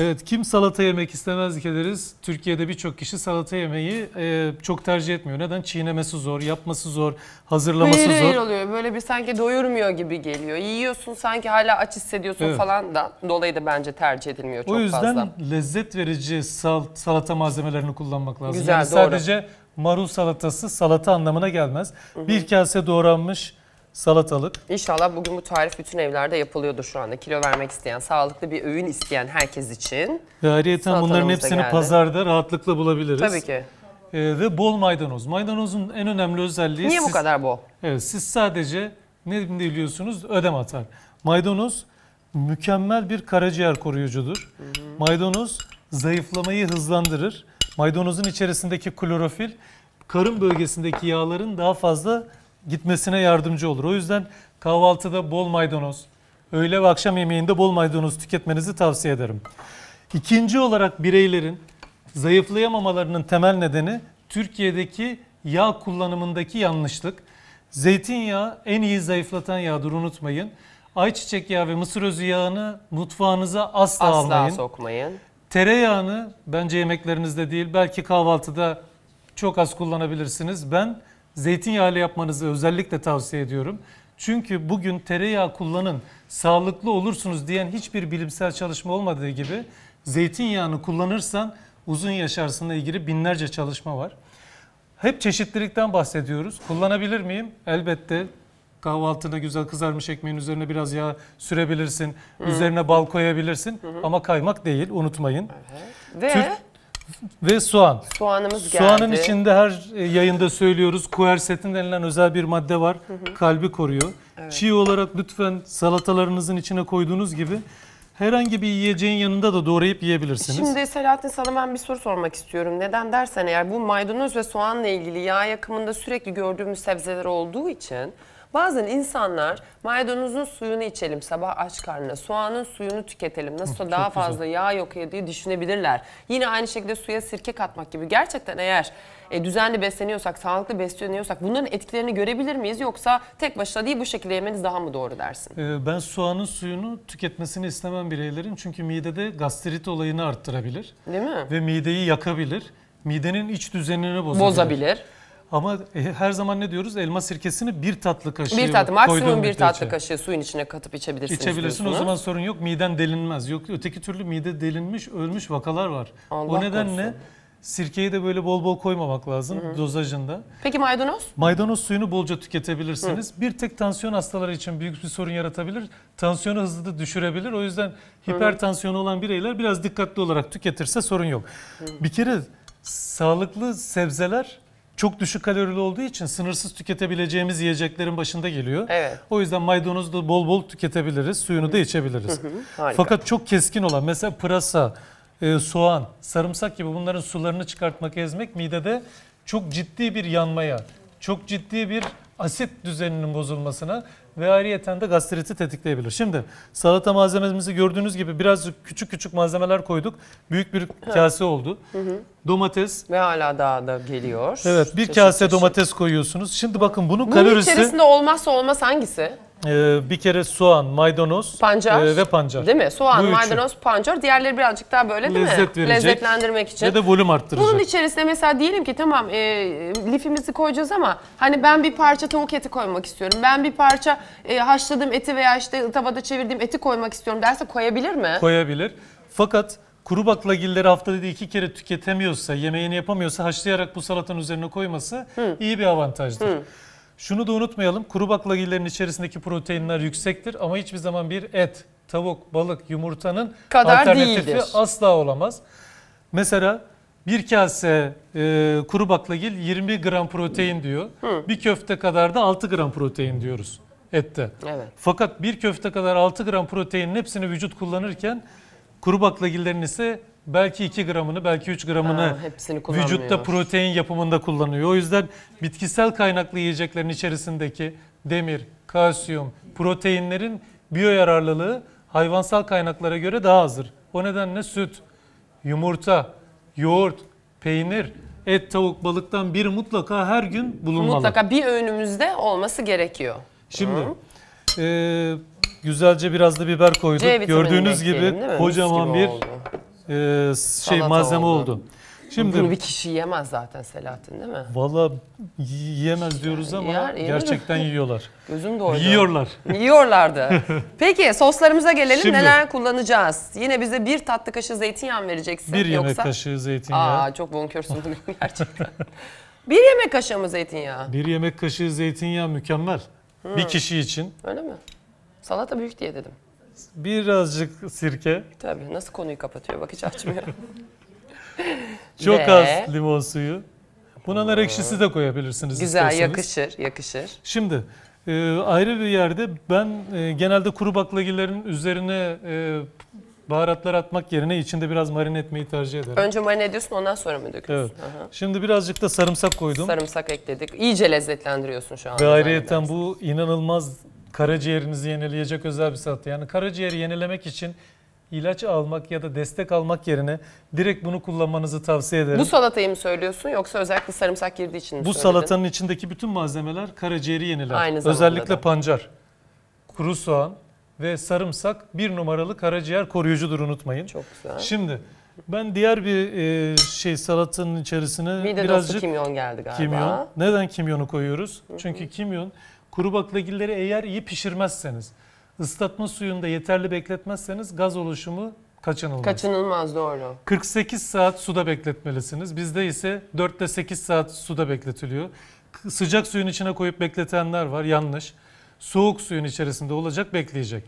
Evet kim salata yemek istemez ederiz. Türkiye'de birçok kişi salata yemeği e, çok tercih etmiyor. Neden? Çiğnemesi zor, yapması zor, hazırlaması hayır, zor. Hayır oluyor. Böyle bir sanki doyurmuyor gibi geliyor. Yiyorsun sanki hala aç hissediyorsun evet. falan da dolayı da bence tercih edilmiyor çok fazla. O yüzden fazla. lezzet verici sal, salata malzemelerini kullanmak lazım. Güzel, yani doğru. sadece marul salatası salata anlamına gelmez. Hı hı. Bir kase doğranmış salatalık. İnşallah bugün bu tarif bütün evlerde yapılıyordur şu anda. Kilo vermek isteyen, sağlıklı bir öğün isteyen herkes için. Ve ayrıca bunların hepsini geldi. pazarda rahatlıkla bulabiliriz. Tabii ki. Ee, ve bol maydanoz. Maydanozun en önemli özelliği... Niye siz, bu kadar bol? Evet, siz sadece ne biliyorsunuz? Ödem atar. Maydanoz mükemmel bir karaciğer koruyucudur. Hı hı. Maydanoz zayıflamayı hızlandırır. Maydanozun içerisindeki klorofil karın bölgesindeki yağların daha fazla gitmesine yardımcı olur. O yüzden kahvaltıda bol maydanoz, öğle ve akşam yemeğinde bol maydanoz tüketmenizi tavsiye ederim. İkinci olarak bireylerin zayıflayamamalarının temel nedeni Türkiye'deki yağ kullanımındaki yanlışlık. Zeytinyağı en iyi zayıflatan yağdır unutmayın. Ayçiçek yağı ve mısır özü yağını mutfağınıza asla, asla almayın. Asla sokmayın. Tereyağını bence yemeklerinizde değil belki kahvaltıda çok az kullanabilirsiniz. Ben zeytinyağıyla yapmanızı özellikle tavsiye ediyorum. Çünkü bugün tereyağı kullanın, sağlıklı olursunuz diyen hiçbir bilimsel çalışma olmadığı gibi zeytinyağını kullanırsan uzun yaşarsınla ilgili binlerce çalışma var. Hep çeşitlilikten bahsediyoruz. Kullanabilir miyim? Elbette kahvaltında güzel kızarmış ekmeğin üzerine biraz yağ sürebilirsin. Hı. Üzerine bal koyabilirsin hı hı. ama kaymak değil unutmayın. Hı hı. Ve Türk, ve soğan. Soğanımız geldi. Soğanın içinde her e, yayında söylüyoruz. Kuersetin denilen özel bir madde var. Hı hı. Kalbi koruyor. Evet. Çiğ olarak lütfen salatalarınızın içine koyduğunuz gibi herhangi bir yiyeceğin yanında da doğrayıp yiyebilirsiniz. Şimdi Selahattin sana ben bir soru sormak istiyorum. Neden dersen eğer bu maydanoz ve soğanla ilgili yağ yakımında sürekli gördüğümüz sebzeler olduğu için Bazen insanlar maydanozun suyunu içelim sabah aç karnına, soğanın suyunu tüketelim. Nasıl Hı, daha fazla güzel. yağ yok ya diye düşünebilirler. Yine aynı şekilde suya sirke katmak gibi. Gerçekten eğer e, düzenli besleniyorsak, sağlıklı besleniyorsak bunların etkilerini görebilir miyiz? Yoksa tek başına değil bu şekilde yemeniz daha mı doğru dersin? Ee, ben soğanın suyunu tüketmesini istemem bireylerin. Çünkü midede gastrit olayını arttırabilir. Değil mi? Ve mideyi yakabilir. Midenin iç düzenini bozabilir. Bozabilir. Ama e, her zaman ne diyoruz? Elma sirkesini bir tatlı kaşığı Bir tatlı, maksimum bir tatlı içe. kaşığı suyun içine katıp içebilirsiniz. İçebilirsin o zaman sorun yok. Miden delinmez. Yok öteki türlü mide delinmiş, ölmüş vakalar var. Allah o nedenle korusun. Sirkeyi de böyle bol bol koymamak lazım Hı-hı. dozajında. Peki maydanoz? Maydanoz suyunu bolca tüketebilirsiniz. Hı. Bir tek tansiyon hastaları için büyük bir sorun yaratabilir. Tansiyonu hızlı da düşürebilir. O yüzden hipertansiyonu olan bireyler biraz dikkatli olarak tüketirse sorun yok. Hı. Bir kere sağlıklı sebzeler çok düşük kalorili olduğu için sınırsız tüketebileceğimiz yiyeceklerin başında geliyor. Evet. O yüzden maydanozu da bol bol tüketebiliriz, suyunu da içebiliriz. Fakat çok keskin olan mesela pırasa, e, soğan, sarımsak gibi bunların sularını çıkartmak, ezmek midede çok ciddi bir yanmaya, çok ciddi bir asit düzeninin bozulmasına ve ayrıyeten de gastriti tetikleyebilir. Şimdi salata malzememizi gördüğünüz gibi biraz küçük küçük malzemeler koyduk. Büyük bir kase oldu. Hı hı. Domates. Ve hala daha da geliyor. Evet bir çeşit kase çeşit. domates koyuyorsunuz. Şimdi bakın bunun Bunun kalorisi... içerisinde olmazsa olmaz hangisi? e, bir kere soğan, maydanoz Pancar. e, ve pancar. Değil mi? Soğan, maydanoz, pancar. Diğerleri birazcık daha böyle değil Lezzet mi? verecek. Lezzetlendirmek için. Ya da volüm arttıracak. Bunun içerisine mesela diyelim ki tamam e, lifimizi koyacağız ama hani ben bir parça tavuk eti koymak istiyorum. Ben bir parça e, haşladığım eti veya işte tavada çevirdiğim eti koymak istiyorum derse koyabilir mi? Koyabilir. Fakat kuru baklagilleri haftada iki kere tüketemiyorsa, yemeğini yapamıyorsa haşlayarak bu salatanın üzerine koyması iyi bir avantajdır. Hı. Şunu da unutmayalım. Kuru baklagillerin içerisindeki proteinler yüksektir ama hiçbir zaman bir et, tavuk, balık, yumurtanın Kadar alternatifi değildir. asla olamaz. Mesela bir kase e, kuru baklagil 20 gram protein diyor. Hı. Bir köfte kadar da 6 gram protein diyoruz ette. Evet. Fakat bir köfte kadar 6 gram proteinin hepsini vücut kullanırken Kuru baklagillerin ise belki 2 gramını belki 3 gramını Aa, vücutta protein yapımında kullanıyor. O yüzden bitkisel kaynaklı yiyeceklerin içerisindeki demir, kalsiyum, proteinlerin biyo yararlılığı hayvansal kaynaklara göre daha azdır. O nedenle süt, yumurta, yoğurt, peynir, et, tavuk, balıktan bir mutlaka her gün bulunmalı. Mutlaka bir öğünümüzde olması gerekiyor. Şimdi... Hı. E, Güzelce biraz da biber koyduk. Gördüğünüz gibi kocaman gibi bir e, şey Salata malzeme oldu. oldu. Şimdi Bunu bir kişi yemez zaten Selahattin değil mi? Valla yiyemez diyoruz ama Yer, gerçekten mi? yiyorlar. [laughs] Gözüm doydu. Yiyorlar. Yiyorlardı. [laughs] Peki soslarımıza gelelim Şimdi, neler kullanacağız? Yine bize bir tatlı kaşığı zeytinyağı mı vereceksin? Bir yemek yoksa... kaşığı zeytinyağı. Aa çok bonkörsün bugün [laughs] gerçekten. bir yemek kaşığı mı zeytinyağı? Bir yemek kaşığı zeytinyağı mükemmel. Hmm. Bir kişi için. Öyle mi? Salata büyük diye dedim. Birazcık sirke. Tabii nasıl konuyu kapatıyor bak hiç açmıyor. [laughs] Çok Ve- az limon suyu. Buna nar ekşisi de koyabilirsiniz Güzel isterseniz. yakışır yakışır. Şimdi e, ayrı bir yerde ben e, genelde kuru baklagillerin üzerine e, baharatlar atmak yerine içinde biraz marine etmeyi tercih ederim. Önce marine ediyorsun ondan sonra mı döküyorsun? Evet. Aha. Şimdi birazcık da sarımsak koydum. Sarımsak ekledik. İyice lezzetlendiriyorsun şu anda. Ve ayrıyeten bu inanılmaz Karaciğerinizi yenileyecek özel bir satı. Yani karaciğeri yenilemek için ilaç almak ya da destek almak yerine direkt bunu kullanmanızı tavsiye ederim. Bu salatayı mı söylüyorsun yoksa özellikle sarımsak girdiği için mi Bu söyledin? salatanın içindeki bütün malzemeler karaciğeri yeniler. Aynı zamanda Özellikle da. pancar, kuru soğan ve sarımsak bir numaralı karaciğer koruyucudur unutmayın. Çok güzel. Şimdi ben diğer bir e, şey salatanın içerisine Bir de birazcık kimyon geldi galiba. kimyon. Neden kimyonu koyuyoruz? Çünkü kimyon Kuru baklagilleri eğer iyi pişirmezseniz, ıslatma suyunda yeterli bekletmezseniz gaz oluşumu kaçınılmaz. Kaçınılmaz doğru. 48 saat suda bekletmelisiniz. Bizde ise 4 ile 8 saat suda bekletiliyor. Sıcak suyun içine koyup bekletenler var yanlış. Soğuk suyun içerisinde olacak bekleyecek.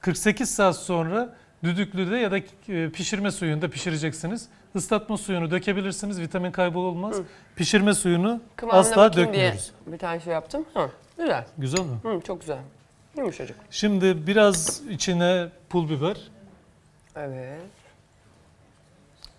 48 saat sonra düdüklüde ya da e, pişirme suyunda pişireceksiniz. Islatma suyunu dökebilirsiniz. Vitamin kaybı olmaz. Hı. Pişirme suyunu Kıvamına asla dökmüyoruz. Diye bir tane şey yaptım. Hı. Güzel. Güzel mi? Hı, çok güzel. Yumuşacık. Şimdi biraz içine pul biber Evet.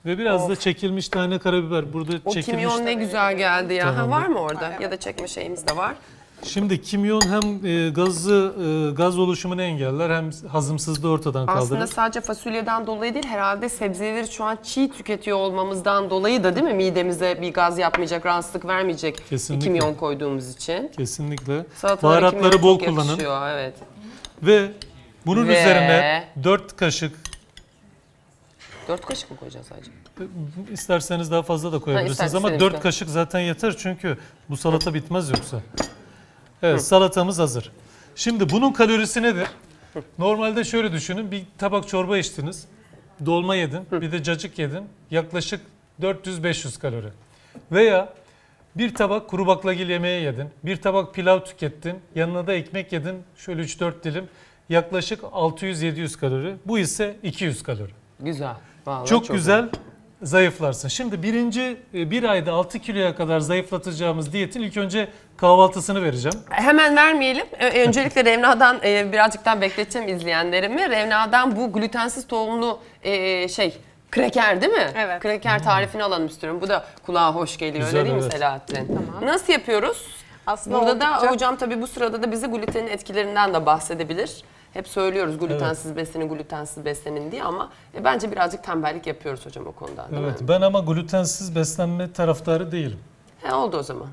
ve biraz da çekilmiş tane karabiber. Burada O çekilmiş kimyon ne güzel geldi ya. Ha, var mı orada? Ya da çekme şeyimiz de var. Şimdi kimyon hem e, gazı e, gaz oluşumunu engeller hem hazımsızlığı ortadan kaldırır. Aslında sadece fasulyeden dolayı değil herhalde sebzeleri şu an çiğ tüketiyor olmamızdan dolayı da değil mi midemize bir gaz yapmayacak, rahatsızlık vermeyecek Kesinlikle. kimyon koyduğumuz için. Kesinlikle. Salatalara Baharatları bol kullanın. evet. Ve bunun Ve... üzerine 4 kaşık 4 kaşık mı koyacağız sadece? İsterseniz daha fazla da koyabilirsiniz ha, ama 4 kaşık zaten yeter çünkü bu salata bitmez yoksa. Evet Hı. salatamız hazır. Şimdi bunun kalorisi nedir? Normalde şöyle düşünün bir tabak çorba içtiniz. Dolma yedin Hı. bir de cacık yedin. Yaklaşık 400-500 kalori. Veya bir tabak kuru baklagil yemeği yedin. Bir tabak pilav tükettin. Yanına da ekmek yedin. Şöyle 3-4 dilim. Yaklaşık 600-700 kalori. Bu ise 200 kalori. Güzel. Vallahi çok, çok güzel zayıflarsın. Şimdi birinci e, bir ayda 6 kiloya kadar zayıflatacağımız diyetin ilk önce kahvaltısını vereceğim. Hemen vermeyelim. E, öncelikle Revna'dan e, birazcık daha bekleteceğim izleyenlerimi. Revna'dan bu glutensiz tohumlu şey Kreker değil mi? Evet. Kreker tarifini alalım istiyorum. Bu da kulağa hoş geliyor Güzel, öyle değil mi Selahattin? Tamam. Nasıl yapıyoruz? Aslında Burada oldukça... da hocam tabii bu sırada da bize glutenin etkilerinden de bahsedebilir. Hep söylüyoruz glutensiz beslenin, glutensiz beslenin diye ama e, bence birazcık tembellik yapıyoruz hocam o konuda. Değil Evet mi? ben ama glutensiz beslenme taraftarı değilim. He, oldu o zaman.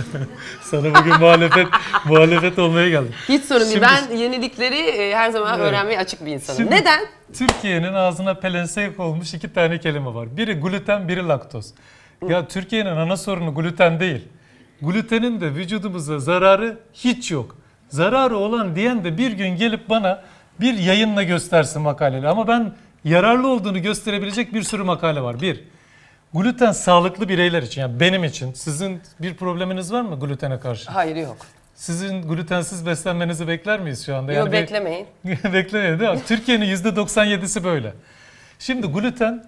[laughs] Sana bugün muhalefet muhalefet olmaya geldim. Hiç sorun değil. Ben yenilikleri e, her zaman Evet. öğrenmeye açık bir insanım. Şimdi- Neden? Türkiye'nin ağzına pelensek olmuş iki tane kelime var. Biri gluten, biri laktoz. Ya Türkiye'nin ana sorunu gluten değil. Glutenin de vücudumuza zararı hiç yok zararı olan diyen de bir gün gelip bana bir yayınla göstersin makaleli. Ama ben yararlı olduğunu gösterebilecek bir sürü makale var. Bir, gluten sağlıklı bireyler için yani benim için. Sizin bir probleminiz var mı glutene karşı? Hayır yok. Sizin glutensiz beslenmenizi bekler miyiz şu anda? Yok yani beklemeyin. Be [laughs] beklemeyin değil mi? [laughs] Türkiye'nin %97'si böyle. Şimdi gluten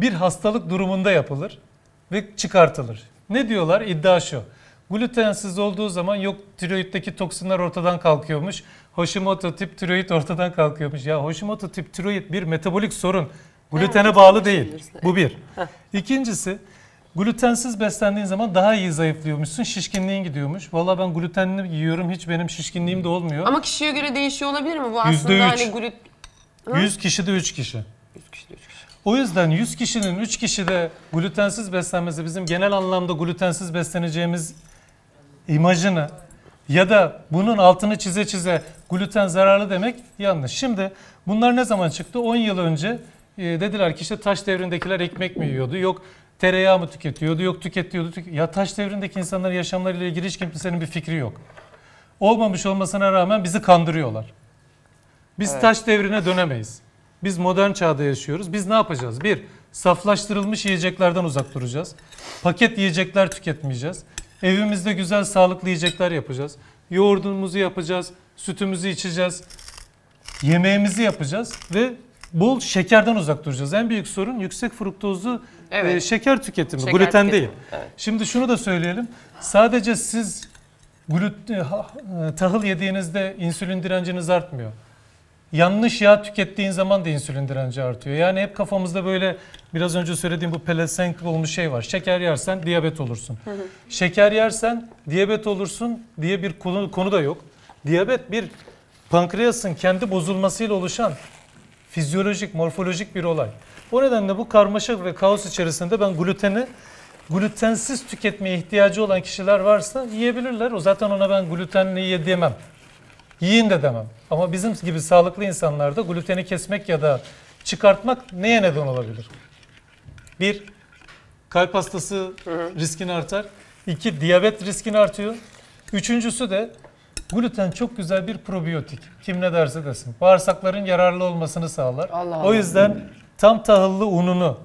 bir hastalık durumunda yapılır ve çıkartılır. Ne diyorlar? İddia şu. Glutensiz olduğu zaman yok tiroiddeki toksinler ortadan kalkıyormuş. Hashimoto tip tiroid ortadan kalkıyormuş. Ya Hashimoto tip tiroid bir metabolik sorun. Glutene evet, bağlı şey değil. Bu bir. İkincisi glutensiz beslendiğin zaman daha iyi zayıflıyormuşsun. Şişkinliğin gidiyormuş. Valla ben glutenli yiyorum hiç benim şişkinliğim de olmuyor. Ama kişiye göre değişiyor olabilir mi? Bu aslında %3. hani glut... Hı? 100 kişide 3 kişi. 100 kişide 3 kişi. O yüzden 100 kişinin 3 kişi de glutensiz beslenmesi bizim genel anlamda glutensiz besleneceğimiz imajını ya da bunun altını çize çize gluten zararlı demek yanlış. Şimdi bunlar ne zaman çıktı? 10 yıl önce e, dediler ki işte taş devrindekiler ekmek mi yiyordu? Yok tereyağı mı tüketiyordu? Yok tüketiyordu. Tük ya taş devrindeki insanların yaşamlarıyla ilgili hiç kimsenin bir fikri yok. Olmamış olmasına rağmen bizi kandırıyorlar. Biz evet. taş devrine dönemeyiz. Biz modern çağda yaşıyoruz. Biz ne yapacağız? Bir, saflaştırılmış yiyeceklerden uzak duracağız. Paket yiyecekler tüketmeyeceğiz. Evimizde güzel sağlıklı yiyecekler yapacağız. Yoğurdumuzu yapacağız, sütümüzü içeceğiz, yemeğimizi yapacağız ve bol şekerden uzak duracağız. En büyük sorun yüksek fruktozlu e, evet. e, şeker tüketimi, şeker gluten tüketimi. değil. Evet. Şimdi şunu da söyleyelim. Sadece siz glut, e, e, tahıl yediğinizde insülin direnciniz artmıyor yanlış yağ tükettiğin zaman da insülin direnci artıyor. Yani hep kafamızda böyle biraz önce söylediğim bu pelesenk olmuş şey var. Şeker yersen diyabet olursun. Şeker yersen diyabet olursun diye bir konu, konu da yok. Diyabet bir pankreasın kendi bozulmasıyla oluşan fizyolojik, morfolojik bir olay. O nedenle bu karmaşık ve kaos içerisinde ben gluteni glutensiz tüketmeye ihtiyacı olan kişiler varsa yiyebilirler. O zaten ona ben glutenli ye diyemem. Yiyin de demem. Ama bizim gibi sağlıklı insanlarda gluteni kesmek ya da çıkartmak neye neden olabilir? Bir, kalp hastası riskini artar. İki, diyabet riskini artıyor. Üçüncüsü de gluten çok güzel bir probiyotik. Kim ne derse desin. Bağırsakların yararlı olmasını sağlar. Allah o yüzden tam tahıllı ununu,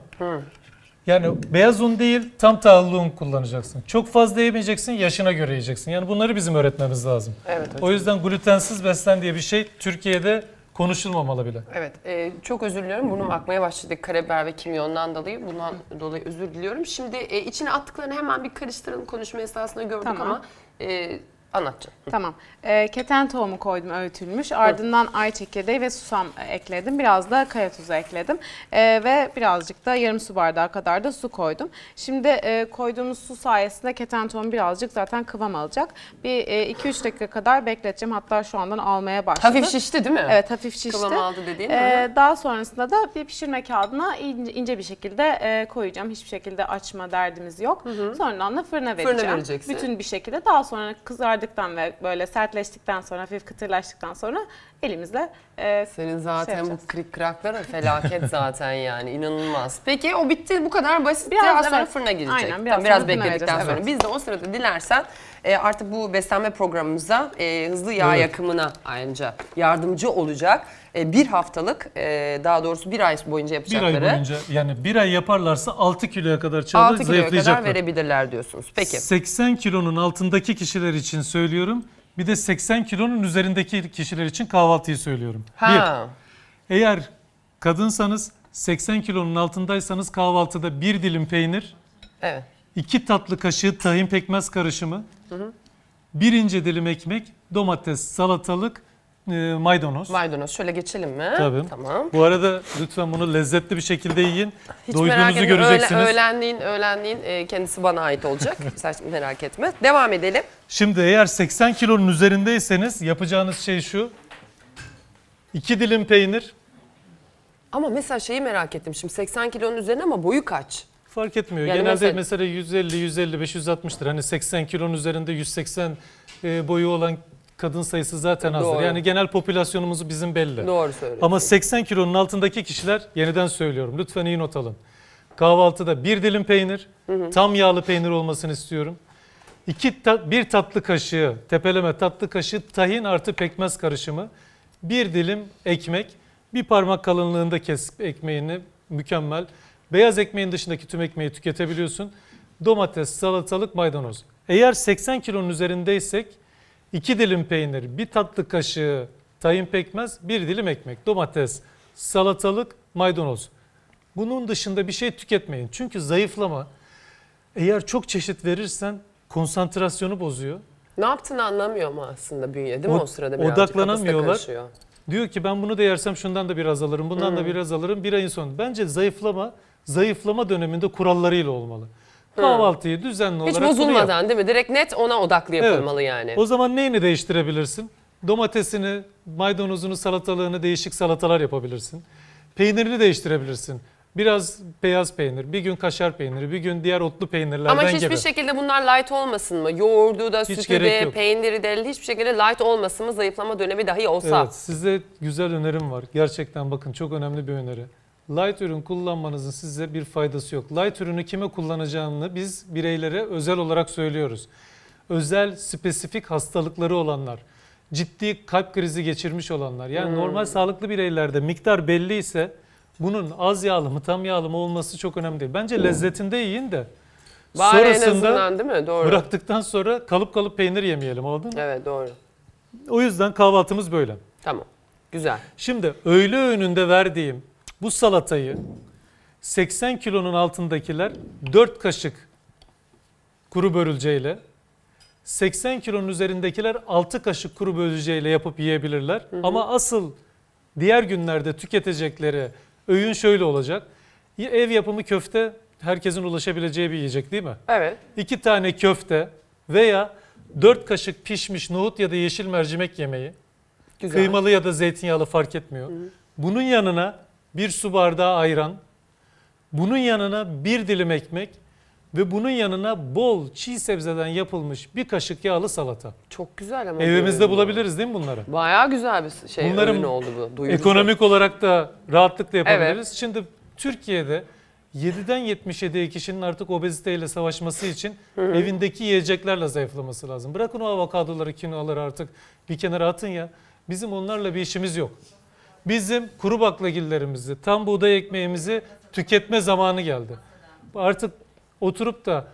yani beyaz un değil tam tahıllı un kullanacaksın. Çok fazla yemeyeceksin yaşına göre yiyeceksin. Yani bunları bizim öğretmemiz lazım. Evet hocam. O yüzden glutensiz beslen diye bir şey Türkiye'de konuşulmamalı bile. Evet e, çok özür diliyorum. Burnum akmaya başladı karabiber ve kimyondan dolayı. Bundan dolayı özür diliyorum. Şimdi e, içine attıklarını hemen bir karıştıralım. Konuşma esnasında gördük tamam. ama... E, Anlatacağım. Tamam. E, keten tohumu koydum öğütülmüş. Ardından ay çekirdeği ve susam ekledim. Biraz da kaya tuzu ekledim. E, ve birazcık da yarım su bardağı kadar da su koydum. Şimdi e, koyduğumuz su sayesinde keten tohumu birazcık zaten kıvam alacak. Bir 2-3 e, dakika kadar bekleteceğim. Hatta şu andan almaya başladım. Hafif şişti değil mi? Evet hafif şişti. Kıvam aldı dediğin mi? Ee, daha sonrasında da bir pişirme kağıdına ince, ince bir şekilde e, koyacağım. Hiçbir şekilde açma derdimiz yok. Hı hı. Sonradan da fırına vereceğim. Fırına vereceksin. Bütün bir şekilde. Daha sonra kızardı yumuşadıktan ve böyle sertleştikten sonra, hafif kıtırlaştıktan sonra elimizle e, Senin şey zaten şey bu krik kraklar felaket [laughs] zaten yani inanılmaz. Peki o bitti bu kadar basit. Biraz, biraz sonra evet. fırına girecek. Aynen, biraz, tamam, biraz bekledikten sonra. Evet. Biz de o sırada dilersen e, artık bu beslenme programımıza e, hızlı yağ evet. yakımına ayrıca yardımcı olacak e, bir haftalık e, daha doğrusu bir ay boyunca yapacakları. Bir ay boyunca yani bir ay yaparlarsa 6 kiloya kadar çağda 6 kiloya kadar verebilirler diyorsunuz. Peki. 80 kilonun altındaki kişiler için söylüyorum. Bir de 80 kilonun üzerindeki kişiler için kahvaltıyı söylüyorum. Ha. Bir, eğer kadınsanız 80 kilonun altındaysanız kahvaltıda bir dilim peynir, evet. iki tatlı kaşığı tahin pekmez karışımı, hı hı. bir ince dilim ekmek, domates, salatalık, e, maydanoz. Maydanoz şöyle geçelim mi? Tabii. Tamam. Bu arada lütfen bunu lezzetli bir şekilde yiyin. Hiç Doyduğunuzu merak etme. göreceksiniz. Öğle, öğlenliğin, öğlenliğin e, kendisi bana ait olacak. [laughs] Sen merak etme. Devam edelim. Şimdi eğer 80 kilonun üzerindeyseniz yapacağınız şey şu. 2 dilim peynir. Ama mesela şeyi merak ettim. Şimdi 80 kilonun üzerine ama boyu kaç? Fark etmiyor. Yani Genelde mesela, mesela 150, 155, 160'tır. Hani 80 kilonun üzerinde 180 e, boyu olan kadın sayısı zaten azdır. Doğru. Yani genel popülasyonumuzu bizim belli. Doğru söylüyorsun. Ama 80 kilonun altındaki kişiler yeniden söylüyorum lütfen iyi not alın. Kahvaltıda bir dilim peynir, hı hı. tam yağlı peynir olmasını istiyorum. İki ta, bir tatlı kaşığı, tepeleme tatlı kaşığı tahin artı pekmez karışımı. Bir dilim ekmek, bir parmak kalınlığında kesip ekmeğini mükemmel. Beyaz ekmeğin dışındaki tüm ekmeği tüketebiliyorsun. Domates, salatalık, maydanoz. Eğer 80 kilonun üzerindeysek 2 dilim peynir, 1 tatlı kaşığı tahin pekmez, 1 dilim ekmek, domates, salatalık, maydanoz. Bunun dışında bir şey tüketmeyin. Çünkü zayıflama eğer çok çeşit verirsen konsantrasyonu bozuyor. Ne yaptığını anlamıyor mu aslında bünye değil mi o, o sırada? odaklanamıyorlar. Diyor ki ben bunu da yersem şundan da biraz alırım, bundan hmm. da biraz alırım. Bir ayın sonu. Bence zayıflama, zayıflama döneminde kurallarıyla olmalı. Kahvaltıyı düzenli Hiç olarak bunu bozulmadan değil mi? Direkt net ona odaklı yapılmalı yani. O zaman neyini değiştirebilirsin? Domatesini, maydanozunu, salatalığını değişik salatalar yapabilirsin. Peynirini değiştirebilirsin. Biraz beyaz peynir, bir gün kaşar peyniri, bir gün diğer otlu peynirlerden gibi. Ama hiçbir gibi. şekilde bunlar light olmasın mı? Yoğurdu da, Hiç sütü de, yok. peyniri de hiçbir şekilde light olmasın mı? Zayıflama dönemi dahi olsa. Evet, size güzel önerim var. Gerçekten bakın çok önemli bir öneri light ürün kullanmanızın size bir faydası yok. Light ürünü kime kullanacağını biz bireylere özel olarak söylüyoruz. Özel, spesifik hastalıkları olanlar, ciddi kalp krizi geçirmiş olanlar. Yani hmm. normal sağlıklı bireylerde miktar belli ise bunun az yağlı mı tam yağlı mı olması çok önemli değil. Bence hmm. lezzetinde yiyin de. Bari Sonrasında en değil mi? Doğru. Bıraktıktan sonra kalıp kalıp peynir yemeyelim oldu mu? Evet doğru. O yüzden kahvaltımız böyle. Tamam. Güzel. Şimdi öğle öğününde verdiğim bu salatayı 80 kilonun altındakiler 4 kaşık kuru börülceyle 80 kilonun üzerindekiler 6 kaşık kuru börülceyle yapıp yiyebilirler. Hı hı. Ama asıl diğer günlerde tüketecekleri öğün şöyle olacak. Ev yapımı köfte herkesin ulaşabileceği bir yiyecek değil mi? Evet. İki tane köfte veya dört kaşık pişmiş nohut ya da yeşil mercimek yemeği. Güzel. Kıymalı ya da zeytinyağlı fark etmiyor. Hı. Bunun yanına bir su bardağı ayran, bunun yanına bir dilim ekmek ve bunun yanına bol çiğ sebzeden yapılmış bir kaşık yağlı salata. Çok güzel ama. Evimizde bu. bulabiliriz değil mi bunları? Bayağı güzel bir şey Bunların ne oldu bu. Duyurucu. Ekonomik olarak da rahatlıkla yapabiliriz. Evet. Şimdi Türkiye'de 7'den 77'ye kişinin artık obeziteyle savaşması için evindeki yiyeceklerle zayıflaması lazım. Bırakın o avokadoları, kinoaları artık bir kenara atın ya. Bizim onlarla bir işimiz yok. Bizim kuru baklagillerimizi, tam buğday ekmeğimizi tüketme zamanı geldi. Artık oturup da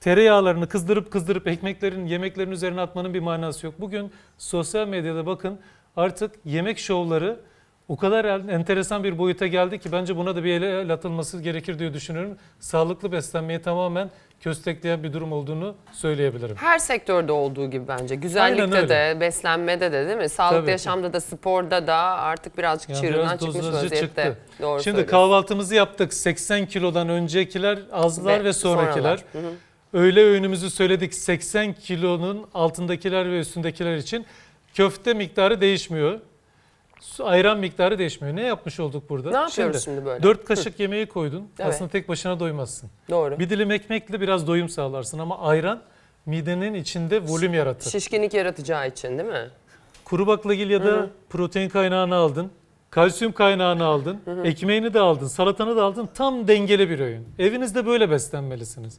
tereyağlarını kızdırıp kızdırıp ekmeklerin yemeklerin üzerine atmanın bir manası yok. Bugün sosyal medyada bakın artık yemek şovları o kadar enteresan bir boyuta geldi ki bence buna da bir el atılması gerekir diye düşünüyorum. Sağlıklı beslenmeye tamamen köstekleyen bir durum olduğunu söyleyebilirim. Her sektörde olduğu gibi bence. Güzellikte de, beslenmede de değil mi? Sağlıklı Tabii. yaşamda da, sporda da artık birazcık yani çığırından biraz çıkmış vaziyette. Çıktı. Doğru Şimdi kahvaltımızı yaptık. 80 kilodan öncekiler, azlar ve, ve sonrakiler. Sonralar. Öğle öğünümüzü söyledik 80 kilonun altındakiler ve üstündekiler için. Köfte miktarı değişmiyor. Su ayran miktarı değişmiyor. Ne yapmış olduk burada? Ne yapıyoruz şimdi, şimdi böyle? 4 kaşık yemeği koydun. Evet. Aslında tek başına doymazsın. Doğru. Bir dilim ekmekle biraz doyum sağlarsın ama ayran midenin içinde volüm yaratır. Şişkinlik yaratacağı için değil mi? Kuru baklagil ya da Hı-hı. protein kaynağını aldın. Kalsiyum kaynağını aldın. Hı-hı. Ekmeğini de aldın. Salatanı da aldın. Tam dengeli bir öğün. Evinizde böyle beslenmelisiniz.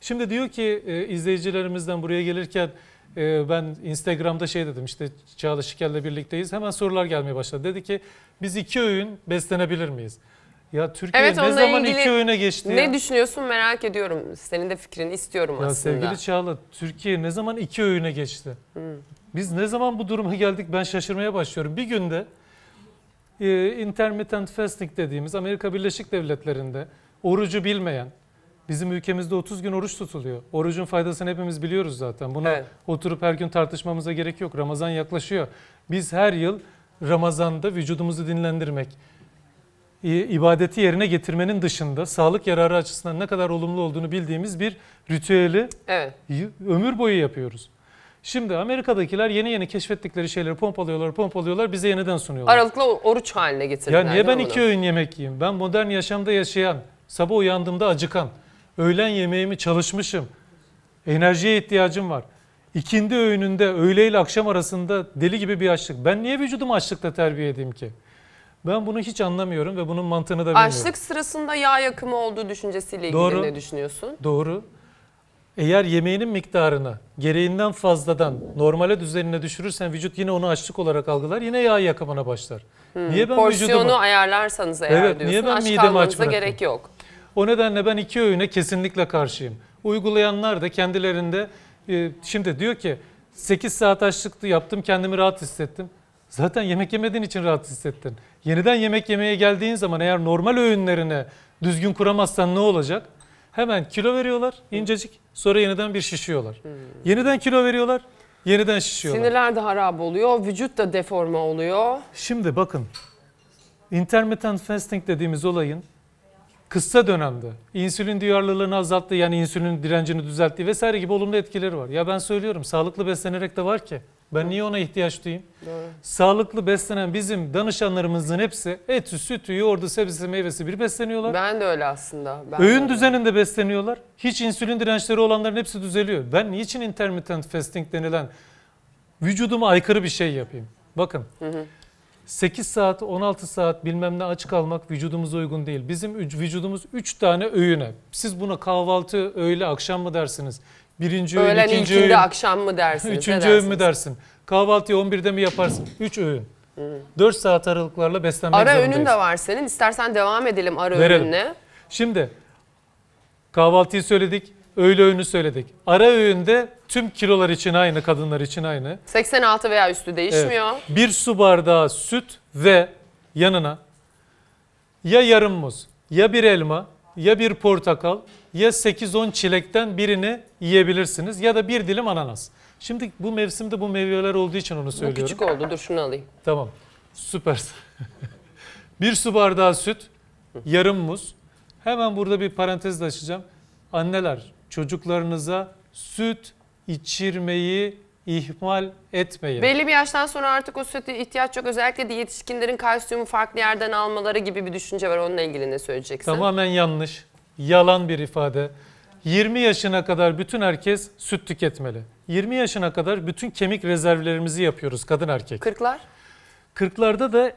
Şimdi diyor ki e, izleyicilerimizden buraya gelirken ee, ben Instagram'da şey dedim işte Çağla Şikel'le birlikteyiz. Hemen sorular gelmeye başladı. Dedi ki biz iki öğün beslenebilir miyiz? Ya Türkiye evet, ne zaman iki öğüne geçti? Ne ya? düşünüyorsun merak ediyorum. Senin de fikrini istiyorum ya aslında. Sevgili Çağla Türkiye ne zaman iki öğüne geçti? Hmm. Biz ne zaman bu duruma geldik ben şaşırmaya başlıyorum. Bir günde e, intermittent fasting dediğimiz Amerika Birleşik Devletleri'nde orucu bilmeyen, Bizim ülkemizde 30 gün oruç tutuluyor. Orucun faydasını hepimiz biliyoruz zaten. Buna evet. oturup her gün tartışmamıza gerek yok. Ramazan yaklaşıyor. Biz her yıl Ramazan'da vücudumuzu dinlendirmek, ibadeti yerine getirmenin dışında sağlık yararı açısından ne kadar olumlu olduğunu bildiğimiz bir ritüeli evet. ömür boyu yapıyoruz. Şimdi Amerika'dakiler yeni yeni keşfettikleri şeyleri pompalıyorlar, pompalıyorlar, bize yeniden sunuyorlar. Aralıklı oruç haline getirdiler. Ya niye ben iki öğün yemek yiyeyim? Ben modern yaşamda yaşayan, sabah uyandığımda acıkan, Öğlen yemeğimi çalışmışım. Enerjiye ihtiyacım var. İkindi öğününde öğle ile akşam arasında deli gibi bir açlık. Ben niye vücudumu açlıkla terbiye edeyim ki? Ben bunu hiç anlamıyorum ve bunun mantığını da bilmiyorum. Açlık sırasında yağ yakımı olduğu düşüncesiyle ilgili Doğru. ne düşünüyorsun? Doğru. Eğer yemeğinin miktarını gereğinden fazladan normale düzenine düşürürsen vücut yine onu açlık olarak algılar. Yine yağ yakımına başlar. Hmm, niye ben Porsiyonu vücudumu... ayarlarsanız eğer evet, diyorsun. Niye ben aç midemi kalmanıza aç gerek yok. O nedenle ben iki öğüne kesinlikle karşıyım. Uygulayanlar da kendilerinde e, şimdi diyor ki 8 saat açlıktı yaptım kendimi rahat hissettim. Zaten yemek yemediğin için rahat hissettin. Yeniden yemek yemeye geldiğin zaman eğer normal öğünlerine düzgün kuramazsan ne olacak? Hemen kilo veriyorlar incecik sonra yeniden bir şişiyorlar. Hmm. Yeniden kilo veriyorlar yeniden şişiyorlar. Sinirler de harap oluyor vücut da deforme oluyor. Şimdi bakın intermittent fasting dediğimiz olayın kısa dönemde insülin duyarlılığını azalttı yani insülin direncini düzeltti vesaire gibi olumlu etkileri var. Ya ben söylüyorum sağlıklı beslenerek de var ki. Ben niye ona ihtiyaç duyayım? Doğru. Sağlıklı beslenen bizim danışanlarımızın hepsi eti, sütü, yoğurdu, sebzesi, meyvesi bir besleniyorlar. Ben de öyle aslında. Ben Öğün öyle. düzeninde besleniyorlar. Hiç insülin dirençleri olanların hepsi düzeliyor. Ben niçin intermittent fasting denilen vücuduma aykırı bir şey yapayım? Bakın. Hı hı. 8 saat 16 saat bilmem ne aç kalmak vücudumuza uygun değil. Bizim vücudumuz 3 tane öğüne. Siz buna kahvaltı, öğle, akşam mı dersiniz? Birinci öğün, Öğlen ikinci öğün. akşam mı dersiniz? [laughs] Üçüncü öğün mü dersin? Kahvaltıyı 11'de mi yaparsın? 3 öğün. 4 hmm. saat aralıklarla beslenmek Ara zorundayız. önün de var senin. İstersen devam edelim ara Verelim. Şimdi kahvaltıyı söyledik öğle öğünü söyledik. Ara öğünde tüm kilolar için aynı, kadınlar için aynı. 86 veya üstü değişmiyor. Evet. Bir su bardağı süt ve yanına ya yarım muz, ya bir elma, ya bir portakal, ya 8-10 çilekten birini yiyebilirsiniz ya da bir dilim ananas. Şimdi bu mevsimde bu meyveler olduğu için onu Bu söylüyorum. küçük oldu dur şunu alayım. Tamam. Süpersin. [laughs] bir su bardağı süt, yarım muz. Hemen burada bir parantez de açacağım. Anneler, çocuklarınıza süt içirmeyi ihmal etmeyin. Belli bir yaştan sonra artık o süte ihtiyaç çok Özellikle de yetişkinlerin kalsiyumu farklı yerden almaları gibi bir düşünce var. Onunla ilgili ne söyleyeceksin? Tamamen yanlış. Yalan bir ifade. 20 yaşına kadar bütün herkes süt tüketmeli. 20 yaşına kadar bütün kemik rezervlerimizi yapıyoruz kadın erkek. Kırklar? Kırklarda da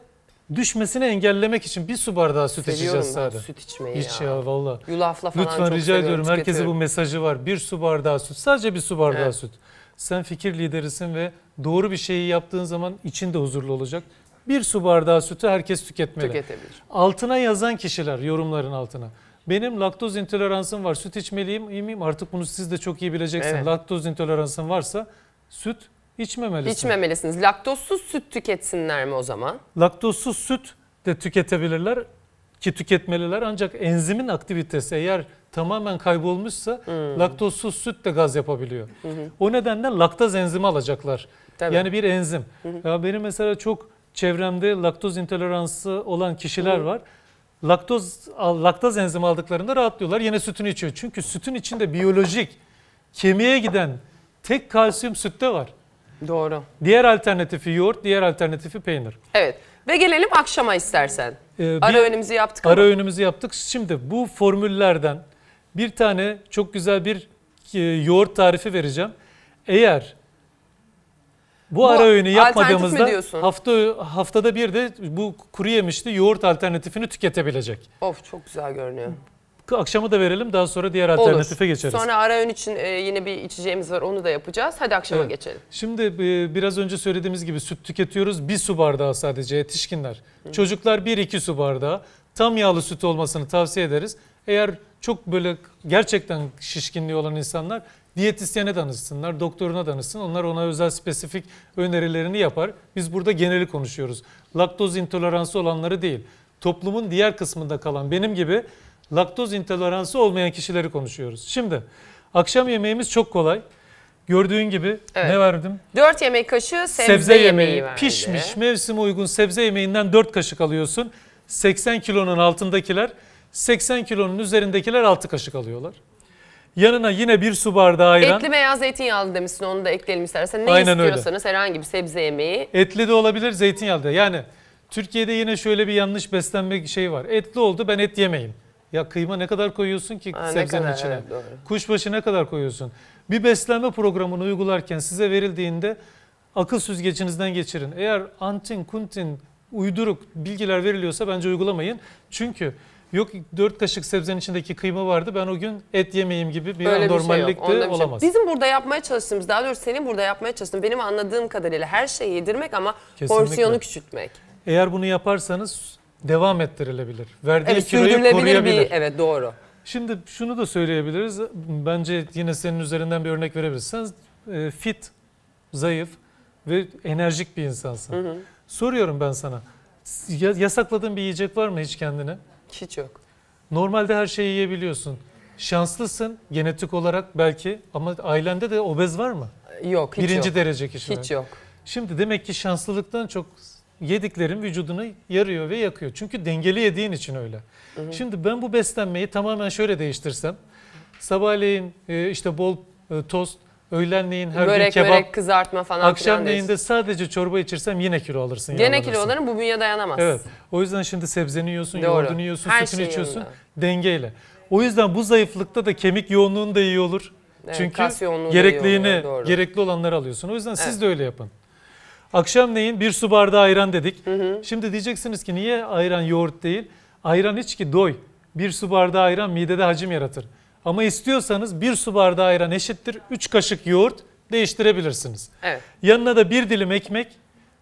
düşmesini engellemek için bir su bardağı süt Seviyorum içeceğiz ben sadece. süt içmeyi Hiç ya. ya şey valla. Yulafla falan Lütfen çok rica ediyorum herkese bu mesajı var. Bir su bardağı süt sadece bir su bardağı Evet. süt. Sen fikir liderisin ve doğru bir şeyi yaptığın zaman için de huzurlu olacak. Bir su bardağı sütü herkes tüketmeli. Tüketebilir. Altına yazan kişiler yorumların altına. Benim laktoz intoleransım var süt içmeliyim iyi miyim? Artık bunu siz de çok iyi bileceksiniz. Evet. Laktoz intoleransın varsa süt İçmemelisiniz. İçmemelisiniz. Laktozsuz süt tüketsinler mi o zaman? Laktozsuz süt de tüketebilirler ki tüketmeliler ancak enzimin aktivitesi eğer tamamen kaybolmuşsa hmm. laktozsuz süt de gaz yapabiliyor. Hmm. O nedenle laktaz enzimi alacaklar. Tabii. Yani bir enzim. Hmm. Ya benim mesela çok çevremde laktoz intoleransı olan kişiler hmm. var. Laktoz laktaz enzimi aldıklarında rahatlıyorlar. Yine sütünü içiyor. Çünkü sütün içinde biyolojik kemiğe giden tek kalsiyum sütte var. Doğru. Diğer alternatifi yoğurt, diğer alternatifi peynir. Evet. Ve gelelim akşama istersen. Ee, ara öğünümüzü yaptık Ara ama. öğünümüzü yaptık. Şimdi bu formüllerden bir tane çok güzel bir e, yoğurt tarifi vereceğim. Eğer bu, bu ara öğünü yapmadığımızda hafta haftada bir de bu kuru yemişli yoğurt alternatifini tüketebilecek. Of çok güzel görünüyor. Akşama da verelim daha sonra diğer alternatife Olur. geçeriz. Sonra ara ön için e, yine bir içeceğimiz var onu da yapacağız. Hadi akşama evet. geçelim. Şimdi e, biraz önce söylediğimiz gibi süt tüketiyoruz. Bir su bardağı sadece yetişkinler. Hı. Çocuklar bir iki su bardağı. Tam yağlı süt olmasını tavsiye ederiz. Eğer çok böyle gerçekten şişkinliği olan insanlar diyetisyene danışsınlar, doktoruna danışsın. Onlar ona özel spesifik önerilerini yapar. Biz burada geneli konuşuyoruz. Laktoz intoleransı olanları değil. Toplumun diğer kısmında kalan benim gibi laktoz intoleransı olmayan kişileri konuşuyoruz. Şimdi akşam yemeğimiz çok kolay. Gördüğün gibi evet. ne verdim? 4 yemek kaşığı sebze, sebze yemeği, yemeği Pişmiş mevsim uygun sebze yemeğinden 4 kaşık alıyorsun. 80 kilonun altındakiler 80 kilonun üzerindekiler 6 kaşık alıyorlar. Yanına yine bir su bardağı ayran. Etli veya zeytinyağlı demişsin onu da ekleyelim istersen. Ne Aynen istiyorsanız öyle. herhangi bir sebze yemeği. Etli de olabilir zeytinyağlı da. Yani Türkiye'de yine şöyle bir yanlış beslenme şeyi var. Etli oldu ben et yemeyim. Ya kıyma ne kadar koyuyorsun ki Aa, sebzenin kadar, içine? Evet, Kuşbaşı ne kadar koyuyorsun? Bir beslenme programını uygularken size verildiğinde akıl süzgecinizden geçirin. Eğer antin, kuntin, uyduruk bilgiler veriliyorsa bence uygulamayın. Çünkü yok 4 kaşık sebzenin içindeki kıyma vardı ben o gün et yemeyeyim gibi bir Öyle normallik bir şey de şey olamaz. Şey. Bizim burada yapmaya çalıştığımız daha doğrusu senin burada yapmaya çalıştığın benim anladığım kadarıyla her şeyi yedirmek ama Kesinlikle. porsiyonu küçültmek. Eğer bunu yaparsanız devam ettirilebilir. Verdiği evet, kiloyu koruyabilir. Bir, evet doğru. Şimdi şunu da söyleyebiliriz. Bence yine senin üzerinden bir örnek verebiliriz. E, fit, zayıf ve enerjik bir insansın. Hı hı. Soruyorum ben sana. yasakladığın bir yiyecek var mı hiç kendine? Hiç yok. Normalde her şeyi yiyebiliyorsun. Şanslısın genetik olarak belki ama ailende de obez var mı? Yok hiç Birinci yok. derece kişiler. Hiç yok. Şimdi demek ki şanslılıktan çok yediklerin vücudunu yarıyor ve yakıyor. Çünkü dengeli yediğin için öyle. Hı hı. Şimdi ben bu beslenmeyi tamamen şöyle değiştirsem. Sabahleyin e, işte bol e, tost, öğlenleyin her börek, gün kebap, börek, kızartma falan akşamleyin de sadece çorba içirsem yine kilo alırsın. Yine kilo alırım bu bünye dayanamaz. Evet o yüzden şimdi sebzeni yiyorsun, yoğurdunu yiyorsun, her sütünü içiyorsun yanında. dengeyle. O yüzden bu zayıflıkta da kemik yoğunluğun da iyi olur. Evet, Çünkü gerekliğini, gerekli olanları alıyorsun. O yüzden evet. siz de öyle yapın. Akşam neyin bir su bardağı ayran dedik. Hı hı. Şimdi diyeceksiniz ki niye ayran yoğurt değil? Ayran iç ki doy. Bir su bardağı ayran midede hacim yaratır. Ama istiyorsanız bir su bardağı ayran eşittir 3 kaşık yoğurt değiştirebilirsiniz. Evet. Yanına da bir dilim ekmek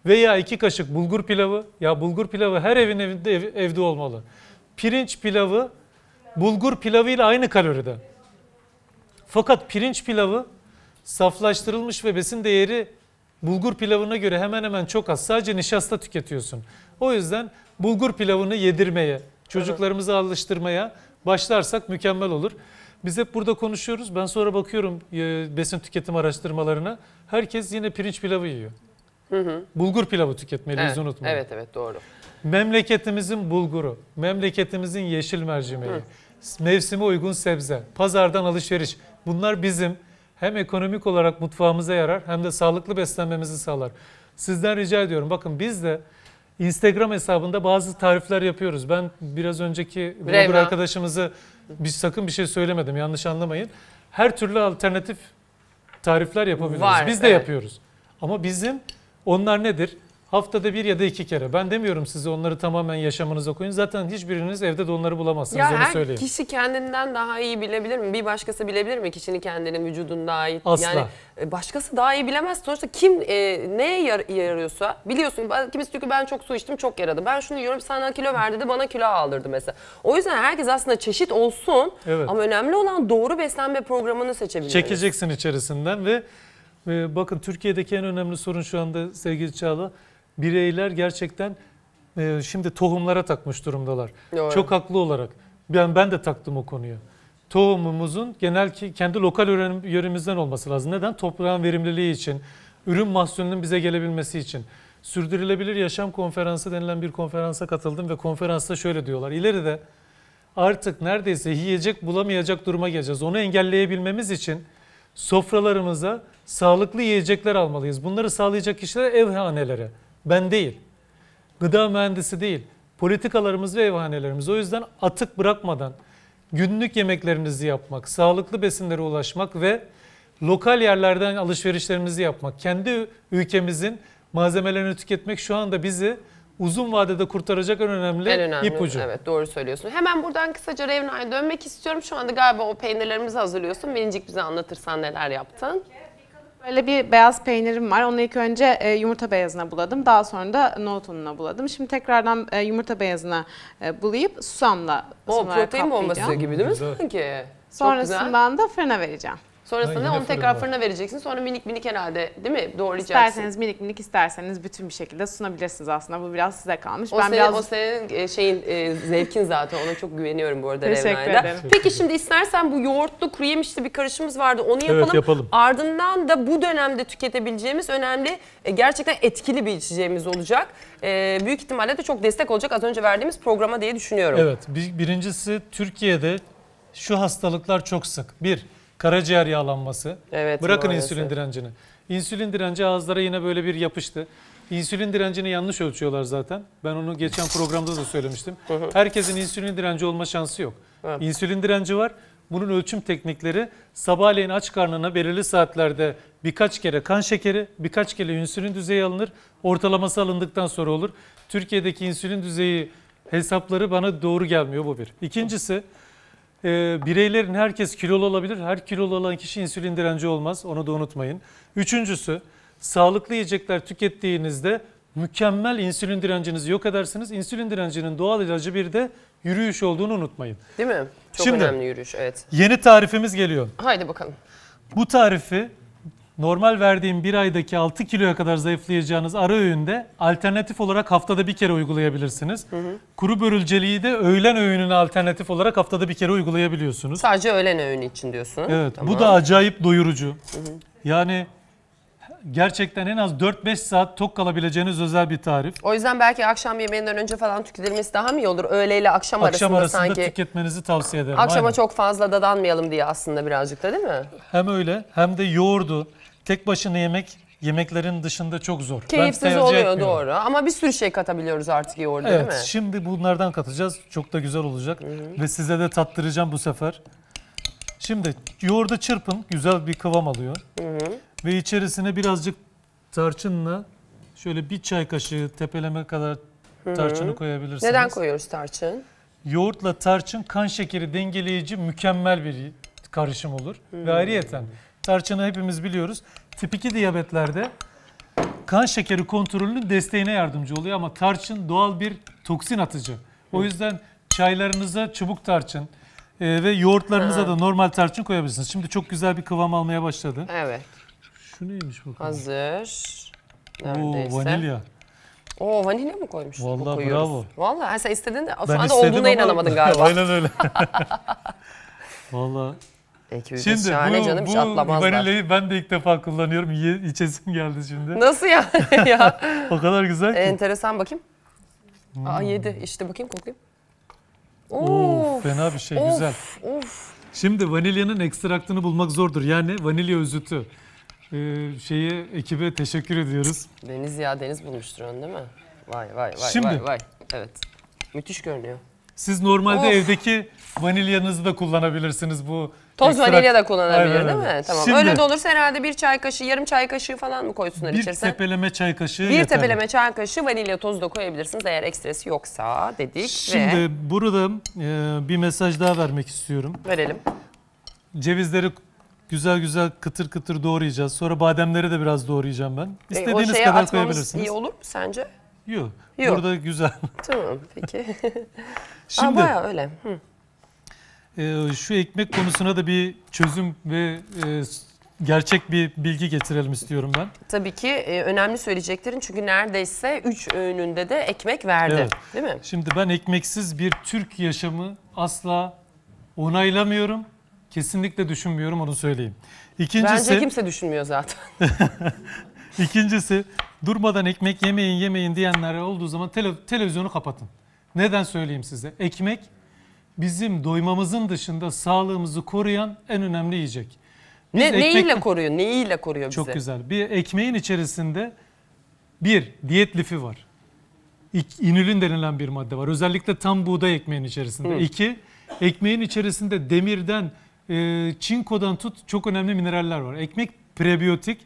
veya iki kaşık bulgur pilavı. Ya bulgur pilavı her evin evinde, ev, evde olmalı. Pirinç pilavı bulgur pilavı ile aynı kaloride. Fakat pirinç pilavı saflaştırılmış ve besin değeri bulgur pilavına göre hemen hemen çok az. Sadece nişasta tüketiyorsun. O yüzden bulgur pilavını yedirmeye, çocuklarımızı alıştırmaya başlarsak mükemmel olur. Biz hep burada konuşuyoruz. Ben sonra bakıyorum e, besin tüketim araştırmalarına. Herkes yine pirinç pilavı yiyor. Hı hı. Bulgur pilavı tüketmeliyiz evet, unutmayın. Evet evet doğru. Memleketimizin bulguru, memleketimizin yeşil mercimeği, hı. mevsime uygun sebze, pazardan alışveriş. Bunlar bizim hem ekonomik olarak mutfağımıza yarar hem de sağlıklı beslenmemizi sağlar. Sizden rica ediyorum bakın biz de Instagram hesabında bazı tarifler yapıyoruz. Ben biraz önceki blogger arkadaşımızı biz sakın bir şey söylemedim yanlış anlamayın. Her türlü alternatif tarifler yapabiliriz. Var, biz de evet. yapıyoruz. Ama bizim onlar nedir? Haftada bir ya da iki kere. Ben demiyorum size onları tamamen yaşamınıza koyun. Zaten hiçbiriniz evde de onları bulamazsınız ya onu her kişi kendinden daha iyi bilebilir mi? Bir başkası bilebilir mi kişinin kendini, vücudunu daha iyi? Asla. Yani e, başkası daha iyi bilemez. Sonuçta kim e, neye yar yarıyorsa biliyorsun. Kimisi diyor ki ben çok su içtim çok yaradı. Ben şunu yiyorum sana kilo verdi de bana kilo aldırdı mesela. O yüzden herkes aslında çeşit olsun evet. ama önemli olan doğru beslenme programını seçebilir. Çekeceksin içerisinden ve, ve bakın Türkiye'deki en önemli sorun şu anda sevgili Çağla bireyler gerçekten e, şimdi tohumlara takmış durumdalar. Doğru. Çok haklı olarak. Ben ben de taktım o konuyu. Tohumumuzun genel ki kendi lokal yöremizden olması lazım. Neden? Toprağın verimliliği için, ürün mahsulünün bize gelebilmesi için. Sürdürülebilir Yaşam Konferansı denilen bir konferansa katıldım ve konferansta şöyle diyorlar. İleride artık neredeyse yiyecek bulamayacak duruma geleceğiz. Onu engelleyebilmemiz için sofralarımıza sağlıklı yiyecekler almalıyız. Bunları sağlayacak kişiler ev hanelere. Ben değil. Gıda mühendisi değil. Politikalarımız ve evhanelerimiz. O yüzden atık bırakmadan günlük yemeklerinizi yapmak, sağlıklı besinlere ulaşmak ve lokal yerlerden alışverişlerimizi yapmak, kendi ülkemizin malzemelerini tüketmek şu anda bizi uzun vadede kurtaracak en önemli, en önemli ipucu. Evet doğru söylüyorsun. Hemen buradan kısaca Revna'ya dönmek istiyorum. Şu anda galiba o peynirlerimizi hazırlıyorsun. Minicik bize anlatırsan neler yaptın. Peki. Böyle bir beyaz peynirim var. Onu ilk önce e, yumurta beyazına buladım. Daha sonra da nohut ununa buladım. Şimdi tekrardan e, yumurta beyazına e, bulayıp susamla O protein kaplayacağım. bombası gibi değil mi sanki? Çok güzel. da fırına vereceğim. Sonrasında onu tekrar fırına vereceksin. Sonra minik minik herhalde değil mi doğrayacaksın. İsterseniz minik minik isterseniz bütün bir şekilde sunabilirsiniz aslında. Bu biraz size kalmış. O ben senin, biraz o senin e, şeyin e, zevkin zaten. Ona çok güveniyorum bu arada Teşekkür Revna'da. ederim. Peki şimdi istersen bu yoğurtlu kuru yemişli bir karışımız vardı. Onu yapalım. Evet, yapalım. Ardından da bu dönemde tüketebileceğimiz önemli e, gerçekten etkili bir içeceğimiz olacak. büyük ihtimalle de çok destek olacak az önce verdiğimiz programa diye düşünüyorum. Evet. birincisi Türkiye'de şu hastalıklar çok sık. Bir, karaciğer yağlanması. Evet, Bırakın maalesef. insülin direncini. İnsülin direnci ağızlara yine böyle bir yapıştı. İnsülin direncini yanlış ölçüyorlar zaten. Ben onu geçen programda da söylemiştim. Herkesin insülin direnci olma şansı yok. Evet. İnsülin direnci var. Bunun ölçüm teknikleri sabahleyin aç karnına belirli saatlerde birkaç kere kan şekeri, birkaç kere insülin düzeyi alınır. Ortalaması alındıktan sonra olur. Türkiye'deki insülin düzeyi hesapları bana doğru gelmiyor bu bir. İkincisi e, bireylerin herkes kilolu olabilir. Her kilolu olan kişi insülin direnci olmaz. Onu da unutmayın. Üçüncüsü sağlıklı yiyecekler tükettiğinizde mükemmel insülin direncinizi yok edersiniz. İnsülin direncinin doğal ilacı bir de yürüyüş olduğunu unutmayın. Değil mi? Çok Şimdi, önemli yürüyüş evet. Yeni tarifimiz geliyor. Haydi bakalım. Bu tarifi normal verdiğim bir aydaki 6 kiloya kadar zayıflayacağınız ara öğünde alternatif olarak haftada bir kere uygulayabilirsiniz. Hı hı. Kuru börülceliği de öğlen öğününe alternatif olarak haftada bir kere uygulayabiliyorsunuz. Sadece öğlen öğünü için diyorsun. Evet tamam. bu da acayip doyurucu. Hı hı. Yani gerçekten en az 4-5 saat tok kalabileceğiniz özel bir tarif. O yüzden belki akşam yemeğinden önce falan tüketilmesi daha mı iyi olur? Öğle ile akşam, akşam arasında, arasında sanki. tüketmenizi tavsiye ederim. Akşama aynen. çok fazla dadanmayalım diye aslında birazcık da değil mi? Hem öyle hem de yoğurdu, tek başına yemek yemeklerin dışında çok zor. Keyifsiz oluyor doğru ama bir sürü şey katabiliyoruz artık yoğurda evet, değil mi? Şimdi bunlardan katacağız. Çok da güzel olacak hı hı. ve size de tattıracağım bu sefer. Şimdi yoğurda çırpın güzel bir kıvam alıyor. Hı hı. Ve içerisine birazcık tarçınla şöyle bir çay kaşığı tepeleme kadar tarçını hı hı. koyabilirsiniz. Neden koyuyoruz tarçın? Yoğurtla tarçın kan şekeri dengeleyici mükemmel bir karışım olur. Hı hı. Ve ayrıyeten... Hı hı tarçını hepimiz biliyoruz. Tip 2 diyabetlerde kan şekeri kontrolünün desteğine yardımcı oluyor ama tarçın doğal bir toksin atıcı. O yüzden çaylarınıza çubuk tarçın e, ve yoğurtlarınıza da normal tarçın koyabilirsiniz. Şimdi çok güzel bir kıvam almaya başladı. Evet. Şu neymiş bakalım. Hazır. Neredeyse. Oo vanilya. Oo vanilya mı koymuş? Vallahi Koyuyoruz. bravo. Vallahi sen istedin de aslında Ben anda olduğuna inanamadın galiba. [laughs] Aynen öyle. [laughs] Vallahi Peki, şimdi şahane bu, canım, bu vanillayı ben de ilk defa kullanıyorum. Ye, içesim geldi şimdi. Nasıl ya? [laughs] ya. o kadar güzel ki. Enteresan bakayım. Hmm. Aa yedi. işte bakayım koklayayım. Of, fena bir şey of, güzel. Of. Şimdi vanilyanın ekstraktını bulmak zordur. Yani vanilya özütü. Ee, şeye ekibe teşekkür ediyoruz. Deniz ya Deniz bulmuştur onu değil mi? Vay vay vay Şimdi, vay vay. Evet. Müthiş görünüyor. Siz normalde of. evdeki vanilyanızı da kullanabilirsiniz bu Toz Ekstra... vanilya da kullanabilir Aynen, değil mi? Tamam. Şimdi, Öyle de olursa herhalde bir çay kaşığı, yarım çay kaşığı falan mı koysunlar bir içerisine? Bir tepeleme çay kaşığı Bir yeterli. tepeleme çay kaşığı vanilya tozu da koyabilirsiniz eğer ekstresi yoksa dedik. Şimdi ve... burada e, bir mesaj daha vermek istiyorum. Verelim. Cevizleri güzel güzel kıtır kıtır doğrayacağız. Sonra bademleri de biraz doğrayacağım ben. E, İstediğiniz e, kadar koyabilirsiniz. iyi olur mu sence? Yok. Yok. Burada güzel. Tamam peki. Şimdi. Aa, bayağı öyle. Hı. Ee, şu ekmek konusuna da bir çözüm ve e, gerçek bir bilgi getirelim istiyorum ben. Tabii ki e, önemli söyleyeceklerin çünkü neredeyse 3 öğününde de ekmek verdi evet. değil mi? Şimdi ben ekmeksiz bir Türk yaşamı asla onaylamıyorum. Kesinlikle düşünmüyorum onu söyleyeyim. İkincisi, Bence kimse düşünmüyor zaten. [laughs] İkincisi durmadan ekmek yemeyin yemeyin diyenler olduğu zaman televizyonu kapatın. Neden söyleyeyim size? Ekmek bizim doymamızın dışında sağlığımızı koruyan en önemli yiyecek. Biz ne, ekmek... Neyiyle [laughs] koruyor? Neyiyle koruyor bizi? Çok güzel. Bir ekmeğin içerisinde bir diyet lifi var. İk, denilen bir madde var. Özellikle tam buğday ekmeğin içerisinde. Hı. İki, ekmeğin içerisinde demirden, e, çinkodan tut çok önemli mineraller var. Ekmek prebiyotik.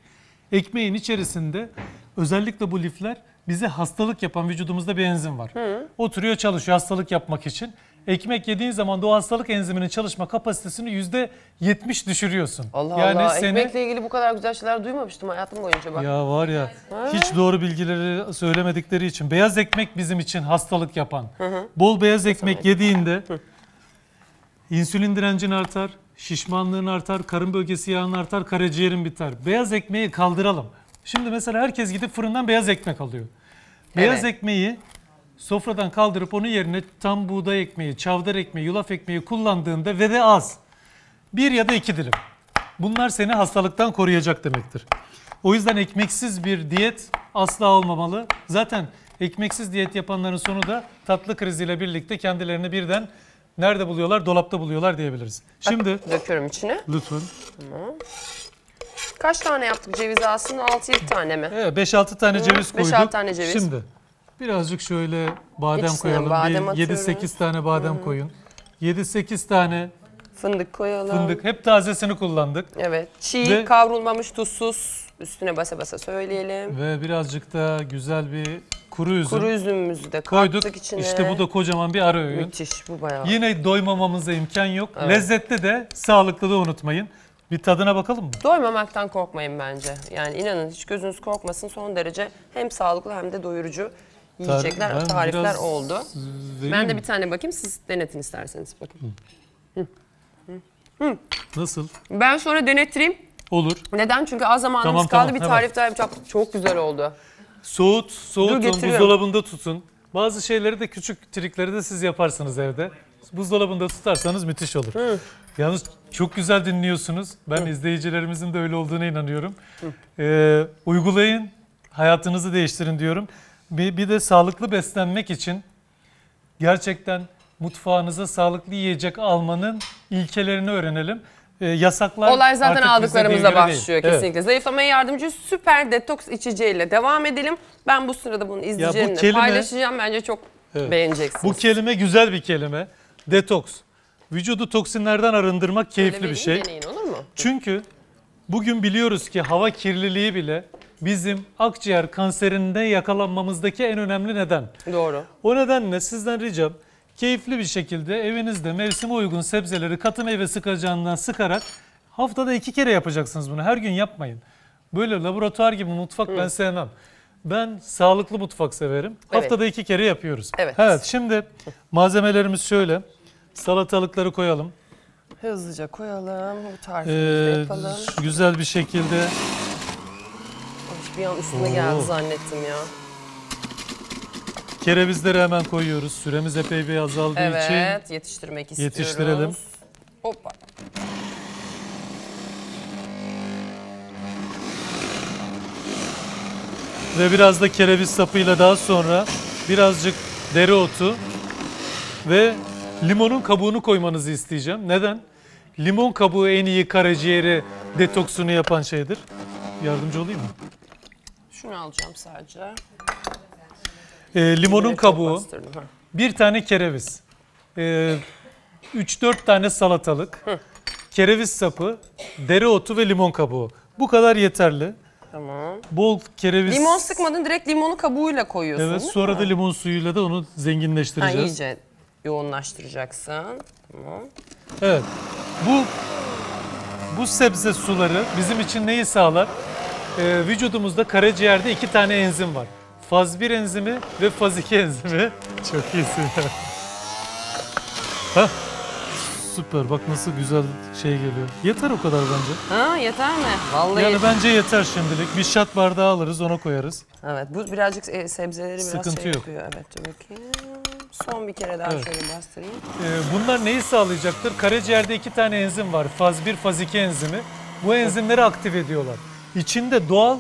Ekmeğin içerisinde özellikle bu lifler bize hastalık yapan vücudumuzda bir enzim var. Hı. Oturuyor çalışıyor hastalık yapmak için ekmek yediğin zaman da hastalık enziminin çalışma kapasitesini yüzde yetmiş düşürüyorsun. Allah yani Allah seni... ekmekle ilgili bu kadar güzel şeyler duymamıştım hayatım boyunca bak. Ya var ya ha. hiç doğru bilgileri söylemedikleri için beyaz ekmek bizim için hastalık yapan. Hı hı. Bol beyaz ekmek yediğinde hı. insülin direncin artar, şişmanlığın artar, karın bölgesi yağın artar, karaciğerin biter. Beyaz ekmeği kaldıralım. Şimdi mesela herkes gidip fırından beyaz ekmek alıyor. Beyaz evet. ekmeği sofradan kaldırıp onun yerine tam buğday ekmeği, çavdar ekmeği, yulaf ekmeği kullandığında ve de az. Bir ya da iki dilim. Bunlar seni hastalıktan koruyacak demektir. O yüzden ekmeksiz bir diyet asla olmamalı. Zaten ekmeksiz diyet yapanların sonu da tatlı kriziyle birlikte kendilerini birden nerede buluyorlar? Dolapta buluyorlar diyebiliriz. Şimdi Bak, döküyorum içine. lütfen. Tamam. Kaç tane yaptık cevizi aslında? 6-7 tane mi? Evet 5-6 tane ceviz beş koyduk. altı tane ceviz. Şimdi Birazcık şöyle badem İçine koyalım. badem Bir 7-8 tane badem koyun. 7-8 tane Fındık koyalım. fındık. Hep tazesini kullandık. Evet. Çiğ, Ve- kavrulmamış, tuzsuz. Üstüne basa basa söyleyelim. Ve birazcık da güzel bir kuru üzüm Kuru üzümümüzü de koyduk. kattık içine. İşte bu da kocaman bir ara öğün. Müthiş bu bayağı. Yine doymamamıza imkan yok. Evet. Lezzetli de, sağlıklı da unutmayın. Bir tadına bakalım mı? Doymamaktan korkmayın bence. Yani inanın hiç gözünüz korkmasın son derece hem sağlıklı hem de doyurucu yiyecekler, ben tarifler oldu. Ben de bir tane bakayım. Siz denetin isterseniz. Bakın. Hı. Hı. Nasıl? Ben sonra denettireyim. Olur. Neden? Çünkü az zamanımız tamam, kaldı. Tamam, bir tarif hemen. daha yapacağım. Çok güzel oldu. Soğut, soğutun, buzdolabında tutun. Bazı şeyleri de küçük trikleri de siz yaparsınız evde. Buzdolabında tutarsanız müthiş olur. Hı. Yalnız çok güzel dinliyorsunuz. Ben Hı. izleyicilerimizin de öyle olduğuna inanıyorum. Hı. Ee, uygulayın, hayatınızı değiştirin diyorum. Bir, bir de sağlıklı beslenmek için gerçekten mutfağınıza sağlıklı yiyecek almanın ilkelerini öğrenelim. E, yasaklar Olay zaten artık aldıklarımızla başlıyor değil. kesinlikle. Evet. Zayıflamaya yardımcı süper detoks içeceğiyle devam edelim. Ben bu sırada bunu izleyeceğim. bu kelime, paylaşacağım. Bence çok evet. beğeneceksiniz. Bu kelime güzel bir kelime. Detoks. Vücudu toksinlerden arındırmak keyifli bir şey. Deneyin, olur mu? Çünkü Bugün biliyoruz ki hava kirliliği bile bizim akciğer kanserinde yakalanmamızdaki en önemli neden. Doğru. O nedenle sizden ricam keyifli bir şekilde evinizde mevsime uygun sebzeleri katı meyve sıkacağından sıkarak haftada iki kere yapacaksınız bunu. Her gün yapmayın. Böyle laboratuvar gibi mutfak Hı. ben sevmem. Ben sağlıklı mutfak severim. Evet. Haftada iki kere yapıyoruz. Evet. Evet şimdi malzemelerimiz şöyle. Salatalıkları koyalım. Hızlıca koyalım. Bu tarifimizi Ee, yapalım. güzel bir şekilde Ay, Bir an üstüne geldi zannettim ya. kerevizleri hemen koyuyoruz. Süremiz epey bir azaldığı için Evet yetiştirmek istiyoruz. yetiştirelim. Hoppa. Ve biraz da kereviz sapıyla daha sonra birazcık dereotu ve limonun kabuğunu koymanızı isteyeceğim. Neden? Limon kabuğu en iyi karaciğeri detoksunu yapan şeydir. Yardımcı olayım mı? Şunu alacağım sadece. Ee, limonun kabuğu, bir tane kereviz, ee, 3-4 tane salatalık, kereviz sapı, dereotu ve limon kabuğu. Bu kadar yeterli. Tamam. Bol kereviz. Limon sıkmadın direkt limonu kabuğuyla koyuyorsun. Evet, sonra da limon suyuyla da onu Ha, zenginleştireceğiz. iyice yoğunlaştıracaksın. Tamam. Evet. Bu bu sebze suları bizim için neyi sağlar? Ee, vücudumuzda karaciğerde iki tane enzim var. Faz 1 enzimi ve faz 2 enzimi. [laughs] Çok iyisin. Ha, Süper bak nasıl güzel şey geliyor. Yeter o kadar bence. Ha yeter mi? Vallahi Yani bence yeter şimdilik. Bir şat bardağı alırız ona koyarız. Evet bu birazcık e, sebzeleri biraz Sıkıntı şey yok. yapıyor. Evet dur bakayım. Son bir kere daha Evet. şöyle bastırayım. Ee, Bunlar neyi sağlayacaktır? Karaciğerde iki tane enzim var. Faz 1, faz 2 enzimi. Bu enzimleri aktive ediyorlar. İçinde doğal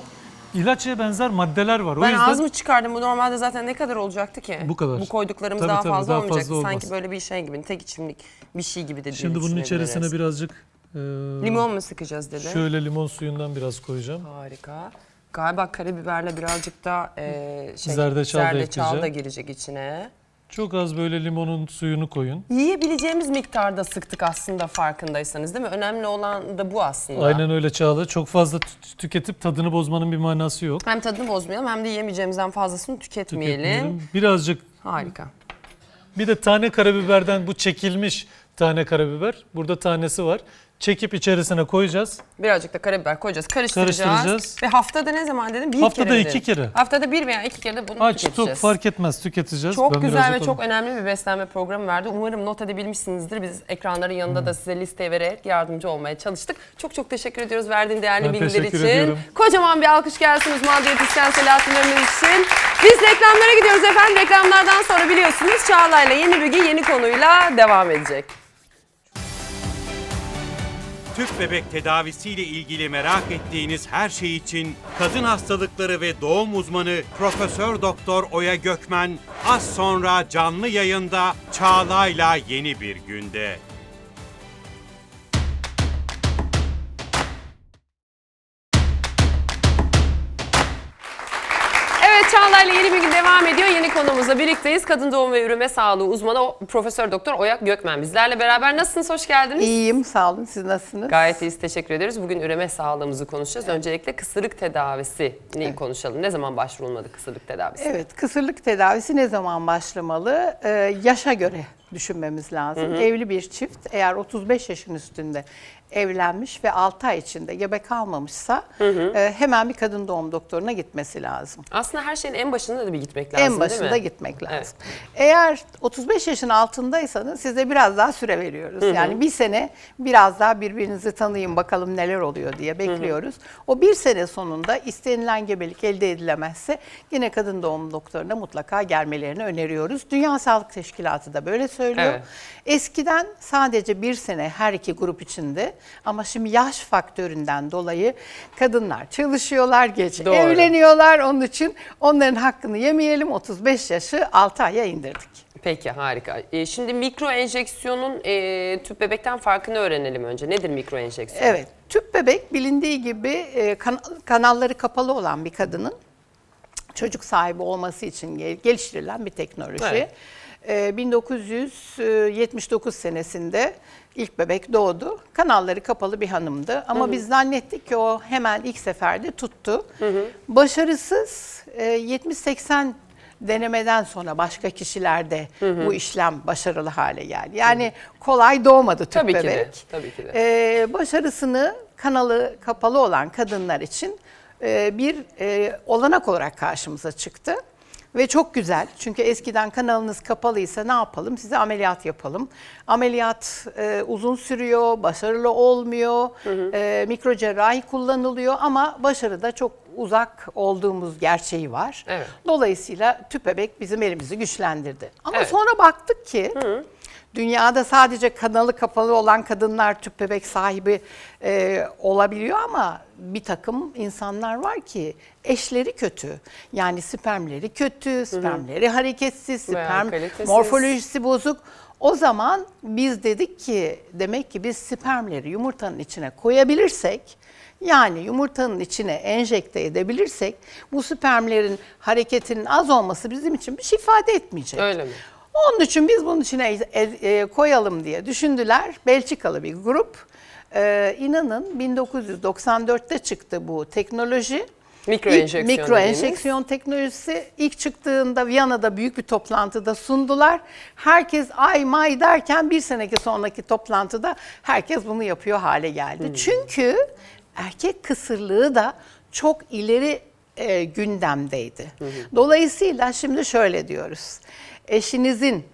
ilaçla benzer maddeler var. O ben yüzden az mı çıkardım? Bu normalde zaten ne kadar olacaktı ki? Bu kadar. Bu koyduklarımız Tabii, daha tabii, fazla daha olmayacaktı. fazla Sanki böyle bir şey gibi, tek içimlik bir şey gibi de şimdi bunun içerisine birazcık e, Limon mu sıkacağız dedi. şöyle limon suyundan biraz koyacağım. Harika. Galiba karabiberle birazcık da e, şey, Zerdeçal da zerdeçal da ekleyeceğim. girecek içine. Çok az böyle limonun suyunu koyun. Yiyebileceğimiz miktarda sıktık aslında farkındaysanız değil mi? Önemli olan da bu aslında. Aynen öyle Çağla. Çok fazla tüketip tadını bozmanın bir manası yok. Hem tadını bozmayalım hem de yiyemeyeceğimizden fazlasını tüketmeyelim. tüketmeyelim. Birazcık. Harika. Bir de tane karabiberden bu çekilmiş tane karabiber. Burada tanesi var çekip içerisine koyacağız. Birazcık da karabiber koyacağız. Karıştıracağız. Karıştıracağız. Ve haftada ne zaman dedim? Bir Haftada kere iki kere. Haftada bir veya iki kere de bunu Aç tüketeceğiz. tok fark etmez tüketeceğiz. Çok Ben güzel ve onu- çok önemli bir beslenme programı verdi. Umarım not edebilmişsinizdir. Biz ekranların yanında da size liste vererek yardımcı olmaya çalıştık. Çok çok teşekkür ediyoruz verdiğin değerli Ben bilgiler için. ediyorum. Kocaman bir alkış gelsin uzman diyetisyen Selahattin Ömür için. Biz reklamlara gidiyoruz efendim. Reklamlardan sonra biliyorsunuz Çağla'yla yeni bilgi yeni konuyla devam edecek tüp bebek tedavisiyle ilgili merak ettiğiniz her şey için kadın hastalıkları ve doğum uzmanı Profesör Doktor Oya Gökmen az sonra canlı yayında Çağla'yla yeni bir günde. Ankara'yla yeni bir gün devam ediyor. Yeni konumuzla birlikteyiz. Kadın doğum ve üreme sağlığı uzmanı Profesör Doktor Oyak Gökmen bizlerle beraber. Nasılsınız? Hoş geldiniz. İyiyim. Sağ olun. Siz nasılsınız? Gayet iyiyiz. Teşekkür ederiz. Bugün üreme sağlığımızı konuşacağız. Evet. Öncelikle kısırlık tedavisi evet. konuşalım. Ne zaman başvurulmalı kısırlık tedavisi? Evet. Kısırlık tedavisi ne zaman başlamalı? Ee, yaşa göre düşünmemiz lazım. Hı hı. Evli bir çift eğer 35 yaşın üstünde evlenmiş ve 6 ay içinde gebe kalmamışsa hı hı. E, hemen bir kadın doğum doktoruna gitmesi lazım. Aslında her şeyin en başında da bir gitmek lazım En başında değil mi? gitmek lazım. Evet. Eğer 35 yaşın altındaysanız size biraz daha süre veriyoruz. Hı hı. Yani bir sene biraz daha birbirinizi tanıyın bakalım neler oluyor diye bekliyoruz. Hı hı. O bir sene sonunda istenilen gebelik elde edilemezse yine kadın doğum doktoruna mutlaka gelmelerini öneriyoruz. Dünya Sağlık Teşkilatı da böyle söylüyor. Evet. Eskiden sadece bir sene her iki grup içinde ama şimdi yaş faktöründen dolayı kadınlar çalışıyorlar gece. Doğru. Evleniyorlar onun için onların hakkını yemeyelim 35 yaşı 6 aya indirdik. Peki harika. Ee, şimdi mikro enjeksiyonun e, tüp bebekten farkını öğrenelim önce. Nedir mikro enjeksiyon? Evet. Tüp bebek bilindiği gibi e, kan kanalları kapalı olan bir kadının çocuk sahibi olması için gel geliştirilen bir teknoloji. Evet. 1979 ee, e, senesinde ilk bebek doğdu. Kanalları kapalı bir hanımdı ama hı hı. biz zannettik ki o hemen ilk seferde tuttu. Hı hı. Başarısız 70-80 e, denemeden sonra başka kişilerde hı hı. bu işlem başarılı hale geldi. Yani hı hı. kolay doğmadı tüp tabii bebek. Ki de, tabii ki de. Ee, başarısını kanalı kapalı olan kadınlar için e, bir e, olanak olarak karşımıza çıktı. Ve çok güzel çünkü eskiden kanalınız kapalıysa ne yapalım? Size ameliyat yapalım. Ameliyat e, uzun sürüyor, başarılı olmuyor, hı E, mikro cerrahi kullanılıyor ama başarı da çok uzak olduğumuz gerçeği var. Evet. Dolayısıyla tüp bebek bizim elimizi güçlendirdi. Ama evet. sonra baktık ki... Hı hı Dünyada sadece kanalı kapalı olan kadınlar tüp bebek sahibi e, olabiliyor ama bir takım insanlar var ki eşleri kötü. Yani spermleri kötü, spermleri hareketsiz, sperm morfolojisi bozuk. O zaman biz dedik ki demek ki biz spermleri yumurtanın içine koyabilirsek yani yumurtanın içine enjekte edebilirsek bu spermlerin hareketinin az olması bizim için bir şey ifade etmeyecek. Öyle mi? Onun için biz bunun içine e, e, koyalım diye düşündüler. Belçikalı bir grup. Ee, inanın 1994'te çıktı bu teknoloji. Mikro ilk, enjeksiyon. Mikro enjeksiyon teknolojisi ilk çıktığında Viyana'da büyük bir toplantıda sundular. Herkes ay may derken bir seneki sonraki toplantıda herkes bunu yapıyor hale geldi. Hmm. Çünkü erkek kısırlığı da çok ileri e, gündemdeydi. Hı Dolayısıyla şimdi şöyle diyoruz eşinizin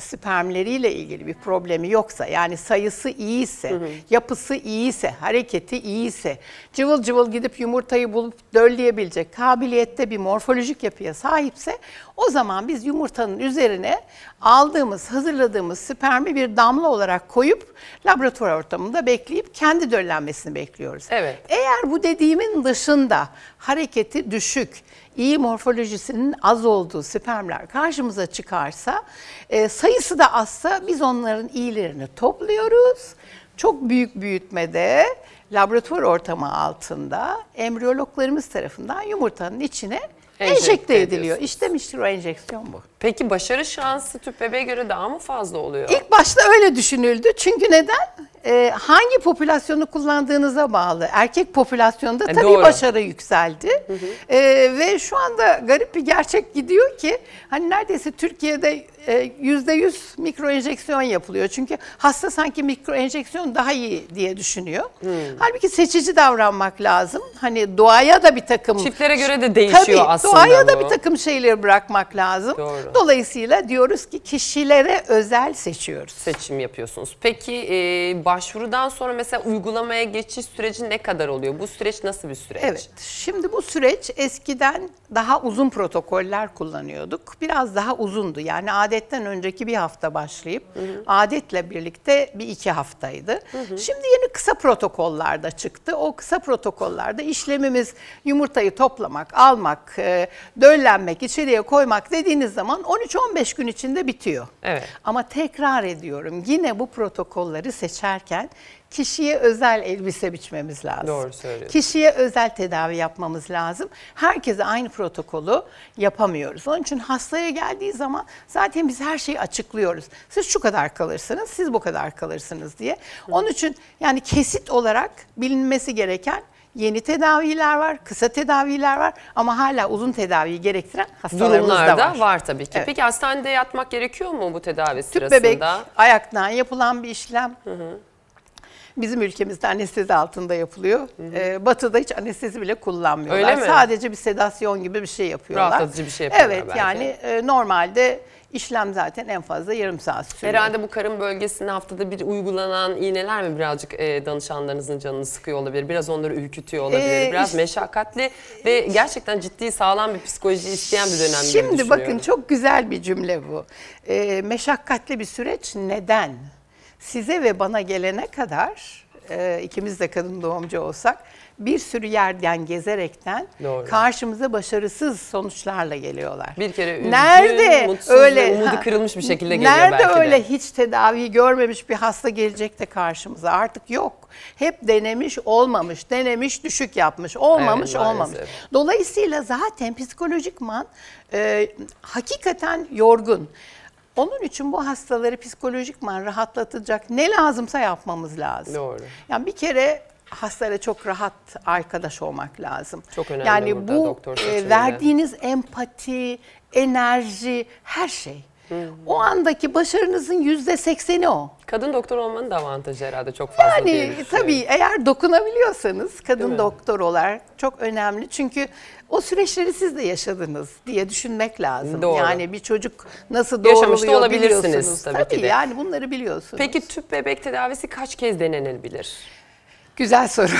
spermleriyle ilgili bir problemi yoksa yani sayısı iyiyse, hı hı. yapısı iyiyse, hareketi iyiyse, cıvıl cıvıl gidip yumurtayı bulup dölleyebilecek kabiliyette bir morfolojik yapıya sahipse o zaman biz yumurtanın üzerine aldığımız, hazırladığımız spermi bir damla olarak koyup laboratuvar ortamında bekleyip kendi döllenmesini bekliyoruz. Evet. Eğer bu dediğimin dışında hareketi düşük, iyi morfolojisinin az olduğu spermler karşımıza çıkarsa, e, sayısı da azsa biz onların iyilerini topluyoruz. Çok büyük büyütmede laboratuvar ortamı altında embriyologlarımız tarafından yumurtanın içine enjekte, enjekte ediliyor. İşte o enjeksiyon bu. Peki başarı şansı tüp bebeğe göre daha mı fazla oluyor? İlk başta öyle düşünüldü. Çünkü neden? Ee, hangi popülasyonu kullandığınıza bağlı. Erkek popülasyonunda e, tabii doğru. başarı yükseldi. Hı hı. Ee, ve şu anda garip bir gerçek gidiyor ki hani neredeyse Türkiye'de e, yüzde yüz mikro enjeksiyon yapılıyor. Çünkü hasta sanki mikro enjeksiyon daha iyi diye düşünüyor. Hmm. Halbuki seçici davranmak lazım. Hani doğaya da bir takım... Çiftlere göre de değişiyor tabii, aslında Doğaya bu. da bir takım şeyleri bırakmak lazım. Doğru. Doğru. Dolayısıyla diyoruz ki kişilere özel seçiyoruz. Seçim yapıyorsunuz. Peki e, başvurudan sonra mesela uygulamaya geçiş süreci ne kadar oluyor? Bu süreç nasıl bir süreç? Evet. Şimdi bu süreç eskiden daha uzun protokoller kullanıyorduk. Biraz daha uzundu. Yani adetten önceki bir hafta başlayıp hı hı. adetle birlikte bir iki haftaydı. Hı hı. Şimdi yeni kısa protokollarda çıktı. O kısa protokollarda işlemimiz yumurtayı toplamak, almak, e, döllenmek, içeriye koymak dediğiniz zaman zaman 13-15 gün içinde bitiyor. Evet. Ama tekrar ediyorum yine bu protokolleri seçerken kişiye özel elbise biçmemiz lazım. Doğru söylüyorsun. Kişiye özel tedavi yapmamız lazım. Herkese aynı protokolü yapamıyoruz. Onun için hastaya geldiği zaman zaten biz her şeyi açıklıyoruz. Siz şu kadar kalırsınız, siz bu kadar kalırsınız diye. Onun için yani kesit olarak bilinmesi gereken yeni tedaviler var, kısa tedaviler var ama hala uzun tedaviyi gerektiren hastalarımız da var. var tabii ki. Evet. Peki hastanede yatmak gerekiyor mu bu tedavi Tüp sırasında? Tüp bebek ayaktan yapılan bir işlem. Hı hı. Bizim ülkemizde anestezi altında yapılıyor. Hı hı. Ee, batı'da hiç anestezi bile kullanmıyorlar. Öyle mi? Sadece bir sedasyon gibi bir şey yapıyorlar. Rahatlatıcı bir şey yapıyorlar Evet belki. yani e, normalde İşlem zaten en fazla yarım saat sürüyor. Herhalde bu karın bölgesinde haftada bir uygulanan iğneler mi birazcık e, danışanlarınızın canını sıkıyor olabilir? Biraz onları ürkütüyor olabilir. Ee, biraz işte, meşakkatli ve gerçekten ciddi sağlam bir psikoloji isteyen bir dönem Şimdi bakın çok güzel bir cümle bu. E, meşakkatli bir süreç neden? Size ve bana gelene kadar e, ikimiz de kadın doğumcu olsak bir sürü yerden gezerekten Doğru. karşımıza başarısız sonuçlarla geliyorlar. Bir kere üzgün, nerede öyle, umudu kırılmış bir şekilde [laughs] geliyor nerede belki de. öyle hiç tedavi görmemiş bir hasta gelecek de karşımıza artık yok. Hep denemiş olmamış, denemiş düşük yapmış, olmamış evet, olmamış. Dolayısıyla zaten psikolojikman e, hakikaten yorgun. Onun için bu hastaları psikolojikman rahatlatacak ne lazımsa yapmamız lazım. Doğru. Yani bir kere hastayla çok rahat arkadaş olmak lazım. Çok önemli yani bu, doktor e, verdiğiniz empati, enerji, her şey. hı O andaki başarınızın yüzde sekseni o. Kadın doktor olmanın da avantajı herhalde çok fazla yani, değil. Yani tabii eğer dokunabiliyorsanız kadın doktor olar çok önemli. Çünkü o süreçleri siz de yaşadınız diye düşünmek lazım. Doğru. Yani bir çocuk nasıl doğruluyor olabilirsiniz tabii, tabii ki de. yani bunları biliyorsunuz. Peki tüp bebek tedavisi kaç kez denenebilir? Güzel soru.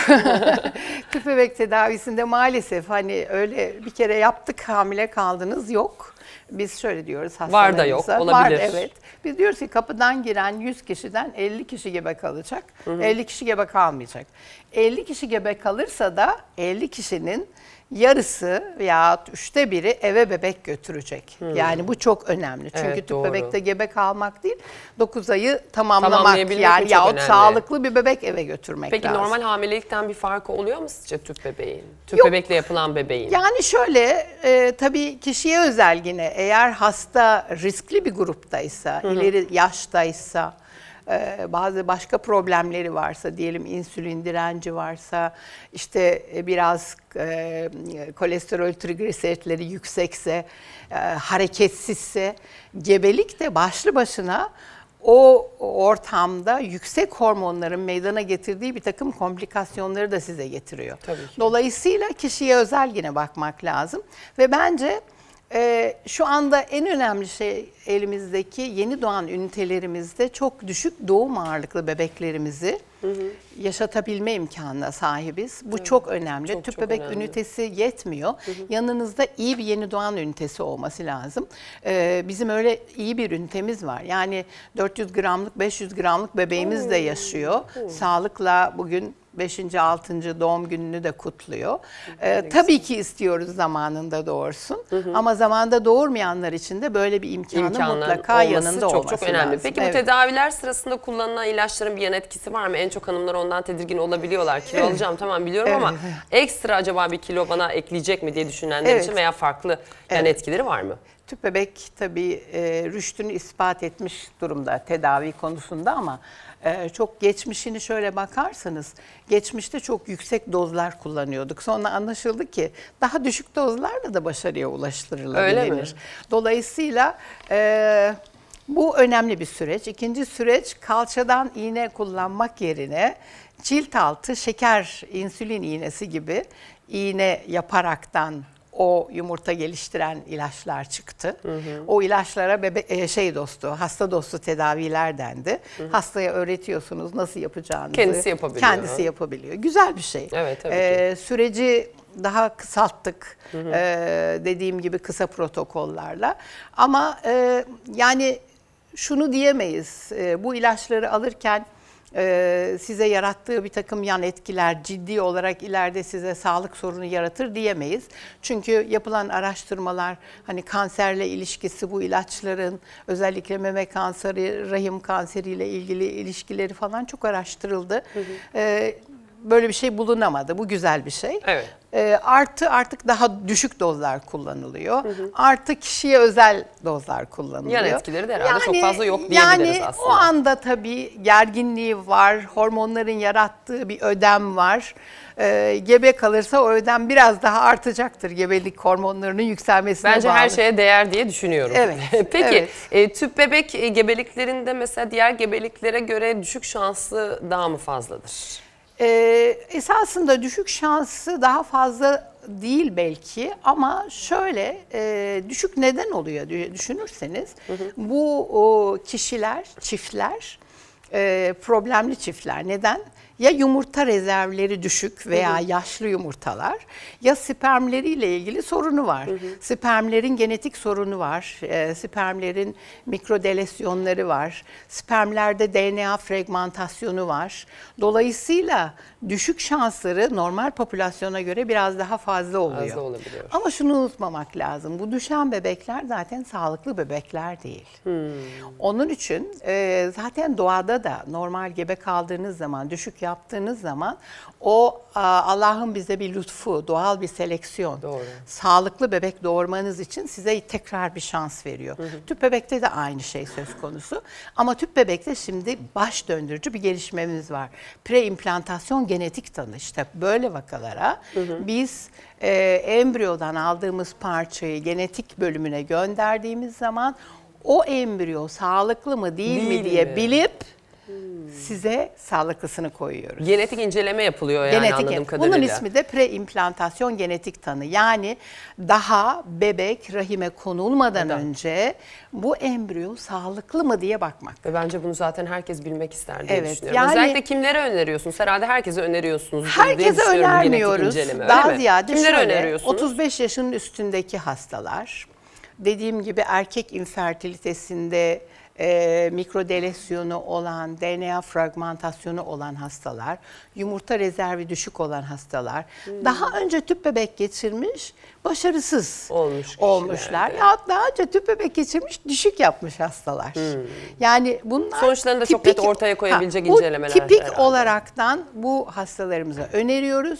Tüp [laughs] bebek tedavisinde maalesef hani öyle bir kere yaptık hamile kaldınız yok. Biz şöyle diyoruz hastalarımıza. Var da yok olabilir. Var evet. Biz diyoruz ki kapıdan giren 100 kişiden 50 kişi gebe kalacak. Hı hı. 50 kişi gebe kalmayacak. 50 kişi gebe kalırsa da 50 kişinin yarısı veya üçte biri eve bebek götürecek. Hmm. Yani bu çok önemli. Çünkü evet, tüp doğru. bebekte gebe kalmak değil, 9 ayı tamamlamak yani yahut sağlıklı bir bebek eve götürmek Peki, lazım. Peki normal hamilelikten bir farkı oluyor mu sizce tüp bebeğin? Tüp Yok. bebekle yapılan bebeğin? Yani şöyle e, tabii kişiye özel yine eğer hasta riskli bir gruptaysa, Hı -hı. ileri yaştaysa e, bazı başka problemleri varsa diyelim insülin direnci varsa işte e, biraz e, kolesterol trigliseritleri yüksekse hareketsizse gebelik de başlı başına o ortamda yüksek hormonların meydana getirdiği bir takım komplikasyonları da size getiriyor. Tabii ki. Dolayısıyla kişiye özel yine bakmak lazım ve bence e, şu anda en önemli şey elimizdeki yeni doğan ünitelerimizde çok düşük doğum ağırlıklı bebeklerimizi hı hı. yaşatabilme imkanına sahibiz. Bu evet. çok önemli. Çok, Tüp çok bebek önemli. ünitesi yetmiyor. Hı hı. Yanınızda iyi bir yeni doğan ünitesi olması lazım. Ee, bizim öyle iyi bir ünitemiz var. Yani 400 gramlık 500 gramlık bebeğimiz Oo. de yaşıyor. Oo. Sağlıkla bugün 5. 6. doğum gününü de kutluyor. Ee, tabii ki istiyoruz zamanında doğursun hı hı. ama zamanda doğurmayanlar için de böyle bir imkanı, imkanların mutlaka yanında çok çok önemli. Lazım. Peki evet. bu tedaviler sırasında kullanılan ilaçların bir yan etkisi var mı? En çok hanımlar ondan tedirgin olabiliyorlar. Kilo evet. alacağım tamam biliyorum evet. ama ekstra acaba bir kilo bana ekleyecek mi diye düşünenler evet. için veya farklı yan etkileri var mı? Tüp bebek tabii e, rüştünü ispat etmiş durumda tedavi konusunda ama ee, çok geçmişini şöyle bakarsanız geçmişte çok yüksek dozlar kullanıyorduk. Sonra anlaşıldı ki daha düşük dozlarla da başarıya ulaştırılabilir. Dolayısıyla e, bu önemli bir süreç. İkinci süreç kalçadan iğne kullanmak yerine cilt altı şeker insülin iğnesi gibi iğne yaparaktan o yumurta geliştiren ilaçlar çıktı. Hı hı. O ilaçlara bebe e, şey dostu, hasta dostu tedaviler dendi. Hı hı. Hastaya öğretiyorsunuz nasıl yapacağını Kendisi yapabiliyor. Kendisi ha? yapabiliyor. Güzel bir şey. Evet tabii ee, ki. Süreci daha kısalttık hı hı. Ee, dediğim gibi kısa protokollarla. Ama e, yani şunu diyemeyiz. E, bu ilaçları alırken e, size yarattığı bir takım yan etkiler ciddi olarak ileride size sağlık sorunu yaratır diyemeyiz. Çünkü yapılan araştırmalar hani kanserle ilişkisi bu ilaçların özellikle meme kanseri, rahim kanseriyle ilgili ilişkileri falan çok araştırıldı. Hı hı. E, böyle bir şey bulunamadı. Bu güzel bir şey. Evet. Ee, artı artık daha düşük dozlar kullanılıyor. Hı hı. Artı kişiye özel dozlar kullanılıyor. Yan etkileri de herhalde yani, çok fazla yok diyebiliriz yani aslında. Yani o anda tabii gerginliği var, hormonların yarattığı bir ödem var. E, gebe kalırsa o ödem biraz daha artacaktır gebelik hormonlarının yükselmesine Bence bağlı. her şeye değer diye düşünüyorum. Evet. [laughs] Peki evet. E, tüp bebek e, gebeliklerinde mesela diğer gebeliklere göre düşük şanslı daha mı fazladır? E, esasında düşük şansı daha fazla değil belki ama şöyle e, düşük neden oluyor düşünürseniz hı hı. bu o, kişiler, çiftler e, problemli çiftler. Neden? ya yumurta rezervleri düşük veya hı hı. yaşlı yumurtalar ya spermleriyle ilgili sorunu var. Hı hı. Spermlerin genetik sorunu var. E, spermlerin mikrodelesyonları var. Spermlerde DNA fragmentasyonu var. Dolayısıyla düşük şansları normal popülasyona göre biraz daha fazla oluyor. Fazla olabiliyor. Ama şunu unutmamak lazım. Bu düşen bebekler zaten sağlıklı bebekler değil. Hmm. Onun için e, zaten doğada da normal gebe kaldığınız zaman düşük yaptığınız zaman o Allah'ın bize bir lütfu, doğal bir seleksiyon. Doğru. Sağlıklı bebek doğurmanız için size tekrar bir şans veriyor. Hı hı. Tüp bebekte de aynı şey söz konusu. Ama tüp bebekte şimdi baş döndürücü bir gelişmemiz var. Preimplantasyon genetik tanı. işte böyle vakalara hı hı. biz e, embriyodan aldığımız parçayı genetik bölümüne gönderdiğimiz zaman o embriyo sağlıklı mı değil, değil mi diye mi? bilip Hmm. Size sağlıklısını koyuyoruz. Genetik inceleme yapılıyor yani genetik, anladığım kadarıyla. Bunun ismi de preimplantasyon genetik tanı. Yani daha bebek rahime konulmadan evet. önce bu embriyo sağlıklı mı diye bakmak. Ve bence bunu zaten herkes bilmek ister diye evet, düşünüyorum. Yani, Özellikle kimlere öneriyorsunuz? Herhalde herkese öneriyorsunuz. Herkese önermiyoruz. Inceleme, daha ziyade kimlere şöyle, öneriyorsunuz? 35 yaşının üstündeki hastalar, dediğim gibi erkek infertilitesinde e, mikrodelesyonu olan, DNA fragmentasyonu olan hastalar, yumurta rezervi düşük olan hastalar, hmm. daha önce tüp bebek geçirmiş, başarısız Olmuş olmuşlar. Ya daha önce tüp bebek geçirmiş, düşük yapmış hastalar. Hmm. Yani bunlar sonuçlarını da tipik, çok net ortaya koyabilecek ha, incelemeler. Bu tipik herhalde. olaraktan bu hastalarımıza öneriyoruz.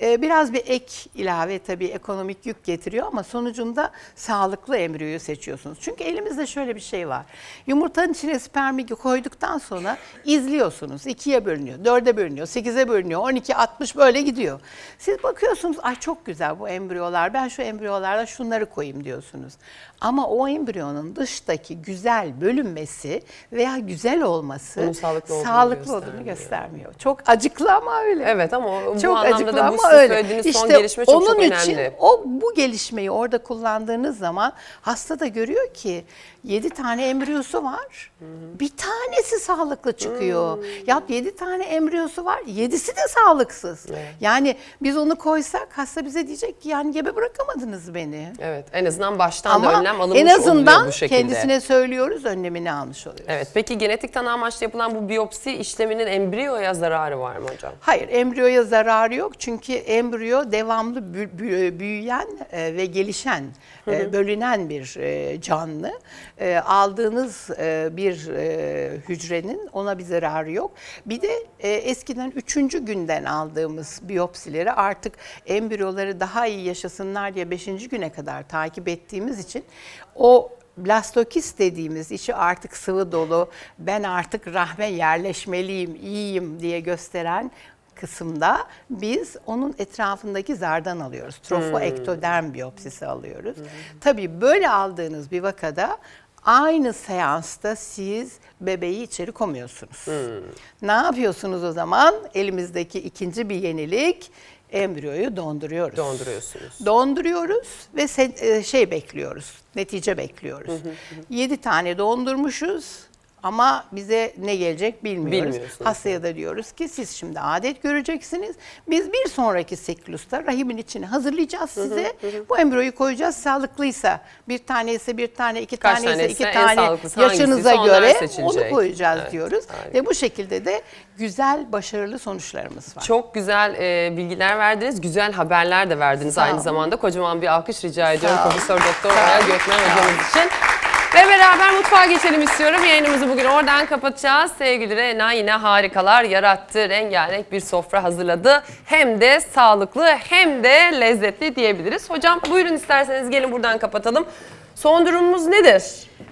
Ee, biraz bir ek ilave tabii ekonomik yük getiriyor ama sonucunda sağlıklı embriyoyu seçiyorsunuz. Çünkü elimizde şöyle bir şey var. Yumurtanın içine spermi koyduktan sonra izliyorsunuz. ikiye bölünüyor, dörde bölünüyor, sekize bölünüyor, on iki, altmış böyle gidiyor. Siz bakıyorsunuz ay çok güzel bu embriyolar. Ben şu embriyolarda şunları koyayım diyorsunuz. Ama o embriyonun dıştaki güzel bölünmesi veya güzel olması Onun sağlıklı olduğunu, sağlıklı olduğunu göstermiyor. Çok acıklı ama öyle. Evet ama bu çok anlamda da bu sizin öyle. İşte son gelişme çok, onun çok önemli. için o bu gelişmeyi orada kullandığınız zaman hasta da görüyor ki 7 tane embriyosu var. Hı-hı. Bir tanesi sağlıklı çıkıyor. Hı-hı. Hmm. Ya 7 tane embriyosu var. 7'si de sağlıksız. Evet. Yani biz onu koysak hasta bize diyecek ki yani gebe bırakamadınız beni. Evet. En azından baştan Ama da önlem alınmış en azından bu şekilde. kendisine söylüyoruz önlemini almış oluyoruz. Evet. Peki genetik tanı amaçlı yapılan bu biyopsi işleminin embriyoya zararı var mı hocam? Hayır, embriyoya zararı yok. Çünkü embriyo devamlı büyüyen e, ve gelişen, e, bölünen bir e, canlı. Aldığınız bir hücrenin ona bir zararı yok. Bir de eskiden üçüncü günden aldığımız biyopsileri artık embriyoları daha iyi yaşasınlar diye beşinci güne kadar takip ettiğimiz için o blastokist dediğimiz içi artık sıvı dolu, ben artık rahme yerleşmeliyim, iyiyim diye gösteren kısımda biz onun etrafındaki zardan alıyoruz. Trofoektoderm hmm. biyopsisi alıyoruz. Hmm. Tabii böyle aldığınız bir vakada aynı seansta siz bebeği içeri komuyorsunuz. Hmm. Ne yapıyorsunuz o zaman? Elimizdeki ikinci bir yenilik embriyoyu donduruyoruz. Donduruyorsunuz. Donduruyoruz ve e, şey bekliyoruz. Netice bekliyoruz. Hı 7 tane dondurmuşuz. Ama bize ne gelecek bilmiyoruz. bilmiyoruz Hastaya da diyoruz ki siz şimdi adet göreceksiniz. Biz bir sonraki siklusta rahimin içine hazırlayacağız size. Hı hı hı. Bu embriyoyu koyacağız. Sağlıklıysa bir tane ise bir tane, iki tane ise iki tane yaşınıza göre onu koyacağız evet, diyoruz. Harika. Ve bu şekilde de güzel, başarılı sonuçlarımız var. Çok güzel e, bilgiler verdiniz. Güzel haberler de verdiniz aynı zamanda. Kocaman bir alkış rica ediyorum Profesör Doktor Oral Gökmen hocamız için. Ve beraber mutfağa geçelim istiyorum. Yayınımızı bugün oradan kapatacağız. Sevgili Rena yine harikalar yarattı. Rengarenk bir sofra hazırladı. Hem de sağlıklı hem de lezzetli diyebiliriz. Hocam buyurun isterseniz gelin buradan kapatalım. Son durumumuz nedir?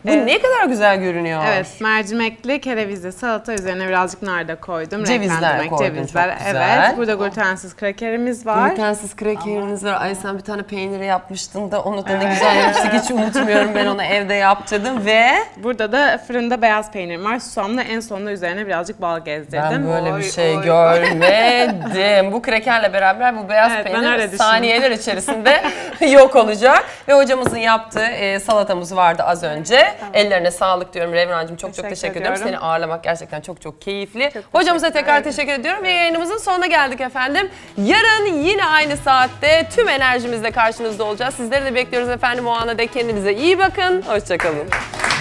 Bu evet. ne kadar güzel görünüyor. Evet, mercimekli kerevizli salata üzerine birazcık nar da koydum. Cevizler koydum, cevizler. Çok güzel. Evet, burada glutensiz krakerimiz var. Glutensiz krakerimiz var. Ay sen bir tane peyniri yapmıştın da onu da evet. güzel yapmıştık. Hiç unutmuyorum ben onu evde yaptırdım ve... Burada da fırında beyaz peynir var. Susamla en sonunda üzerine birazcık bal gezdirdim. Ben böyle oy, bir şey oy. görmedim. bu krakerle beraber bu beyaz evet, peynir saniyeler içerisinde [laughs] yok olacak. Ve hocamızın yaptığı e, salatamız vardı az önce önce. Tamam. Ellerine sağlık diyorum Revrancığım. Çok teşekkür çok teşekkür ediyorum. ediyorum. Seni ağırlamak gerçekten çok çok keyifli. Çok Hocamıza teşekkür tekrar teşekkür ediyorum ve yayınımızın sonuna geldik efendim. Yarın yine aynı saatte tüm enerjimizle karşınızda olacağız. Sizleri de bekliyoruz efendim o ana dek kendinize iyi bakın. Hoşçakalın.